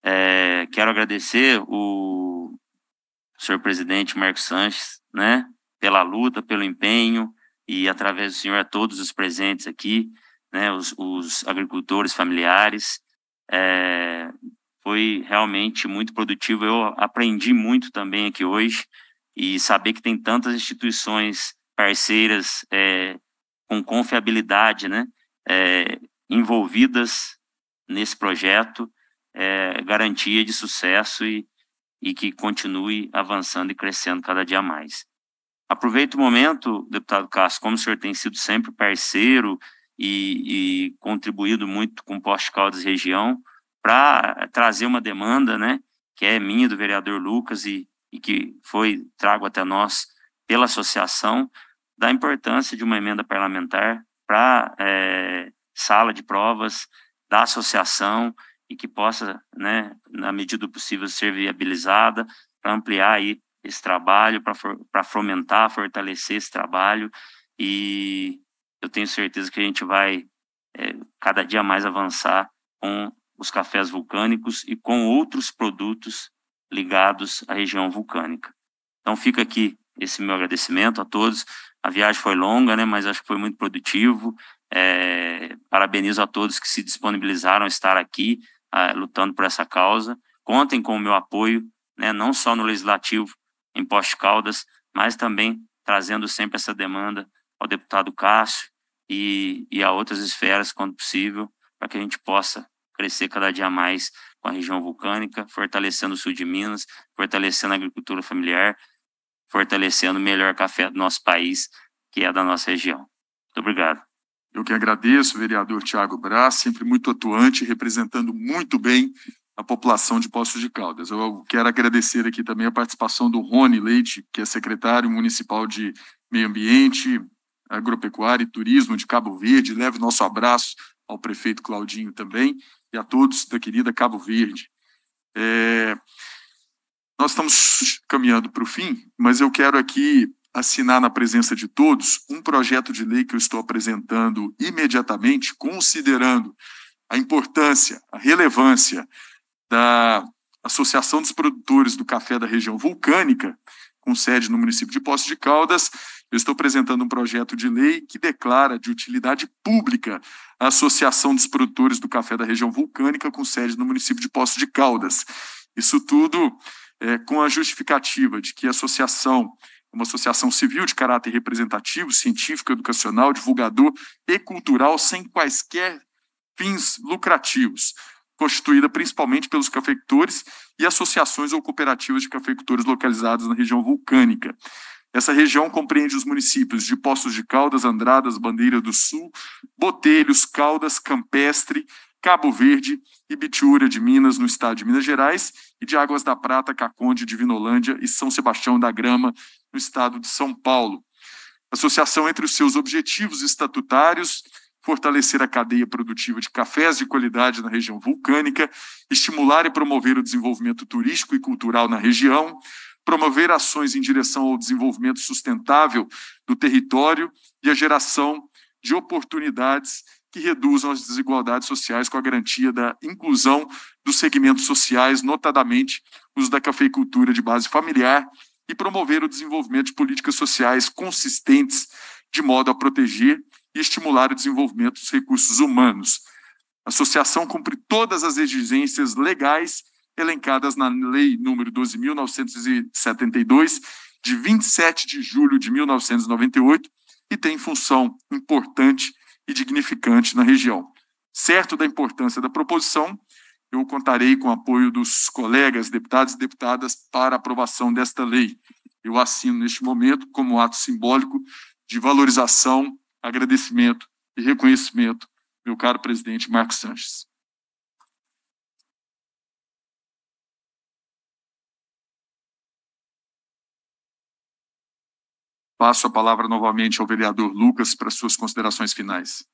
É, quero agradecer o senhor presidente Marcos Sanches, né, pela luta, pelo empenho e através do senhor a todos os presentes aqui, né, os, os agricultores familiares. É, foi realmente muito produtivo. Eu aprendi muito também aqui hoje e saber que tem tantas instituições parceiras é, com confiabilidade, né, é, envolvidas nesse projeto, é, garantia de sucesso e, e que continue avançando e crescendo cada dia mais. Aproveito o momento, deputado Castro, como o senhor tem sido sempre parceiro e, e contribuído muito com o Poste Caldas região, para trazer uma demanda, né, que é minha, do vereador Lucas, e, e que foi, trago até nós pela associação, da importância de uma emenda parlamentar para é, sala de provas da associação e que possa, né, na medida do possível, ser viabilizada para ampliar aí esse trabalho, para for, fomentar, fortalecer esse trabalho e eu tenho certeza que a gente vai é, cada dia mais avançar com os cafés vulcânicos e com outros produtos ligados à região vulcânica. Então fica aqui esse meu agradecimento a todos. A viagem foi longa, né, mas acho que foi muito produtivo. É, parabenizo a todos que se disponibilizaram a estar aqui a, lutando por essa causa. Contem com o meu apoio, né, não só no Legislativo, em Poste Caldas, mas também trazendo sempre essa demanda ao deputado Cássio e, e a outras esferas, quando possível, para que a gente possa crescer cada dia mais com a região vulcânica, fortalecendo o sul de Minas, fortalecendo a agricultura familiar, fortalecendo o melhor café do nosso país, que é da nossa região. Muito obrigado.
Eu que agradeço, vereador Tiago Brás, sempre muito atuante, representando muito bem a população de Poços de Caldas. Eu quero agradecer aqui também a participação do Rony Leite, que é secretário municipal de Meio Ambiente, Agropecuária e Turismo de Cabo Verde. Leve nosso abraço ao prefeito Claudinho também e a todos da querida Cabo Verde. É... Nós estamos caminhando para o fim, mas eu quero aqui assinar na presença de todos um projeto de lei que eu estou apresentando imediatamente, considerando a importância, a relevância da Associação dos Produtores do Café da Região Vulcânica, com sede no município de Poços de Caldas, eu estou apresentando um projeto de lei que declara de utilidade pública a Associação dos Produtores do Café da Região Vulcânica, com sede no município de Poços de Caldas. Isso tudo é, com a justificativa de que a associação é uma associação civil de caráter representativo, científico, educacional, divulgador e cultural, sem quaisquer fins lucrativos, constituída principalmente pelos cafeicultores e associações ou cooperativas de cafeicultores localizadas na região vulcânica. Essa região compreende os municípios de Poços de Caldas, Andradas, Bandeira do Sul, Botelhos, Caldas, Campestre, Cabo Verde e Bitiúria de Minas, no estado de Minas Gerais, e de Águas da Prata, Caconde de Vinolândia e São Sebastião da Grama, no estado de São Paulo. Associação entre os seus objetivos estatutários fortalecer a cadeia produtiva de cafés de qualidade na região vulcânica, estimular e promover o desenvolvimento turístico e cultural na região, promover ações em direção ao desenvolvimento sustentável do território e a geração de oportunidades que reduzam as desigualdades sociais com a garantia da inclusão dos segmentos sociais, notadamente os da cafeicultura de base familiar, e promover o desenvolvimento de políticas sociais consistentes de modo a proteger e estimular o desenvolvimento dos recursos humanos. A associação cumpre todas as exigências legais elencadas na Lei número 12972 de 27 de julho de 1998 e tem função importante e dignificante na região. Certo da importância da proposição, eu contarei com o apoio dos colegas deputados e deputadas para aprovação desta lei. Eu assino neste momento como ato simbólico de valorização, agradecimento e reconhecimento, meu caro presidente Marcos Sanches.
Passo a palavra
novamente ao vereador Lucas para suas considerações finais.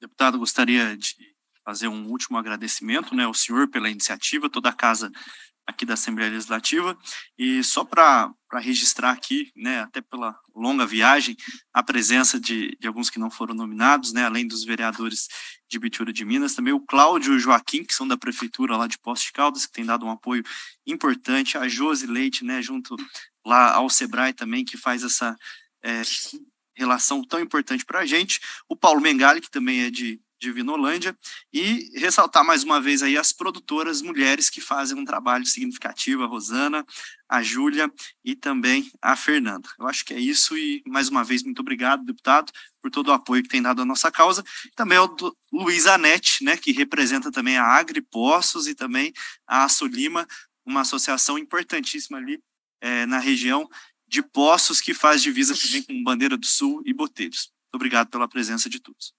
Deputado, gostaria de fazer um último agradecimento né, ao senhor pela iniciativa, toda a casa aqui da Assembleia Legislativa. E só para registrar aqui, né, até pela longa viagem, a presença de, de alguns que não foram nominados, né, além dos vereadores de Bitura de Minas, também o Cláudio e o Joaquim, que são da Prefeitura lá de Poste de Caldas, que tem dado um apoio importante, a Josi Leite, né, junto lá ao Sebrae também, que faz essa é, relação tão importante para a gente, o Paulo Mengali, que também é de, de Vinolândia, e ressaltar mais uma vez aí as produtoras mulheres que fazem um trabalho significativo, a Rosana, a Júlia e também a Fernanda. Eu acho que é isso e, mais uma vez, muito obrigado, deputado, por todo o apoio que tem dado à nossa causa. Também ao Luiz Anete, né, que representa também a Agri Poços e também a Aço Lima, uma associação importantíssima ali é, na região de Poços, que faz divisa também com Bandeira do Sul e Botelhos. obrigado pela presença de todos.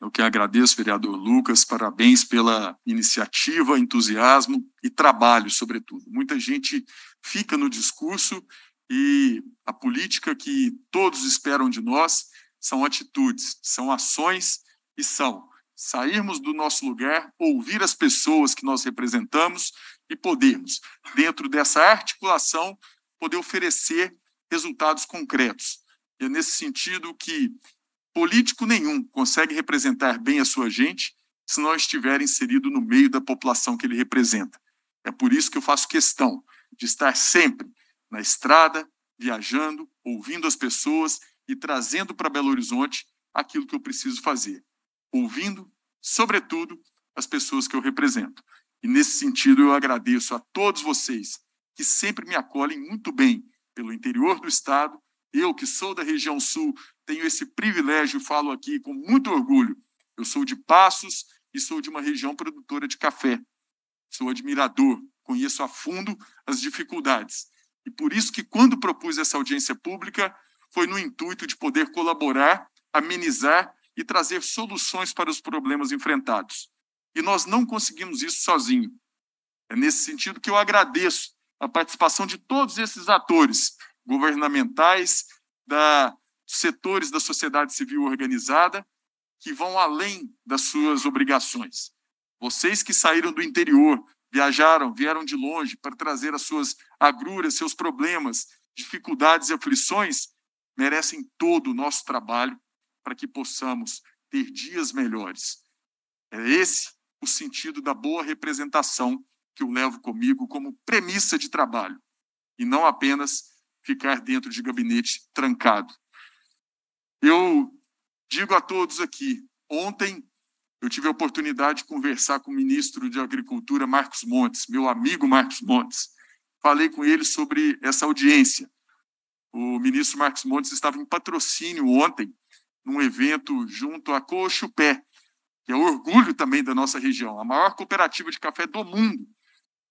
Eu que agradeço, vereador Lucas, parabéns pela iniciativa, entusiasmo e trabalho, sobretudo. Muita gente fica no discurso e a política que todos esperam de nós são atitudes, são ações e são sairmos do nosso lugar, ouvir as pessoas que nós representamos e podermos, dentro dessa articulação, poder oferecer resultados concretos. É nesse sentido que político nenhum consegue representar bem a sua gente se não estiver inserido no meio da população que ele representa. É por isso que eu faço questão de estar sempre na estrada, viajando, ouvindo as pessoas e trazendo para Belo Horizonte aquilo que eu preciso fazer, ouvindo, sobretudo, as pessoas que eu represento. E nesse sentido, eu agradeço a todos vocês que sempre me acolhem muito bem pelo interior do estado. Eu, que sou da região sul, tenho esse privilégio e falo aqui com muito orgulho. Eu sou de Passos e sou de uma região produtora de café. Sou admirador, conheço a fundo as dificuldades. E por isso que, quando propus essa audiência pública, foi no intuito de poder colaborar, amenizar e trazer soluções para os problemas enfrentados. E nós não conseguimos isso sozinho. É nesse sentido que eu agradeço a participação de todos esses atores governamentais, da setores da sociedade civil organizada, que vão além das suas obrigações. Vocês que saíram do interior, viajaram, vieram de longe para trazer as suas agruras, seus problemas, dificuldades e aflições, merecem todo o nosso trabalho para que possamos ter dias melhores. É esse o sentido da boa representação que eu levo comigo como premissa de trabalho, e não apenas ficar dentro de gabinete trancado. Eu digo a todos aqui, ontem eu tive a oportunidade de conversar com o ministro de Agricultura, Marcos Montes, meu amigo Marcos Montes. Falei com ele sobre essa audiência. O ministro Marcos Montes estava em patrocínio ontem, num evento junto à Coxupé, que é orgulho também da nossa região, a maior cooperativa de café do mundo,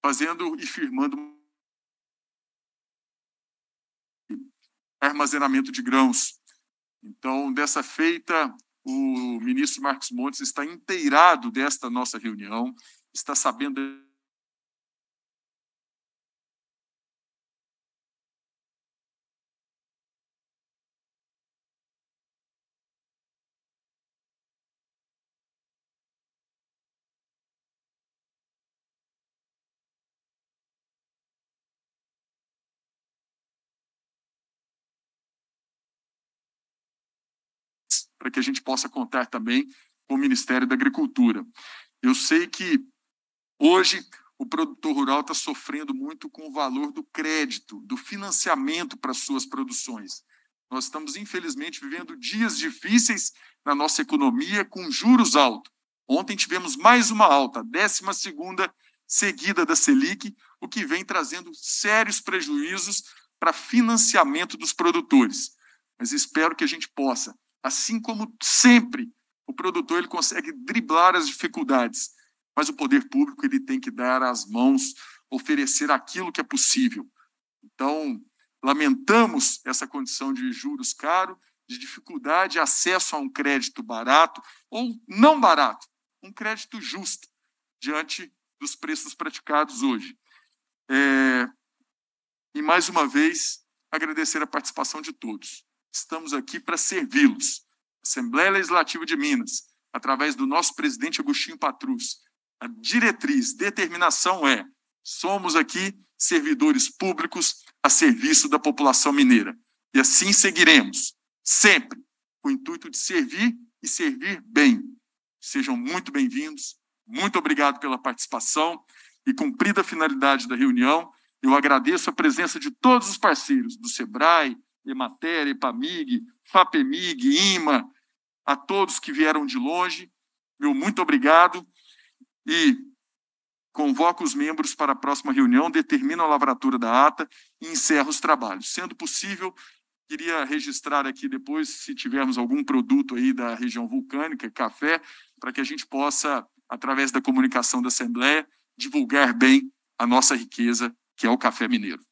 fazendo e firmando armazenamento de grãos. Então, dessa feita, o ministro Marcos Montes está inteirado desta nossa reunião, está sabendo para que a gente possa contar também com o Ministério da Agricultura. Eu sei que hoje o produtor rural está sofrendo muito com o valor do crédito, do financiamento para suas produções. Nós estamos, infelizmente, vivendo dias difíceis na nossa economia com juros altos. Ontem tivemos mais uma alta, 12 seguida da Selic, o que vem trazendo sérios prejuízos para financiamento dos produtores. Mas espero que a gente possa Assim como sempre, o produtor ele consegue driblar as dificuldades, mas o poder público ele tem que dar as mãos, oferecer aquilo que é possível. Então, lamentamos essa condição de juros caros, de dificuldade de acesso a um crédito barato ou não barato, um crédito justo diante dos preços praticados hoje. É, e mais uma vez, agradecer a participação de todos estamos aqui para servi-los. Assembleia Legislativa de Minas, através do nosso presidente Agostinho Patrus, a diretriz, determinação é: somos aqui servidores públicos a serviço da população mineira. E assim seguiremos, sempre, com o intuito de servir e servir bem. Sejam muito bem-vindos, muito obrigado pela participação e cumprida a finalidade da reunião. Eu agradeço a presença de todos os parceiros do SEBRAE, Emater, Epamig, Fapemig, IMA, a todos que vieram de longe, meu muito obrigado e convoco os membros para a próxima reunião, determino a lavratura da ata e encerro os trabalhos. Sendo possível, queria registrar aqui depois, se tivermos algum produto aí da região vulcânica, café, para que a gente possa, através da comunicação da Assembleia, divulgar bem a nossa riqueza, que é o café mineiro.